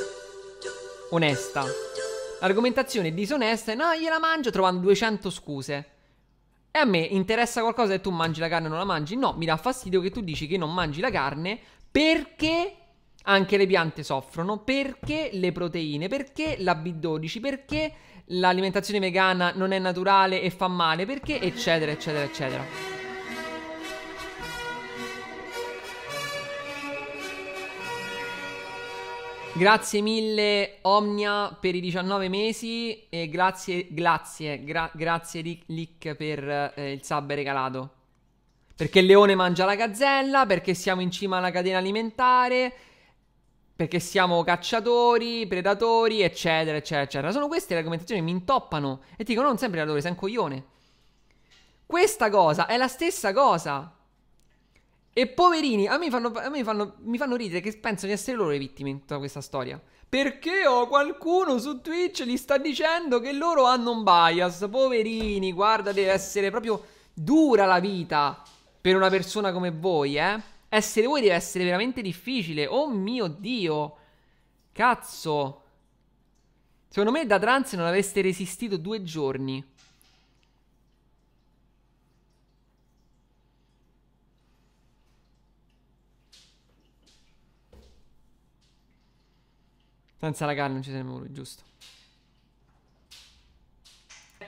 onesta. L'argomentazione disonesta è no, gliela mangio trovando 200 scuse. E a me interessa qualcosa che tu mangi la carne o non la mangi? No, mi dà fastidio che tu dici che non mangi la carne perché anche le piante soffrono. Perché le proteine? Perché la B12? Perché l'alimentazione vegana non è naturale e fa male? Perché eccetera, eccetera, eccetera. Grazie mille Omnia per i 19 mesi e grazie, grazie, gra- grazie Lick per eh, il sub regalato. Perché il leone mangia la gazzella, perché siamo in cima alla catena alimentare, perché siamo cacciatori, predatori, eccetera, eccetera, eccetera. Sono queste le argomentazioni che mi intoppano e ti dicono: non sempre predatore, sei un coglione. Questa cosa è la stessa cosa. E poverini, a me, fanno, a me fanno, mi fanno ridere che pensano di essere loro le vittime in tutta questa storia. Perché ho oh, qualcuno su Twitch gli sta dicendo che loro hanno un bias. Poverini, guarda, deve essere proprio dura la vita per una persona come voi, eh. Essere voi deve essere veramente difficile. Oh mio Dio. Cazzo. Secondo me da trans non avreste resistito due giorni. Senza la carne non ci saremmo voluti, giusto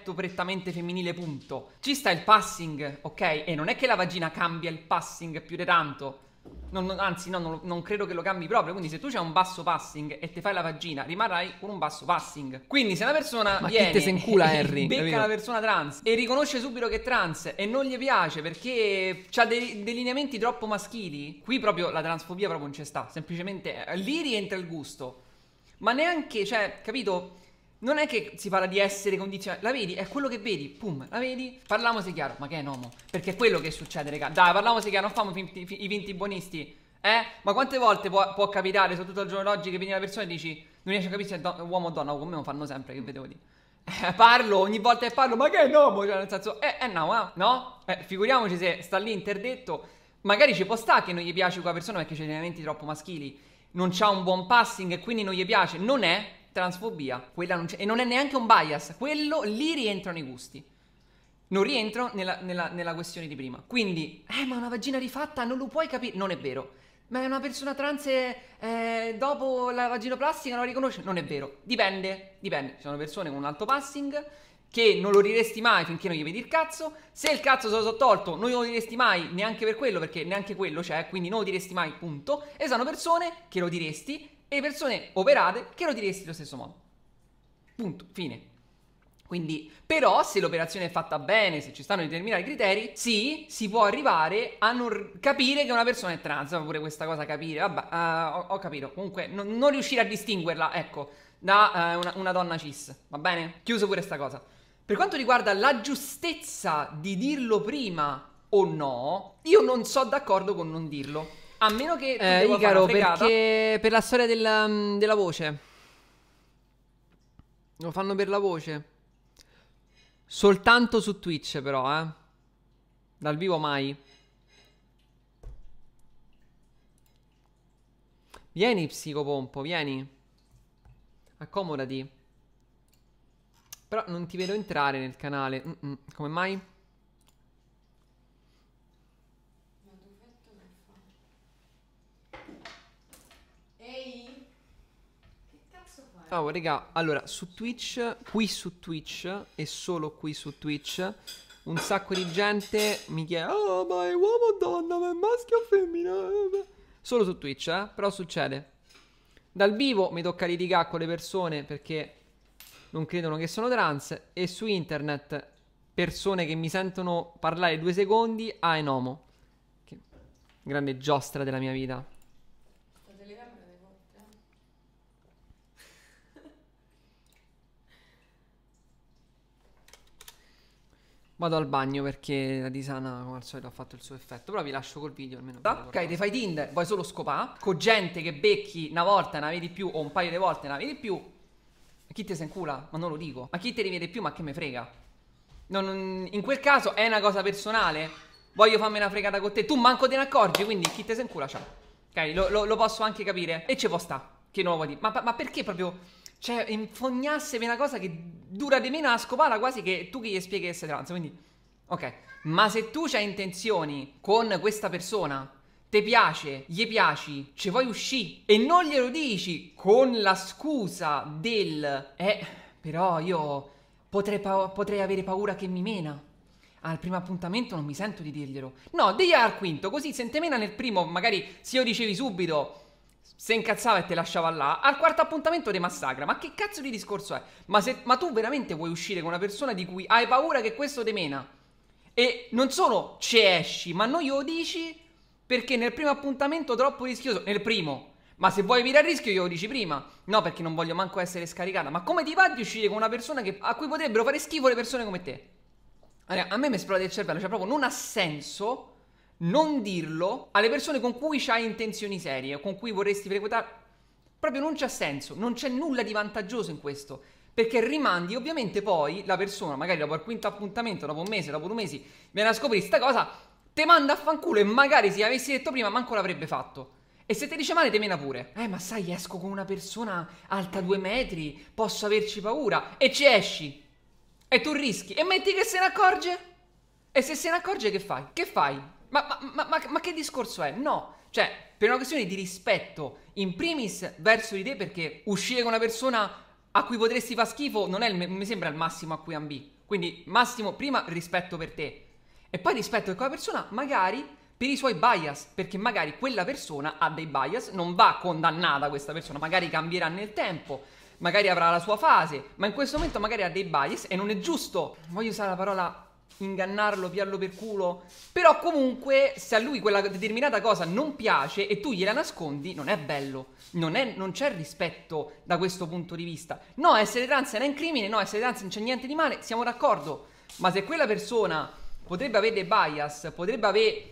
aspetto prettamente femminile, punto. Ci sta il passing, ok? E non è che la vagina cambia il passing più di tanto. Non, non, anzi, no, non, non, credo che lo cambi proprio. Quindi, se tu c'hai un basso passing e ti fai la vagina, rimarrai con un basso passing. Quindi, se una persona Ma viene chi te se incula, Harry, [LAUGHS] becca una persona trans e riconosce subito che è trans e non gli piace perché ha dei, dei lineamenti troppo maschili, qui proprio la transfobia proprio non c'è sta. Semplicemente eh, lì rientra il gusto. Ma neanche, cioè, capito? Non è che si parla di essere condizionati, la vedi, è quello che vedi, pum, la vedi? Parliamoci chiaro, ma che è nomo? Perché è quello che succede, raga. Dai, parliamoci chiaro, non famo i vinti buonisti, eh? Ma quante volte può, può capitare, soprattutto al giorno d'oggi, che vieni una persona e dici non riesci a capire se è don- uomo o donna, o come me lo fanno sempre, che vedevo di. Eh, parlo, ogni volta che parlo, ma che è nomo? Cioè, nel senso, eh, eh no, eh, no? Eh, figuriamoci se sta lì interdetto, magari ci può stare che non gli piace quella persona perché c'è elementi troppo maschili, non c'ha un buon passing e quindi non gli piace, non è transfobia, quella non c'è. E non è neanche un bias, quello lì rientrano i gusti. Non rientro nella, nella, nella questione di prima. Quindi, eh, ma una vagina rifatta non lo puoi capire. Non è vero. Ma è una persona trans eh, dopo la vaginoplastica non la riconosce? Non è vero. Dipende, dipende. Ci sono persone con un alto passing che non lo diresti mai finché non gli vedi il cazzo. Se il cazzo se lo sono tolto, non lo diresti mai neanche per quello, perché neanche quello c'è, quindi non lo diresti mai, punto. E sono persone che lo diresti e le persone operate che lo diresti allo stesso modo. Punto, fine. Quindi, però, se l'operazione è fatta bene, se ci stanno determinati criteri, sì, si può arrivare a non capire che una persona è trans. oppure questa cosa capire, vabbè, uh, ho, ho, capito. Comunque, no, non riuscire a distinguerla, ecco, da uh, una, una, donna cis, va bene? Chiuso pure questa cosa. Per quanto riguarda la giustezza di dirlo prima o no, io non sono d'accordo con non dirlo. A meno che tu eh, Icaro, perché per la storia della, mm, della voce. Lo fanno per la voce. Soltanto su Twitch però, eh. Dal vivo mai. Vieni, psicopompo, vieni. Accomodati. Però non ti vedo entrare nel canale. Mm -mm. Come mai? Ciao oh, regà, allora su Twitch, qui su Twitch e solo qui su Twitch, un sacco di gente mi chiede Oh ma è uomo o donna, ma è maschio o femmina? Solo su Twitch, eh? però succede. Dal vivo mi tocca litigare con le persone perché non credono che sono trans e su internet persone che mi sentono parlare due secondi a ah, Enomo. Che grande giostra della mia vita. Vado al bagno perché la disana come al solito ha fatto il suo effetto. Però vi lascio col video almeno. Ok, te fai Tinder, vuoi solo scopà. Con gente che becchi una volta, ne avevi di più, o un paio di volte, ne avevi di più. Ma chi te se incula? Ma non lo dico. Ma chi te ne vede più, ma che me frega? Non, in quel caso è una cosa personale. Voglio farmi una fregata con te. Tu manco te ne accorgi, quindi chi te se incula, ciao. Ok, lo, lo, lo posso anche capire. E ce può sta. Che nuovo di... Ma, ma perché proprio cioè, infognasse una cosa che dura di meno a scopata quasi che tu che gli spieghi essere trans. Quindi, ok. Ma se tu hai intenzioni con questa persona, ti piace, gli piaci, ci vuoi uscire e non glielo dici con la scusa del eh, però io potrei, pa- potrei avere paura che mi mena. Al primo appuntamento non mi sento di dirglielo. No, digli al quinto, così se te mena nel primo, magari se io dicevi subito se incazzava e te lasciava là, al quarto appuntamento ti massacra. Ma che cazzo di discorso è? Ma, se, ma tu veramente vuoi uscire con una persona di cui hai paura che questo te mena? E non solo ci esci, ma non glielo dici perché nel primo appuntamento troppo rischioso. Nel primo. Ma se vuoi evitare il rischio glielo dici prima. No, perché non voglio manco essere scaricata. Ma come ti va di uscire con una persona che, a cui potrebbero fare schifo le persone come te? Allora, a me mi esplode il cervello, cioè proprio non ha senso non dirlo alle persone con cui hai intenzioni serie o con cui vorresti frequentare. Proprio non c'è senso, non c'è nulla di vantaggioso in questo. Perché rimandi ovviamente poi la persona, magari dopo il quinto appuntamento, dopo un mese, dopo due mesi, viene a scoprire questa cosa, te manda a fanculo e magari se avessi detto prima manco l'avrebbe fatto. E se ti dice male te mena pure. Eh, ma sai, esco con una persona alta due metri, posso averci paura. E ci esci. E tu rischi. E metti che se ne accorge? E se se ne accorge che fai? Che fai? Ma, ma, ma, ma, che discorso è? No, cioè, per una questione di rispetto, in primis verso di te, perché uscire con una persona a cui potresti far schifo non è, il, mi sembra, il massimo a cui ambì. Quindi, massimo, prima rispetto per te. E poi rispetto per quella persona, magari per i suoi bias, perché magari quella persona ha dei bias, non va condannata questa persona, magari cambierà nel tempo, magari avrà la sua fase, ma in questo momento magari ha dei bias e non è giusto. Voglio usare la parola ingannarlo, piarlo per culo. Però comunque, se a lui quella determinata cosa non piace e tu gliela nascondi, non è bello. Non, è, non c'è rispetto da questo punto di vista. No, essere trans non è un crimine, no, essere trans non c'è niente di male, siamo d'accordo. Ma se quella persona potrebbe avere dei bias, potrebbe avere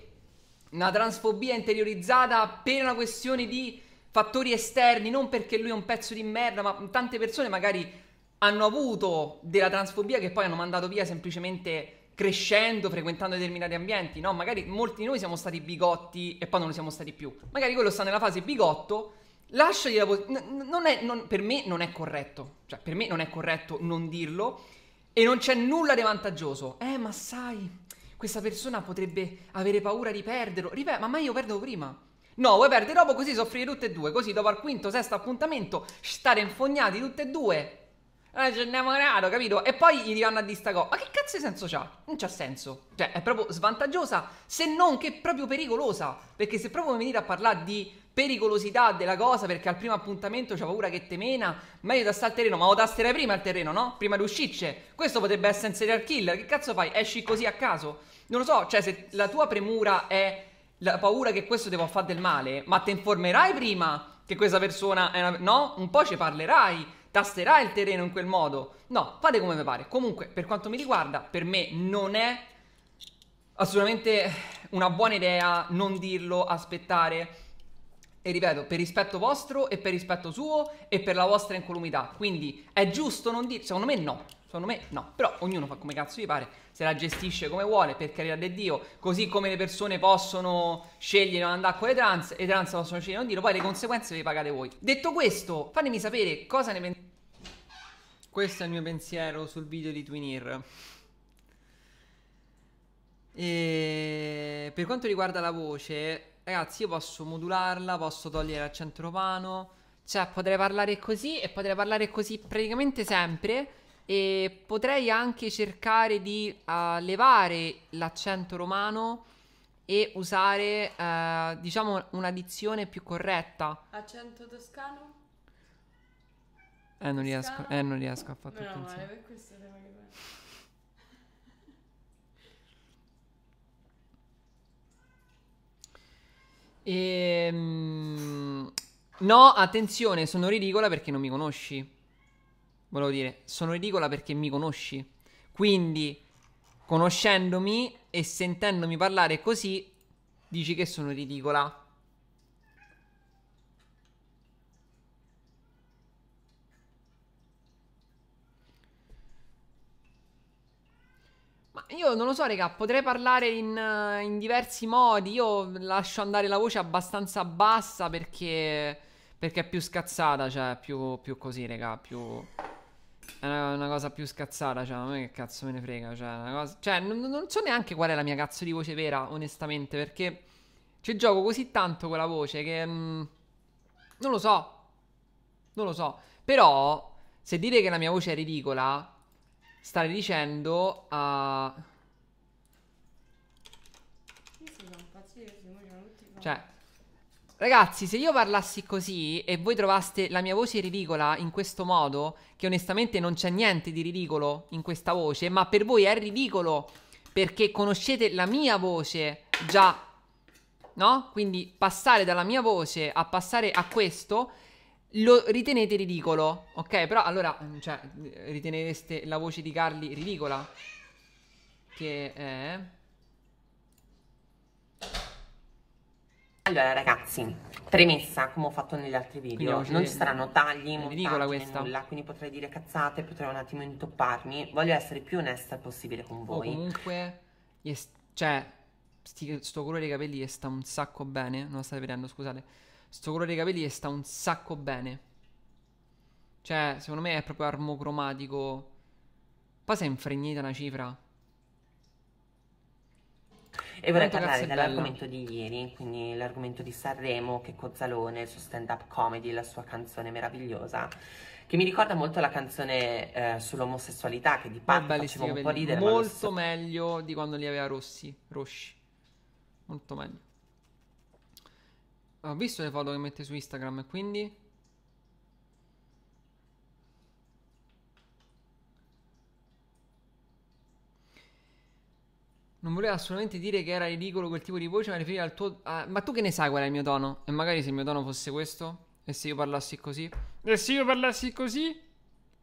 una transfobia interiorizzata per una questione di fattori esterni, non perché lui è un pezzo di merda, ma tante persone magari hanno avuto della transfobia che poi hanno mandato via semplicemente crescendo, frequentando determinati ambienti, no? Magari molti di noi siamo stati bigotti e poi non lo siamo stati più. Magari quello sta nella fase bigotto, lasciagli la posizione. Non, per me non è corretto, cioè per me non è corretto non dirlo e non c'è nulla di vantaggioso. Eh, ma sai, questa persona potrebbe avere paura di perderlo. Ripeto, ma mai io perdevo prima. No, vuoi perdere dopo così soffrire tutte e due, così dopo al quinto, sesto appuntamento stare infognati tutte e due Ah, c'è innamorato, capito? E poi gli vanno a di sta cosa. Ma che cazzo di senso c'ha? Non c'ha senso. Cioè, è proprio svantaggiosa, se non che proprio pericolosa. Perché se proprio venite a parlare di pericolosità della cosa, perché al primo appuntamento c'ha paura che te mena, meglio tastare il terreno, ma lo tasterei prima il terreno, no? Prima di uscirci. Questo potrebbe essere un serial killer. Che cazzo fai? Esci così a caso? Non lo so, cioè, se la tua premura è la paura che questo ti può fare del male, ma te informerai prima che questa persona è una... No? Un po' ci parlerai tasterà il terreno in quel modo. No, fate come vi pare. Comunque, per quanto mi riguarda, per me non è assolutamente una buona idea non dirlo, aspettare. E ripeto, per rispetto vostro e per rispetto suo e per la vostra incolumità. Quindi è giusto non dirlo? Secondo me no. Secondo me no. Però ognuno fa come cazzo gli pare se la gestisce come vuole, per carità di Dio, così come le persone possono scegliere non andare con le trans, e le trans possono scegliere non dirlo, poi le conseguenze le pagate voi. Detto questo, fatemi sapere cosa ne pensate. Questo è il mio pensiero sul video di Twinir. E per quanto riguarda la voce, ragazzi, io posso modularla, posso togliere al centropano, cioè potrei parlare così e potrei parlare così praticamente sempre e potrei anche cercare di uh, levare l'accento romano e usare uh, diciamo una dizione più corretta. Accento toscano? Eh non, toscano? Riesco, eh, non riesco, a fare tutto male, per questo tema e, ehm, No, attenzione, sono ridicola perché non mi conosci volevo dire, sono ridicola perché mi conosci. Quindi, conoscendomi e sentendomi parlare così, dici che sono ridicola. Ma io non lo so, raga, potrei parlare in, eh, in diversi modi. Io lascio andare la voce abbastanza bassa perché perché è più scazzata, cioè più, più così, raga, più... È una, una, cosa più scazzata, cioè, a me che cazzo me ne frega, cioè, una cosa... cioè non, non, so neanche qual è la mia cazzo di voce vera, onestamente, perché ci gioco così tanto con la voce che... Mh, mm, non lo so, non lo so. Però, se dire che la mia voce è ridicola, stare dicendo a... Uh... Cioè, Ragazzi, se io parlassi così e voi trovaste la mia voce ridicola in questo modo, che onestamente non c'è niente di ridicolo in questa voce, ma per voi è ridicolo perché conoscete la mia voce già, no? Quindi passare dalla mia voce a passare a questo lo ritenete ridicolo, ok? Però allora, mm, cioè, ritenereste la voce di Carly ridicola? Che è... Allora ragazzi, premessa, come ho fatto negli altri video, non ci saranno tagli, montaggi, nulla, quindi potrei dire cazzate, potrei un attimo intopparmi. Voglio essere più onesta possibile con oh, voi. Oh, comunque, cioè, sti, sto colore dei capelli che sta un sacco bene, non lo state vedendo, scusate. Sto colore dei capelli che sta un sacco bene. Cioè, secondo me è proprio armocromatico. Poi si è infregnita una cifra. E vorrei Quanto parlare dell'argomento di ieri, quindi l'argomento di Sanremo, che Cozzalone, il suo stand-up comedy, la sua canzone meravigliosa, che mi ricorda molto la canzone eh, sull'omosessualità, che di Patta faceva un po' ridere. Molto so... meglio di quando li aveva Rossi, Rossi. Molto meglio. Ho visto le foto che mette su Instagram, quindi... Non voleva assolutamente dire che era ridicolo quel tipo di voce, ma riferiva al tuo. Ah, ma tu che ne sai qual è il mio tono? E magari se il mio tono fosse questo? E se io parlassi così? E se io parlassi così?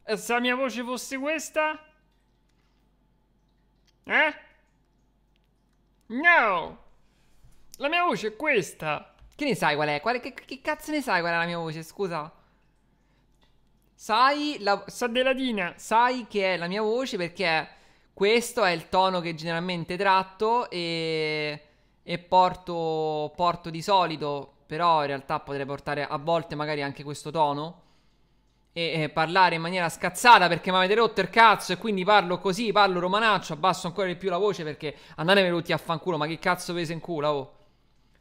E se la mia voce fosse questa? Eh? No! La mia voce è questa! Che ne sai qual è? Qual è? Che, che, cazzo ne sai qual è la mia voce? Scusa. Sai la... Sa della Dina. Sai che è la mia voce perché questo è il tono che generalmente tratto e, e porto, porto di solito, però in realtà potrei portare a volte magari anche questo tono e eh, parlare in maniera scazzata perché mi avete rotto il cazzo e quindi parlo così, parlo romanaccio, abbasso ancora di più la voce perché andatevene tutti a fanculo, ma che cazzo pesa in culo, oh.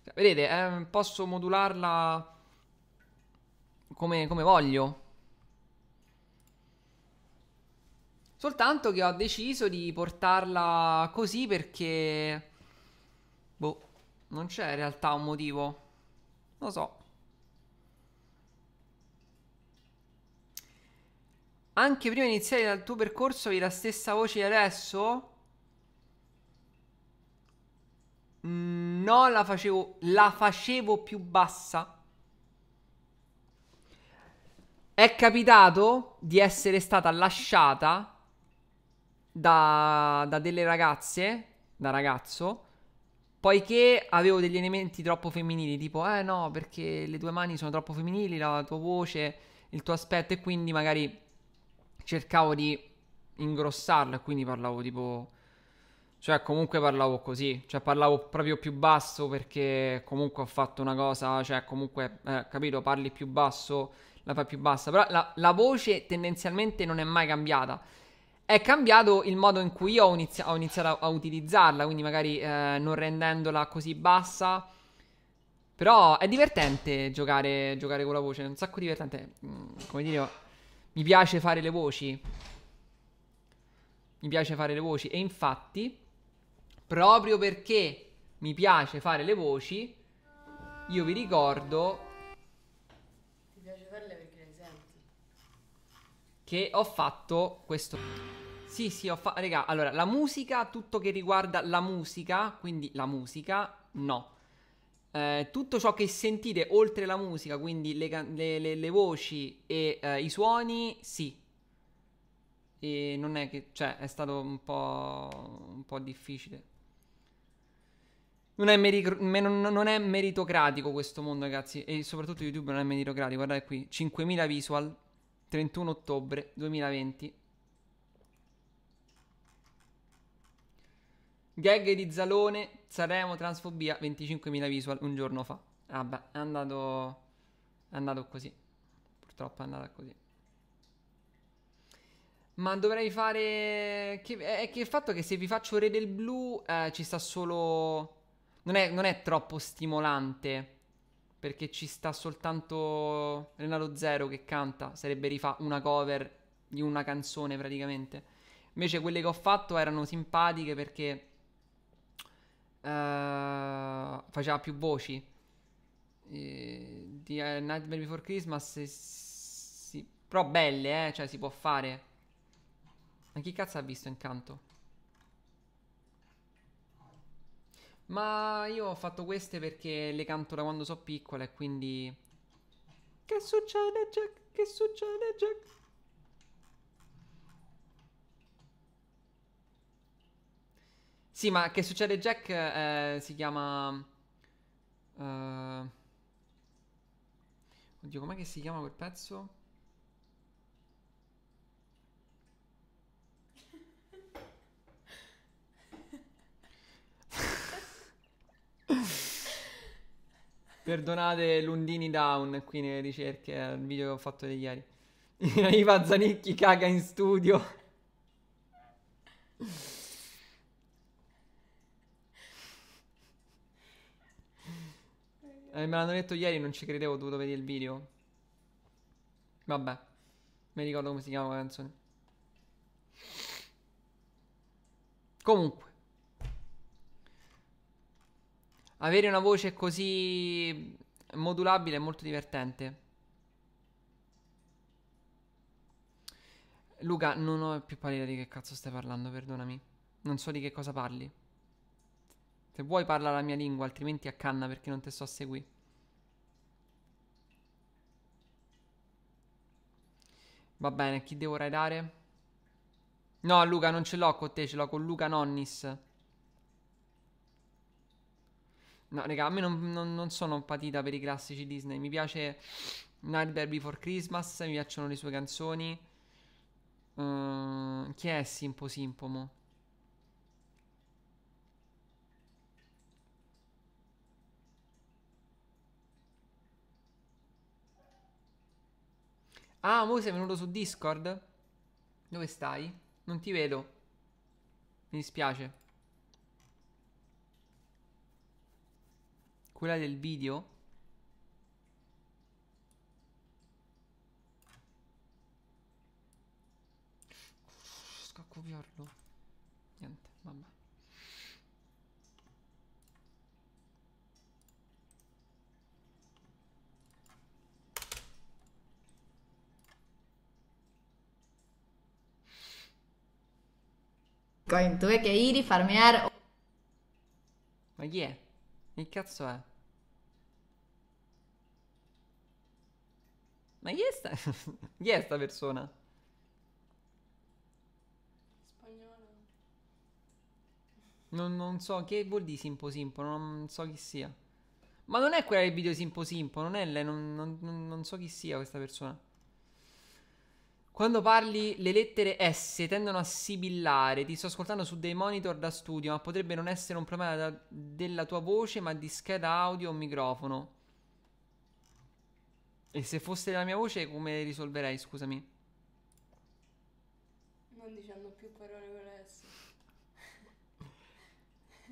Cioè, vedete, eh, posso modularla come, come voglio. Soltanto che ho deciso di portarla così perché... Boh, non c'è in realtà un motivo. Lo so. Anche prima di iniziare dal tuo percorso avevi la stessa voce di adesso? Mm, no, la facevo, la facevo più bassa. È capitato di essere stata lasciata da, da delle ragazze, da ragazzo, poiché avevo degli elementi troppo femminili, tipo, eh no, perché le tue mani sono troppo femminili, la tua voce, il tuo aspetto, e quindi magari cercavo di ingrossarlo, e quindi parlavo tipo... Cioè, comunque parlavo così, cioè parlavo proprio più basso perché comunque ho fatto una cosa, cioè comunque, eh, capito, parli più basso, la fai più bassa, però la, la voce tendenzialmente non è mai cambiata è cambiato il modo in cui io ho, inizi- ho iniziato a, a, utilizzarla, quindi magari eh, non rendendola così bassa. Però è divertente giocare, giocare con la voce, è un sacco divertente. Mm, come dire, mi piace fare le voci. Mi piace fare le voci. E infatti, proprio perché mi piace fare le voci, io vi ricordo... Ti piace farle perché le senti? Che ho fatto questo... Sì, sì, ho fatto. Raga, allora, la musica, tutto che riguarda la musica, quindi la musica, no. Eh, tutto ciò che sentite oltre la musica, quindi le, le, le, le voci e eh, i suoni, sì. E non è che, cioè, è stato un po', un po difficile. Non è, meric- non è, meritocratico questo mondo, ragazzi. E soprattutto YouTube non è meritocratico. Guardate qui, 5.000 visual, 31 ottobre 2020. Gag di Zalone, Sanremo, transfobia, 25.000 visual un giorno fa. Vabbè, ah, è andato... è andato così. Purtroppo è andata così. Ma dovrei fare... Che, è che il fatto che se vi faccio Re del Blu eh, ci sta solo... Non è, non è, troppo stimolante. Perché ci sta soltanto Renato Zero che canta. Sarebbe rifà una cover di una canzone praticamente. Invece quelle che ho fatto erano simpatiche perché Uh, faceva più voci eh, di uh, Nightmare Before Christmas. Eh, sì. Però belle, eh? Cioè, si può fare. Ma chi cazzo ha visto incanto? Ma io ho fatto queste perché le canto da quando sono piccola e quindi... Che succede Jack? Che succede Jack? Sì, ma che succede Jack eh, si chiama... Uh... Oddio, com'è che si chiama quel pezzo? [LAUGHS] Perdonate Lundini Down qui nelle ricerche al video che ho fatto di ieri. [LAUGHS] Iva Zanicchi caga in studio. Eh, me l'hanno detto ieri, non ci credevo, ho dovuto vedere il video. Vabbè, mi ricordo come si chiama la canzone. Comunque, avere una voce così modulabile è molto divertente. Luca, non ho più parere di che cazzo stai parlando, perdonami. Non so di che cosa parli. Se vuoi parla la mia lingua, altrimenti canna perché non te so seguire. Va bene, chi devo raidare? No, Luca, non ce l'ho con te, ce l'ho con Luca Nonnis. No, raga, a me non, non, non sono patita per i classici Disney. Mi piace Nightmare Before Christmas, mi piacciono le sue canzoni. Uh, chi è Simpo Simpomo? Ah, mo sei venuto su Discord? Dove stai? Non ti vedo. Mi dispiace. Quella del video? Riesco a Niente, vabbè. Coin, ecco, tuve che ir e farmeare. Ma chi è? Che cazzo è? Ma chi è sta, [LAUGHS] chi è sta persona? Spagnolo. Non, non, so che vuol dire Simpo Simpo, non so chi sia. Ma non è quella del video Simpo Simpo, non è lei, non, non, non so chi sia questa persona. Quando parli le lettere S tendono a sibillare, ti sto ascoltando su dei monitor da studio, ma potrebbe non essere un problema da, della tua voce, ma di scheda audio o microfono. E se fosse la mia voce come risolverei, scusami? Non dicendo più parole con la S.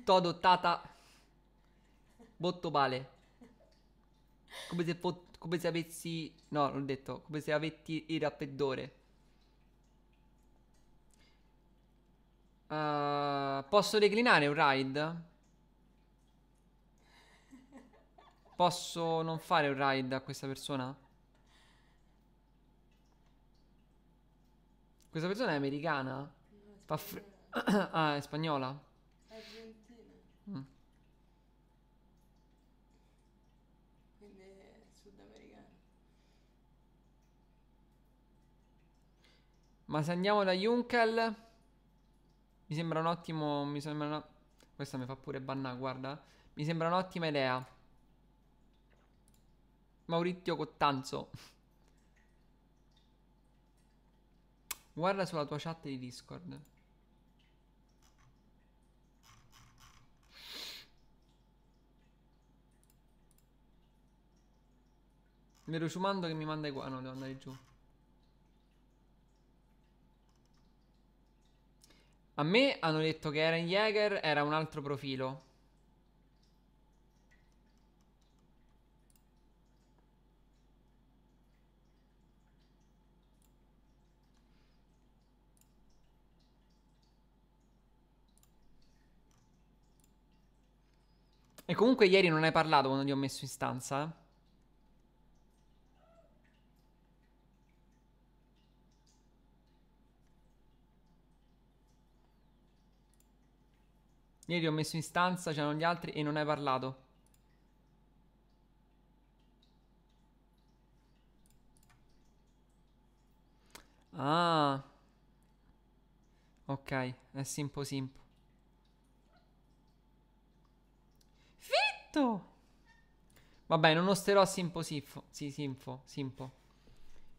Todo tata bottobale. Come se fosse come se avessi... No, l'ho detto, come se avessi il raffreddore. Uh, posso declinare un ride? Posso non fare un ride a questa persona? Questa persona è americana? No, [COUGHS] è ah, è spagnola? Ma se andiamo da Junkel, mi sembra un ottimo. Mi sembra una... Questa mi fa pure banna, guarda. Mi sembra un'ottima idea. Maurizio Cottanzo. Guarda sulla tua chat di Discord. Mi raccomando che mi manda qua. No, devo andare giù. A me hanno detto che Eren Jäger era un altro profilo. E comunque ieri non hai parlato quando ti ho messo in stanza, eh? Ieri ho messo in stanza, c'erano gli altri e non hai parlato. Ah. Ok, è simpo simpo. Fitto! Vabbè, non osterò simpo simpo. Sì, simpo, simpo.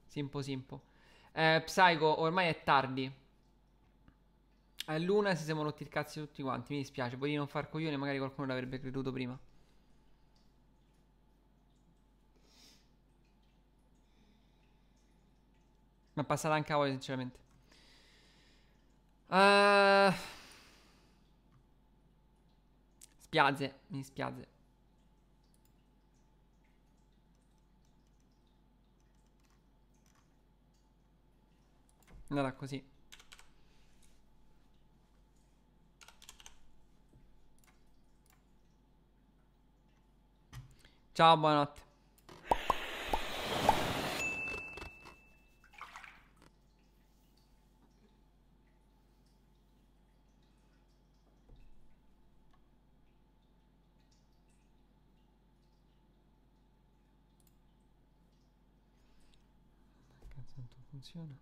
Simpo simpo. Eh, Psycho, ormai è tardi. A Luna si siamo rotti il cazzo tutti quanti. Mi dispiace. Volevi non far coglione, magari qualcuno l'avrebbe creduto prima. Mi è passata anche a voi, sinceramente. Uh... Eh, spiazze, mi spiazze. Andata così. Ciao, buonanotte. funziona